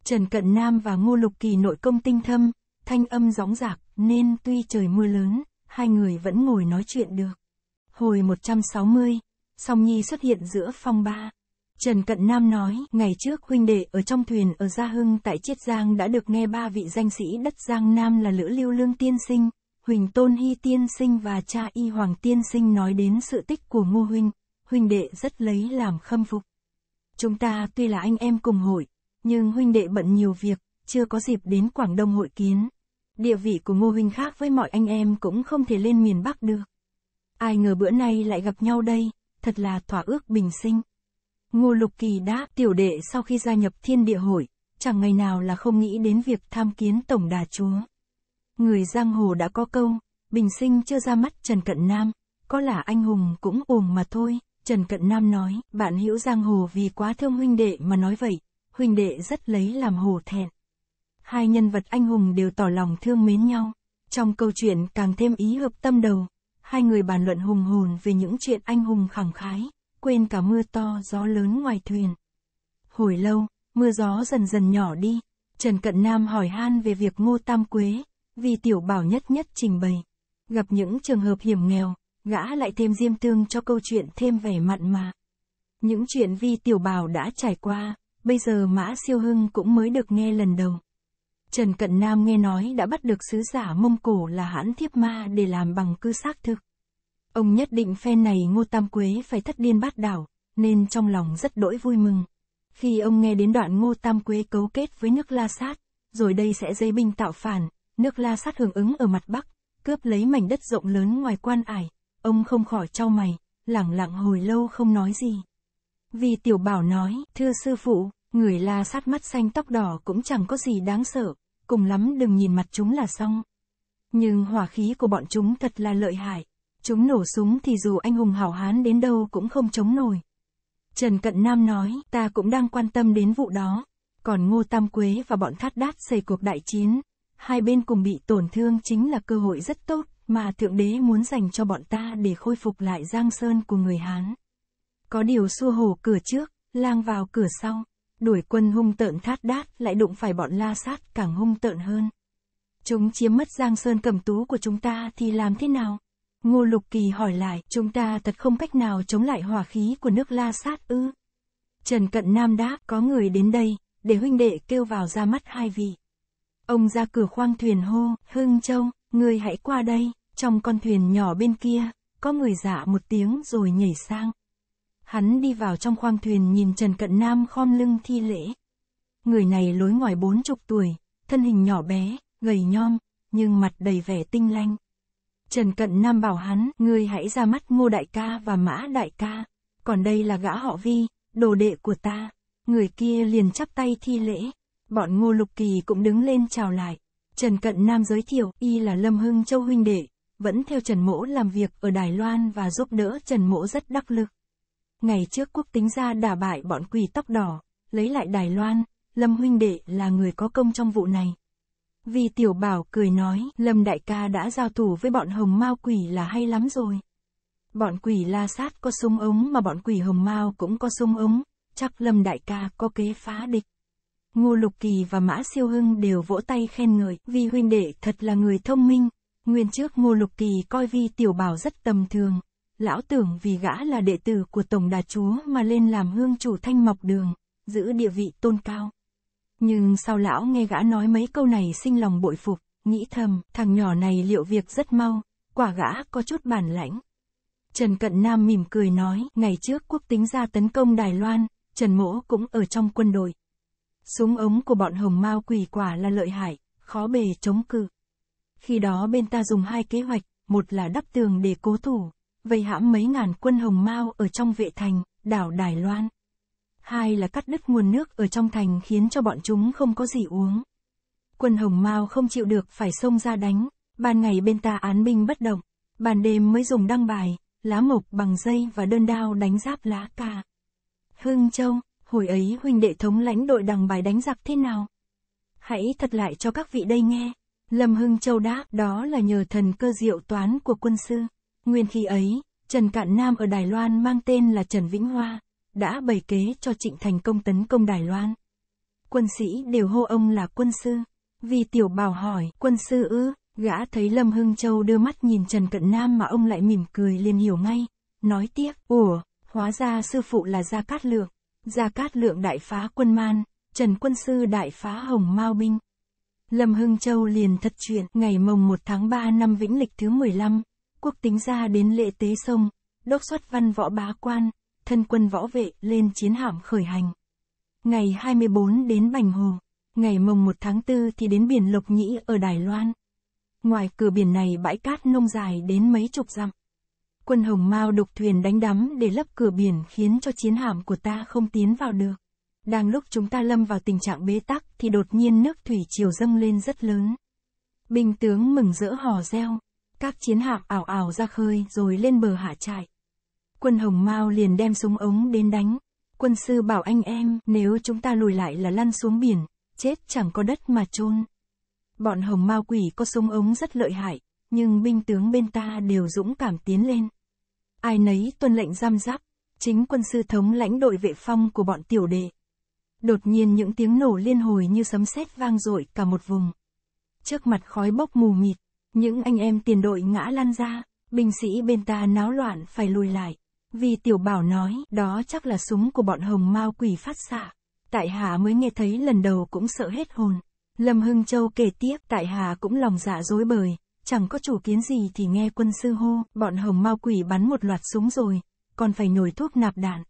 Trần Cận Nam và Ngô Lục Kỳ nội công tinh thâm, thanh âm gióng giạc, nên tuy trời mưa lớn, hai người vẫn ngồi nói chuyện được. Hồi 160, Song Nhi xuất hiện giữa phong ba. Trần Cận Nam nói, ngày trước huynh đệ ở trong thuyền ở Gia Hưng tại Chiết Giang đã được nghe ba vị danh sĩ đất Giang Nam là Lữ Lưu Lương Tiên Sinh, Huỳnh Tôn Hy Tiên Sinh và cha Y Hoàng Tiên Sinh nói đến sự tích của Ngô Huynh, huynh đệ rất lấy làm khâm phục. Chúng ta tuy là anh em cùng hội, nhưng huynh đệ bận nhiều việc, chưa có dịp đến Quảng Đông hội kiến. Địa vị của Ngô Huynh khác với mọi anh em cũng không thể lên miền Bắc được. Ai ngờ bữa nay lại gặp nhau đây, thật là thỏa ước bình sinh. Ngô Lục Kỳ đã, tiểu đệ sau khi gia nhập thiên địa hội, chẳng ngày nào là không nghĩ đến việc tham kiến tổng đà chúa. Người giang hồ đã có câu, bình sinh chưa ra mắt Trần Cận Nam, có là anh hùng cũng uổng mà thôi. Trần Cận Nam nói, bạn hữu giang hồ vì quá thương huynh đệ mà nói vậy, huynh đệ rất lấy làm hồ thẹn. Hai nhân vật anh hùng đều tỏ lòng thương mến nhau, trong câu chuyện càng thêm ý hợp tâm đầu, hai người bàn luận hùng hồn về những chuyện anh hùng khẳng khái quên cả mưa to gió lớn ngoài thuyền. Hồi lâu, mưa gió dần dần nhỏ đi, Trần Cận Nam hỏi han về việc Ngô Tam Quế, vì tiểu bảo nhất nhất trình bày. Gặp những trường hợp hiểm nghèo, gã lại thêm diêm tương cho câu chuyện thêm vẻ mặn mà. Những chuyện vi tiểu bảo đã trải qua, bây giờ Mã Siêu Hưng cũng mới được nghe lần đầu. Trần Cận Nam nghe nói đã bắt được sứ giả Mông Cổ là hãn thiếp ma để làm bằng cư xác thực. Ông nhất định phen này Ngô Tam Quế phải thất điên bát đảo, nên trong lòng rất đỗi vui mừng. Khi ông nghe đến đoạn Ngô Tam Quế cấu kết với nước La Sát, rồi đây sẽ dây binh tạo phản, nước La Sát hưởng ứng ở mặt Bắc, cướp lấy mảnh đất rộng lớn ngoài quan ải, ông không khỏi trao mày, lẳng lặng hồi lâu không nói gì. Vì tiểu bảo nói, thưa sư phụ, người La Sát mắt xanh tóc đỏ cũng chẳng có gì đáng sợ, cùng lắm đừng nhìn mặt chúng là xong. Nhưng hỏa khí của bọn chúng thật là lợi hại, Chúng nổ súng thì dù anh hùng hảo hán đến đâu cũng không chống nổi. Trần Cận Nam nói, ta cũng đang quan tâm đến vụ đó. Còn Ngô Tam Quế và bọn Thát Đát xây cuộc đại chiến. Hai bên cùng bị tổn thương chính là cơ hội rất tốt mà Thượng Đế muốn dành cho bọn ta để khôi phục lại giang sơn của người Hán. Có điều xua hồ cửa trước, lang vào cửa sau, đuổi quân hung tợn Thát Đát lại đụng phải bọn La Sát càng hung tợn hơn. Chúng chiếm mất giang sơn cầm tú của chúng ta thì làm thế nào? Ngô Lục Kỳ hỏi lại, chúng ta thật không cách nào chống lại hỏa khí của nước La Sát ư? Trần Cận Nam đáp, có người đến đây, để huynh đệ kêu vào ra mắt hai vị. Ông ra cửa khoang thuyền hô, Hưng Châu, người hãy qua đây, trong con thuyền nhỏ bên kia, có người giả dạ một tiếng rồi nhảy sang. Hắn đi vào trong khoang thuyền nhìn Trần Cận Nam khom lưng thi lễ. Người này lối ngoài bốn chục tuổi, thân hình nhỏ bé, gầy nhom, nhưng mặt đầy vẻ tinh lanh. Trần Cận Nam bảo hắn, ngươi hãy ra mắt ngô đại ca và mã đại ca, còn đây là gã họ vi, đồ đệ của ta. Người kia liền chắp tay thi lễ, bọn ngô lục kỳ cũng đứng lên chào lại. Trần Cận Nam giới thiệu, y là Lâm Hưng Châu huynh đệ, vẫn theo Trần Mỗ làm việc ở Đài Loan và giúp đỡ Trần Mỗ rất đắc lực. Ngày trước quốc tính ra đả bại bọn quỳ tóc đỏ, lấy lại Đài Loan, Lâm huynh đệ là người có công trong vụ này. Vì tiểu bảo cười nói, Lâm đại ca đã giao thủ với bọn hồng mao quỷ là hay lắm rồi. Bọn quỷ la sát có sung ống mà bọn quỷ hồng mao cũng có sung ống, chắc Lâm đại ca có kế phá địch. Ngô Lục Kỳ và Mã Siêu Hưng đều vỗ tay khen người vì huynh đệ thật là người thông minh. Nguyên trước Ngô Lục Kỳ coi vi tiểu bảo rất tầm thường. Lão tưởng vì gã là đệ tử của Tổng Đà Chúa mà lên làm hương chủ thanh mọc đường, giữ địa vị tôn cao. Nhưng sau lão nghe gã nói mấy câu này sinh lòng bội phục, nghĩ thầm, thằng nhỏ này liệu việc rất mau, quả gã có chút bản lãnh. Trần Cận Nam mỉm cười nói, ngày trước quốc tính ra tấn công Đài Loan, Trần Mỗ cũng ở trong quân đội. Súng ống của bọn Hồng Mao quỷ quả là lợi hại, khó bề chống cự. Khi đó bên ta dùng hai kế hoạch, một là đắp tường để cố thủ, vây hãm mấy ngàn quân Hồng Mao ở trong vệ thành, đảo Đài Loan, hai là cắt đứt nguồn nước ở trong thành khiến cho bọn chúng không có gì uống. Quân Hồng Mao không chịu được phải xông ra đánh, ban ngày bên ta án binh bất động, ban đêm mới dùng đăng bài, lá mộc bằng dây và đơn đao đánh giáp lá ca. Hưng Châu, hồi ấy huynh đệ thống lãnh đội đằng bài đánh giặc thế nào? Hãy thật lại cho các vị đây nghe. Lâm Hưng Châu đáp đó là nhờ thần cơ diệu toán của quân sư. Nguyên khi ấy, Trần Cạn Nam ở Đài Loan mang tên là Trần Vĩnh Hoa đã bày kế cho Trịnh Thành Công tấn công Đài Loan. Quân sĩ đều hô ông là quân sư. Vì tiểu bảo hỏi, quân sư ư, gã thấy Lâm Hưng Châu đưa mắt nhìn Trần Cận Nam mà ông lại mỉm cười liền hiểu ngay. Nói tiếp, ủa, hóa ra sư phụ là Gia Cát Lượng. Gia Cát Lượng đại phá quân man, Trần Quân Sư đại phá Hồng Mao Binh. Lâm Hưng Châu liền thật chuyện, ngày mồng 1 tháng 3 năm Vĩnh Lịch thứ 15, quốc tính ra đến lễ tế sông, đốc xuất văn võ bá quan, thân quân võ vệ lên chiến hạm khởi hành. Ngày 24 đến Bành Hồ, ngày mùng 1 tháng 4 thì đến biển lục Nhĩ ở Đài Loan. Ngoài cửa biển này bãi cát nông dài đến mấy chục dặm. Quân Hồng Mao đục thuyền đánh đắm để lấp cửa biển khiến cho chiến hạm của ta không tiến vào được. Đang lúc chúng ta lâm vào tình trạng bế tắc thì đột nhiên nước thủy chiều dâng lên rất lớn. Binh tướng mừng rỡ hò reo, các chiến hạm ảo ảo ra khơi rồi lên bờ hạ trại quân Hồng Mao liền đem súng ống đến đánh. Quân sư bảo anh em, nếu chúng ta lùi lại là lăn xuống biển, chết chẳng có đất mà chôn. Bọn Hồng Mao quỷ có súng ống rất lợi hại, nhưng binh tướng bên ta đều dũng cảm tiến lên. Ai nấy tuân lệnh giam giáp, chính quân sư thống lãnh đội vệ phong của bọn tiểu đệ. Đột nhiên những tiếng nổ liên hồi như sấm sét vang dội cả một vùng. Trước mặt khói bốc mù mịt, những anh em tiền đội ngã lăn ra, binh sĩ bên ta náo loạn phải lùi lại. Vì tiểu bảo nói, đó chắc là súng của bọn hồng mao quỷ phát xạ. Tại hạ mới nghe thấy lần đầu cũng sợ hết hồn. Lâm Hưng Châu kể tiếp, tại hạ cũng lòng dạ dối bời, chẳng có chủ kiến gì thì nghe quân sư hô, bọn hồng mao quỷ bắn một loạt súng rồi, còn phải nổi thuốc nạp đạn.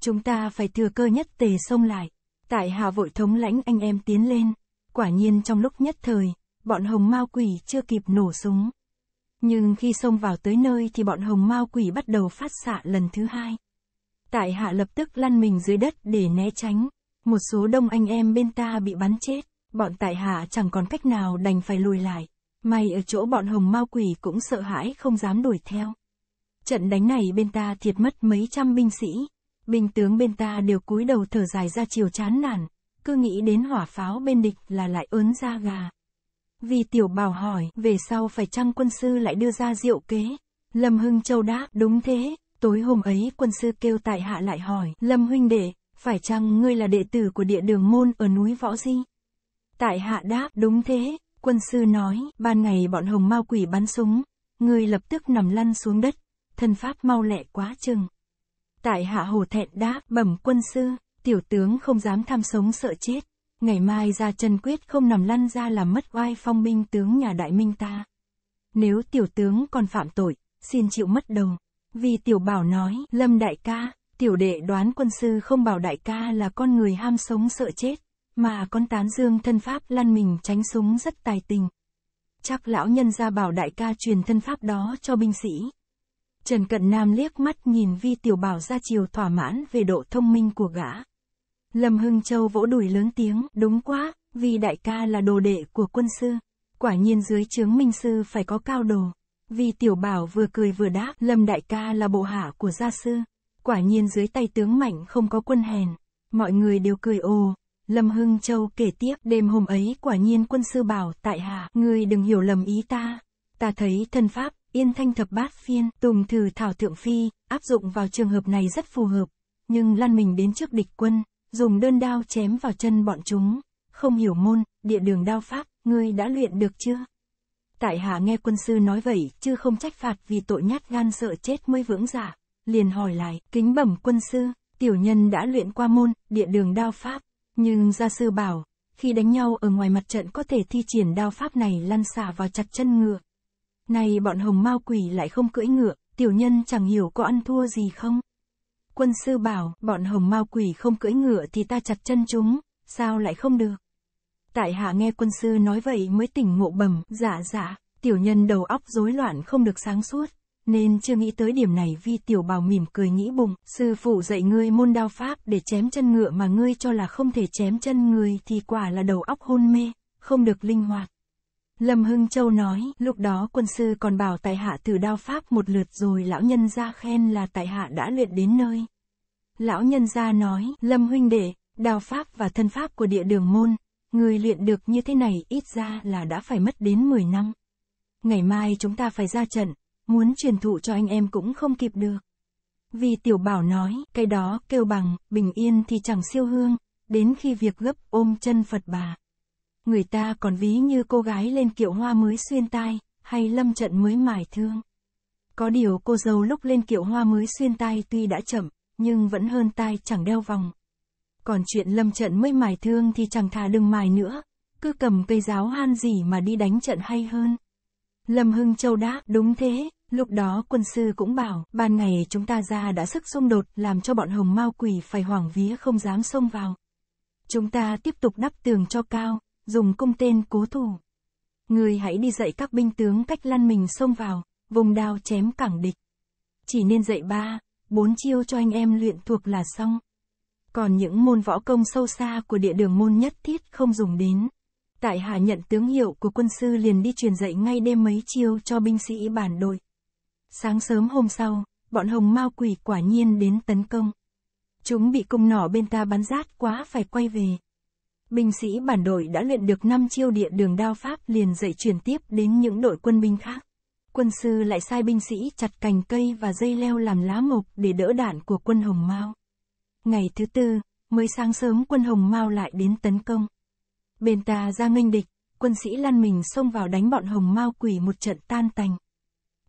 Chúng ta phải thừa cơ nhất tề xông lại. Tại hạ vội thống lãnh anh em tiến lên. Quả nhiên trong lúc nhất thời, bọn hồng mao quỷ chưa kịp nổ súng. Nhưng khi xông vào tới nơi thì bọn hồng mao quỷ bắt đầu phát xạ lần thứ hai. Tại hạ lập tức lăn mình dưới đất để né tránh. Một số đông anh em bên ta bị bắn chết, bọn tại hạ chẳng còn cách nào đành phải lùi lại. May ở chỗ bọn hồng mao quỷ cũng sợ hãi không dám đuổi theo. Trận đánh này bên ta thiệt mất mấy trăm binh sĩ. Binh tướng bên ta đều cúi đầu thở dài ra chiều chán nản, cứ nghĩ đến hỏa pháo bên địch là lại ớn da gà. Vì tiểu bảo hỏi, về sau phải chăng quân sư lại đưa ra diệu kế? Lâm Hưng Châu đáp, đúng thế, tối hôm ấy quân sư kêu tại hạ lại hỏi, Lâm huynh đệ, phải chăng ngươi là đệ tử của địa đường môn ở núi Võ Di? Tại hạ đáp, đúng thế, quân sư nói, ban ngày bọn hồng mao quỷ bắn súng, ngươi lập tức nằm lăn xuống đất, thân pháp mau lẹ quá chừng. Tại hạ hồ thẹn đáp, bẩm quân sư, tiểu tướng không dám tham sống sợ chết, ngày mai ra chân quyết không nằm lăn ra làm mất oai phong binh tướng nhà đại minh ta. Nếu tiểu tướng còn phạm tội, xin chịu mất đầu Vì tiểu bảo nói, lâm đại ca, tiểu đệ đoán quân sư không bảo đại ca là con người ham sống sợ chết, mà con tán dương thân pháp lăn mình tránh súng rất tài tình. Chắc lão nhân ra bảo đại ca truyền thân pháp đó cho binh sĩ. Trần Cận Nam liếc mắt nhìn vi tiểu bảo ra chiều thỏa mãn về độ thông minh của gã. Lâm Hưng Châu vỗ đùi lớn tiếng, đúng quá, vì đại ca là đồ đệ của quân sư. Quả nhiên dưới chướng minh sư phải có cao đồ. Vì tiểu bảo vừa cười vừa đáp, Lâm đại ca là bộ hạ của gia sư. Quả nhiên dưới tay tướng mạnh không có quân hèn. Mọi người đều cười ồ. Lâm Hưng Châu kể tiếp, đêm hôm ấy quả nhiên quân sư bảo, tại hạ, ngươi đừng hiểu lầm ý ta. Ta thấy thân pháp, yên thanh thập bát phiên, tùng thử thảo thượng phi, áp dụng vào trường hợp này rất phù hợp. Nhưng lăn mình đến trước địch quân, dùng đơn đao chém vào chân bọn chúng. Không hiểu môn, địa đường đao pháp, ngươi đã luyện được chưa? Tại hạ nghe quân sư nói vậy, chứ không trách phạt vì tội nhát gan sợ chết mới vững giả. Dạ. Liền hỏi lại, kính bẩm quân sư, tiểu nhân đã luyện qua môn, địa đường đao pháp. Nhưng gia sư bảo, khi đánh nhau ở ngoài mặt trận có thể thi triển đao pháp này lăn xả vào chặt chân ngựa. Này bọn hồng mao quỷ lại không cưỡi ngựa, tiểu nhân chẳng hiểu có ăn thua gì không? Quân sư bảo, bọn hồng mao quỷ không cưỡi ngựa thì ta chặt chân chúng, sao lại không được? Tại hạ nghe quân sư nói vậy mới tỉnh ngộ bẩm, dạ dạ, tiểu nhân đầu óc rối loạn không được sáng suốt, nên chưa nghĩ tới điểm này vi tiểu bào mỉm cười nghĩ bụng, sư phụ dạy ngươi môn đao pháp để chém chân ngựa mà ngươi cho là không thể chém chân người thì quả là đầu óc hôn mê, không được linh hoạt. Lâm Hưng Châu nói, lúc đó quân sư còn bảo tại hạ từ đao pháp một lượt rồi lão nhân gia khen là tại hạ đã luyện đến nơi. Lão nhân gia nói, Lâm huynh đệ, đao pháp và thân pháp của địa đường môn, người luyện được như thế này ít ra là đã phải mất đến 10 năm. Ngày mai chúng ta phải ra trận, muốn truyền thụ cho anh em cũng không kịp được. Vì tiểu bảo nói, cái đó kêu bằng, bình yên thì chẳng siêu hương, đến khi việc gấp ôm chân Phật bà. Người ta còn ví như cô gái lên kiệu hoa mới xuyên tai, hay lâm trận mới mải thương. Có điều cô dâu lúc lên kiệu hoa mới xuyên tai tuy đã chậm, nhưng vẫn hơn tai chẳng đeo vòng. Còn chuyện lâm trận mới mài thương thì chẳng thà đừng mài nữa, cứ cầm cây giáo han gì mà đi đánh trận hay hơn. Lâm Hưng Châu đáp, đúng thế, lúc đó quân sư cũng bảo, ban ngày chúng ta ra đã sức xung đột làm cho bọn hồng mau quỷ phải hoảng vía không dám xông vào. Chúng ta tiếp tục đắp tường cho cao, dùng cung tên cố thủ. Người hãy đi dạy các binh tướng cách lăn mình xông vào, vùng đao chém cẳng địch. Chỉ nên dạy ba, bốn chiêu cho anh em luyện thuộc là xong. Còn những môn võ công sâu xa của địa đường môn nhất thiết không dùng đến. Tại hạ nhận tướng hiệu của quân sư liền đi truyền dạy ngay đêm mấy chiêu cho binh sĩ bản đội. Sáng sớm hôm sau, bọn hồng mao quỷ quả nhiên đến tấn công. Chúng bị cung nỏ bên ta bắn rát quá phải quay về. Binh sĩ bản đội đã luyện được năm chiêu địa đường đao pháp liền dạy truyền tiếp đến những đội quân binh khác. Quân sư lại sai binh sĩ chặt cành cây và dây leo làm lá mộc để đỡ đạn của quân Hồng Mao. Ngày thứ tư, mới sáng sớm quân Hồng Mao lại đến tấn công. Bên ta ra nghênh địch, quân sĩ lăn mình xông vào đánh bọn Hồng Mao quỷ một trận tan tành.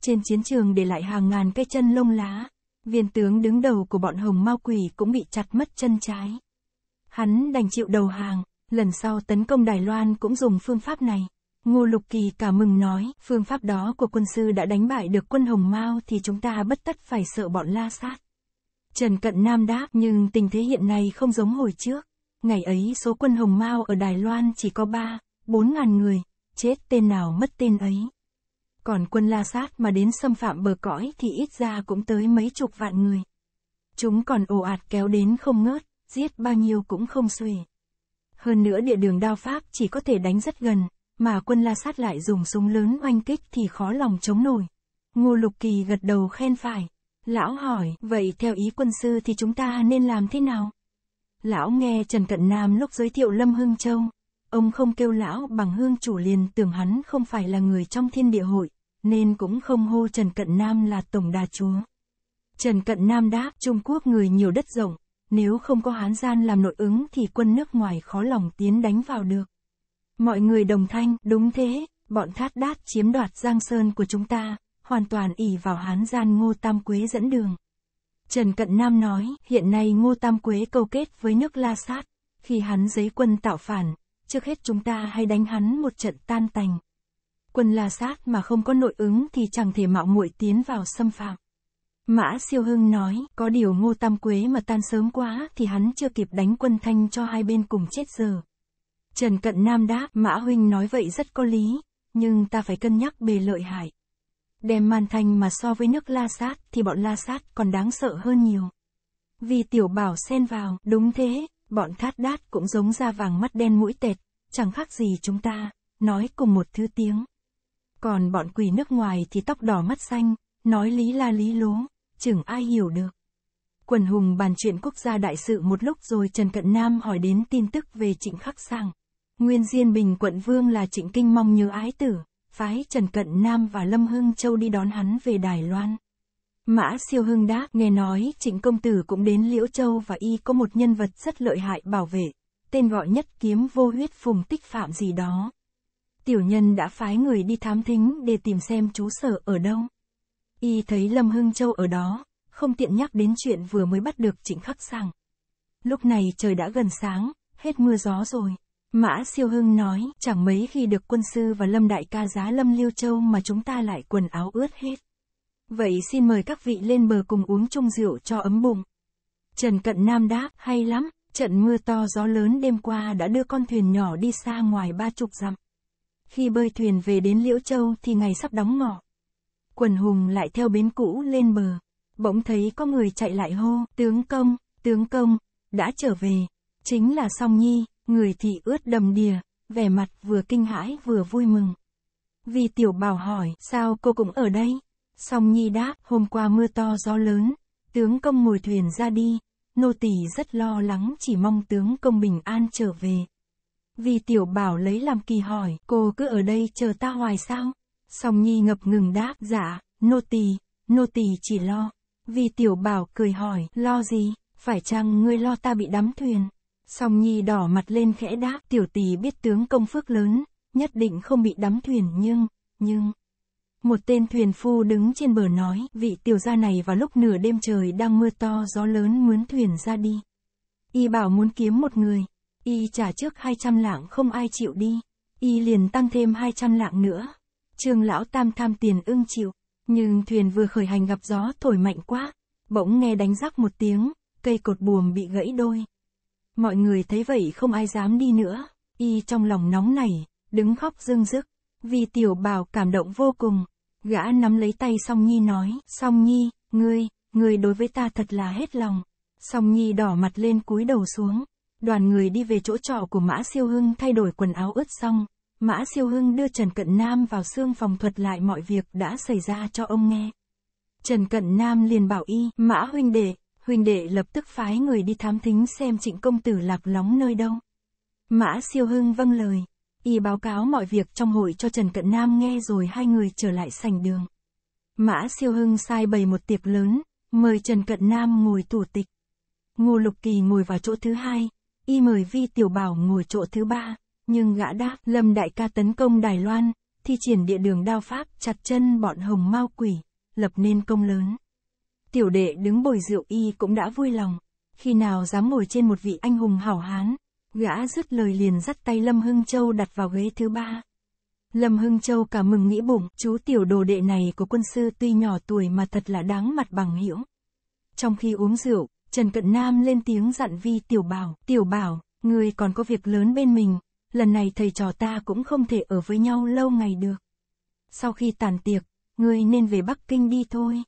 Trên chiến trường để lại hàng ngàn cây chân lông lá, viên tướng đứng đầu của bọn Hồng Mao quỷ cũng bị chặt mất chân trái. Hắn đành chịu đầu hàng, lần sau tấn công Đài Loan cũng dùng phương pháp này. Ngô Lục Kỳ cả mừng nói, phương pháp đó của quân sư đã đánh bại được quân Hồng Mao thì chúng ta bất tất phải sợ bọn la sát. Trần Cận Nam đáp, nhưng tình thế hiện nay không giống hồi trước. Ngày ấy số quân Hồng Mao ở Đài Loan chỉ có 3, 4 ngàn người, chết tên nào mất tên ấy. Còn quân La Sát mà đến xâm phạm bờ cõi thì ít ra cũng tới mấy chục vạn người. Chúng còn ồ ạt kéo đến không ngớt giết bao nhiêu cũng không xuề. Hơn nữa địa đường đao pháp chỉ có thể đánh rất gần, mà quân la sát lại dùng súng lớn oanh kích thì khó lòng chống nổi. Ngô Lục Kỳ gật đầu khen phải. Lão hỏi, vậy theo ý quân sư thì chúng ta nên làm thế nào? Lão nghe Trần Cận Nam lúc giới thiệu Lâm Hương Châu. Ông không kêu lão bằng hương chủ liền tưởng hắn không phải là người trong thiên địa hội, nên cũng không hô Trần Cận Nam là tổng đà chúa. Trần Cận Nam đáp Trung Quốc người nhiều đất rộng, nếu không có Hán gian làm nội ứng thì quân nước ngoài khó lòng tiến đánh vào được. Mọi người đồng thanh, đúng thế, bọn thát đát chiếm đoạt Giang Sơn của chúng ta, hoàn toàn ỉ vào Hán gian Ngô Tam Quế dẫn đường. Trần Cận Nam nói, hiện nay Ngô Tam Quế câu kết với nước La Sát, khi hắn giấy quân tạo phản, trước hết chúng ta hay đánh hắn một trận tan tành. Quân La Sát mà không có nội ứng thì chẳng thể mạo muội tiến vào xâm phạm. Mã siêu hưng nói, có điều ngô tam quế mà tan sớm quá thì hắn chưa kịp đánh quân thanh cho hai bên cùng chết giờ. Trần Cận Nam đáp, Mã Huynh nói vậy rất có lý, nhưng ta phải cân nhắc bề lợi hại. Đem man thanh mà so với nước la sát thì bọn la sát còn đáng sợ hơn nhiều. Vì tiểu bảo xen vào, đúng thế, bọn thát đát cũng giống da vàng mắt đen mũi tệt, chẳng khác gì chúng ta, nói cùng một thứ tiếng. Còn bọn quỷ nước ngoài thì tóc đỏ mắt xanh, nói lý la lý lố chừng ai hiểu được. Quần hùng bàn chuyện quốc gia đại sự một lúc rồi Trần Cận Nam hỏi đến tin tức về trịnh khắc sang. Nguyên Diên Bình quận vương là trịnh kinh mong nhớ ái tử, phái Trần Cận Nam và Lâm Hưng Châu đi đón hắn về Đài Loan. Mã siêu hưng đáp nghe nói trịnh công tử cũng đến Liễu Châu và y có một nhân vật rất lợi hại bảo vệ, tên gọi nhất kiếm vô huyết phùng tích phạm gì đó. Tiểu nhân đã phái người đi thám thính để tìm xem chú sở ở đâu. Y thấy Lâm Hưng Châu ở đó, không tiện nhắc đến chuyện vừa mới bắt được Trịnh Khắc Sàng. Lúc này trời đã gần sáng, hết mưa gió rồi. Mã Siêu Hưng nói, chẳng mấy khi được quân sư và Lâm Đại ca giá Lâm Liêu Châu mà chúng ta lại quần áo ướt hết. Vậy xin mời các vị lên bờ cùng uống chung rượu cho ấm bụng. Trần Cận Nam đáp, hay lắm, trận mưa to gió lớn đêm qua đã đưa con thuyền nhỏ đi xa ngoài ba chục dặm. Khi bơi thuyền về đến Liễu Châu thì ngày sắp đóng ngọ quần hùng lại theo bến cũ lên bờ. Bỗng thấy có người chạy lại hô, tướng công, tướng công, đã trở về. Chính là song nhi, người thị ướt đầm đìa, vẻ mặt vừa kinh hãi vừa vui mừng. Vì tiểu bảo hỏi, sao cô cũng ở đây? Song nhi đáp, hôm qua mưa to gió lớn, tướng công ngồi thuyền ra đi, nô tỳ rất lo lắng chỉ mong tướng công bình an trở về. Vì tiểu bảo lấy làm kỳ hỏi, cô cứ ở đây chờ ta hoài sao? Song Nhi ngập ngừng đáp, dạ, nô tỳ, nô tỳ chỉ lo. Vì tiểu bảo cười hỏi, lo gì, phải chăng ngươi lo ta bị đắm thuyền? Song Nhi đỏ mặt lên khẽ đáp, tiểu Tì biết tướng công phước lớn, nhất định không bị đắm thuyền nhưng, nhưng... Một tên thuyền phu đứng trên bờ nói, vị tiểu gia này vào lúc nửa đêm trời đang mưa to gió lớn mướn thuyền ra đi. Y bảo muốn kiếm một người, y trả trước 200 lạng không ai chịu đi, y liền tăng thêm 200 lạng nữa. Trương lão tam tham tiền ưng chịu, nhưng thuyền vừa khởi hành gặp gió thổi mạnh quá, bỗng nghe đánh rắc một tiếng, cây cột buồm bị gãy đôi. Mọi người thấy vậy không ai dám đi nữa, y trong lòng nóng nảy, đứng khóc rưng rức, vì tiểu Bảo cảm động vô cùng. Gã nắm lấy tay song nhi nói, song nhi, ngươi, ngươi đối với ta thật là hết lòng. Song nhi đỏ mặt lên cúi đầu xuống, đoàn người đi về chỗ trọ của mã siêu hưng thay đổi quần áo ướt xong, Mã Siêu Hưng đưa Trần Cận Nam vào xương phòng thuật lại mọi việc đã xảy ra cho ông nghe. Trần Cận Nam liền bảo y, Mã huynh đệ, huynh đệ lập tức phái người đi thám thính xem trịnh công tử lạc lóng nơi đâu. Mã Siêu Hưng vâng lời, y báo cáo mọi việc trong hội cho Trần Cận Nam nghe rồi hai người trở lại sảnh đường. Mã Siêu Hưng sai bày một tiệc lớn, mời Trần Cận Nam ngồi tủ tịch. Ngô Lục Kỳ ngồi vào chỗ thứ hai, y mời Vi Tiểu Bảo ngồi chỗ thứ ba nhưng gã đáp, Lâm Đại ca tấn công Đài Loan, thi triển địa đường đao pháp, chặt chân bọn hồng mao quỷ, lập nên công lớn. Tiểu đệ đứng bồi rượu y cũng đã vui lòng, khi nào dám ngồi trên một vị anh hùng hảo hán, gã dứt lời liền dắt tay Lâm Hưng Châu đặt vào ghế thứ ba. Lâm Hưng Châu cả mừng nghĩ bụng, chú tiểu đồ đệ này của quân sư tuy nhỏ tuổi mà thật là đáng mặt bằng hiểu. Trong khi uống rượu, Trần Cận Nam lên tiếng dặn vi tiểu bảo, tiểu bảo, người còn có việc lớn bên mình, lần này thầy trò ta cũng không thể ở với nhau lâu ngày được. Sau khi tàn tiệc, ngươi nên về Bắc Kinh đi thôi.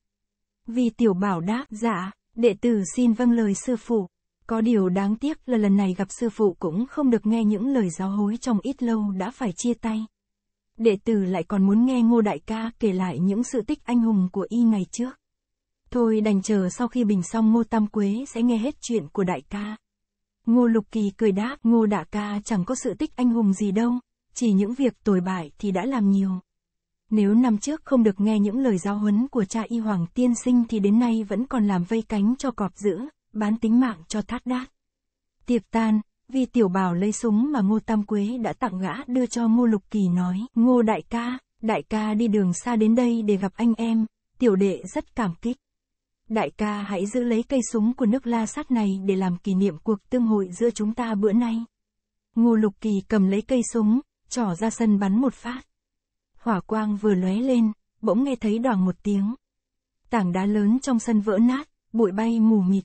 Vì tiểu bảo đáp, dạ, đệ tử xin vâng lời sư phụ. Có điều đáng tiếc là lần này gặp sư phụ cũng không được nghe những lời giáo hối trong ít lâu đã phải chia tay. Đệ tử lại còn muốn nghe ngô đại ca kể lại những sự tích anh hùng của y ngày trước. Thôi đành chờ sau khi bình xong ngô tam quế sẽ nghe hết chuyện của đại ca. Ngô Lục Kỳ cười đáp, Ngô Đạ Ca chẳng có sự tích anh hùng gì đâu, chỉ những việc tồi bại thì đã làm nhiều. Nếu năm trước không được nghe những lời giao huấn của cha y hoàng tiên sinh thì đến nay vẫn còn làm vây cánh cho cọp giữ, bán tính mạng cho thát đát. Tiệc tan, vì tiểu bảo lấy súng mà Ngô Tam Quế đã tặng gã đưa cho Ngô Lục Kỳ nói, Ngô Đại Ca, Đại Ca đi đường xa đến đây để gặp anh em, tiểu đệ rất cảm kích. Đại ca hãy giữ lấy cây súng của nước la sát này để làm kỷ niệm cuộc tương hội giữa chúng ta bữa nay. Ngô Lục Kỳ cầm lấy cây súng, trỏ ra sân bắn một phát. Hỏa quang vừa lóe lên, bỗng nghe thấy đoàn một tiếng. Tảng đá lớn trong sân vỡ nát, bụi bay mù mịt.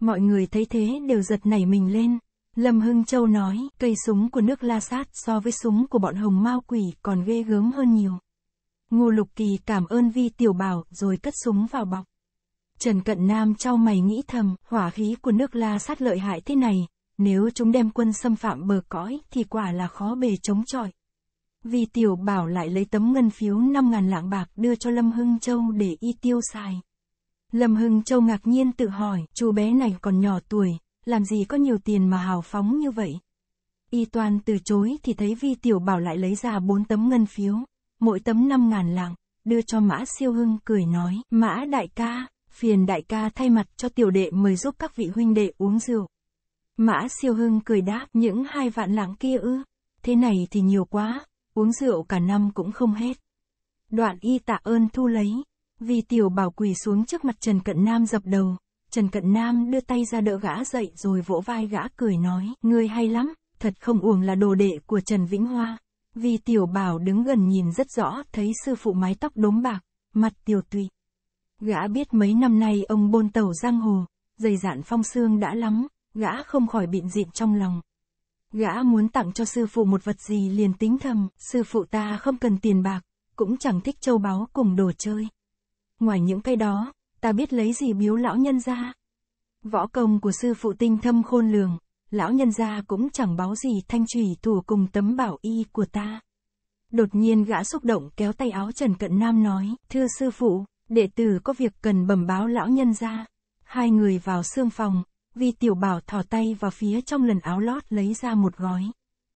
Mọi người thấy thế đều giật nảy mình lên. Lâm Hưng Châu nói, cây súng của nước La Sát so với súng của bọn hồng mao quỷ còn ghê gớm hơn nhiều. Ngô Lục Kỳ cảm ơn Vi Tiểu Bảo rồi cất súng vào bọc. Trần Cận Nam trao mày nghĩ thầm, hỏa khí của nước la sát lợi hại thế này, nếu chúng đem quân xâm phạm bờ cõi thì quả là khó bề chống chọi. Vì tiểu bảo lại lấy tấm ngân phiếu 5.000 lạng bạc đưa cho Lâm Hưng Châu để y tiêu xài. Lâm Hưng Châu ngạc nhiên tự hỏi, chú bé này còn nhỏ tuổi, làm gì có nhiều tiền mà hào phóng như vậy. Y toàn từ chối thì thấy vi tiểu bảo lại lấy ra bốn tấm ngân phiếu, mỗi tấm 5.000 lạng, đưa cho Mã Siêu Hưng cười nói, Mã đại ca, phiền đại ca thay mặt cho tiểu đệ mời giúp các vị huynh đệ uống rượu. Mã siêu hưng cười đáp những hai vạn lạng kia ư, thế này thì nhiều quá, uống rượu cả năm cũng không hết. Đoạn y tạ ơn thu lấy, vì tiểu bảo quỳ xuống trước mặt Trần Cận Nam dập đầu, Trần Cận Nam đưa tay ra đỡ gã dậy rồi vỗ vai gã cười nói, ngươi hay lắm, thật không uổng là đồ đệ của Trần Vĩnh Hoa. Vì tiểu bảo đứng gần nhìn rất rõ thấy sư phụ mái tóc đốm bạc, mặt tiểu tụy. Gã biết mấy năm nay ông bôn tàu giang hồ, dày dạn phong xương đã lắm, gã không khỏi bịn dịn trong lòng. Gã muốn tặng cho sư phụ một vật gì liền tính thầm, sư phụ ta không cần tiền bạc, cũng chẳng thích châu báu cùng đồ chơi. Ngoài những cái đó, ta biết lấy gì biếu lão nhân ra. Võ công của sư phụ tinh thâm khôn lường, lão nhân gia cũng chẳng báo gì thanh trùy thủ cùng tấm bảo y của ta. Đột nhiên gã xúc động kéo tay áo Trần Cận Nam nói, thưa sư phụ, đệ tử có việc cần bẩm báo lão nhân ra. Hai người vào xương phòng, vi tiểu bảo thò tay vào phía trong lần áo lót lấy ra một gói.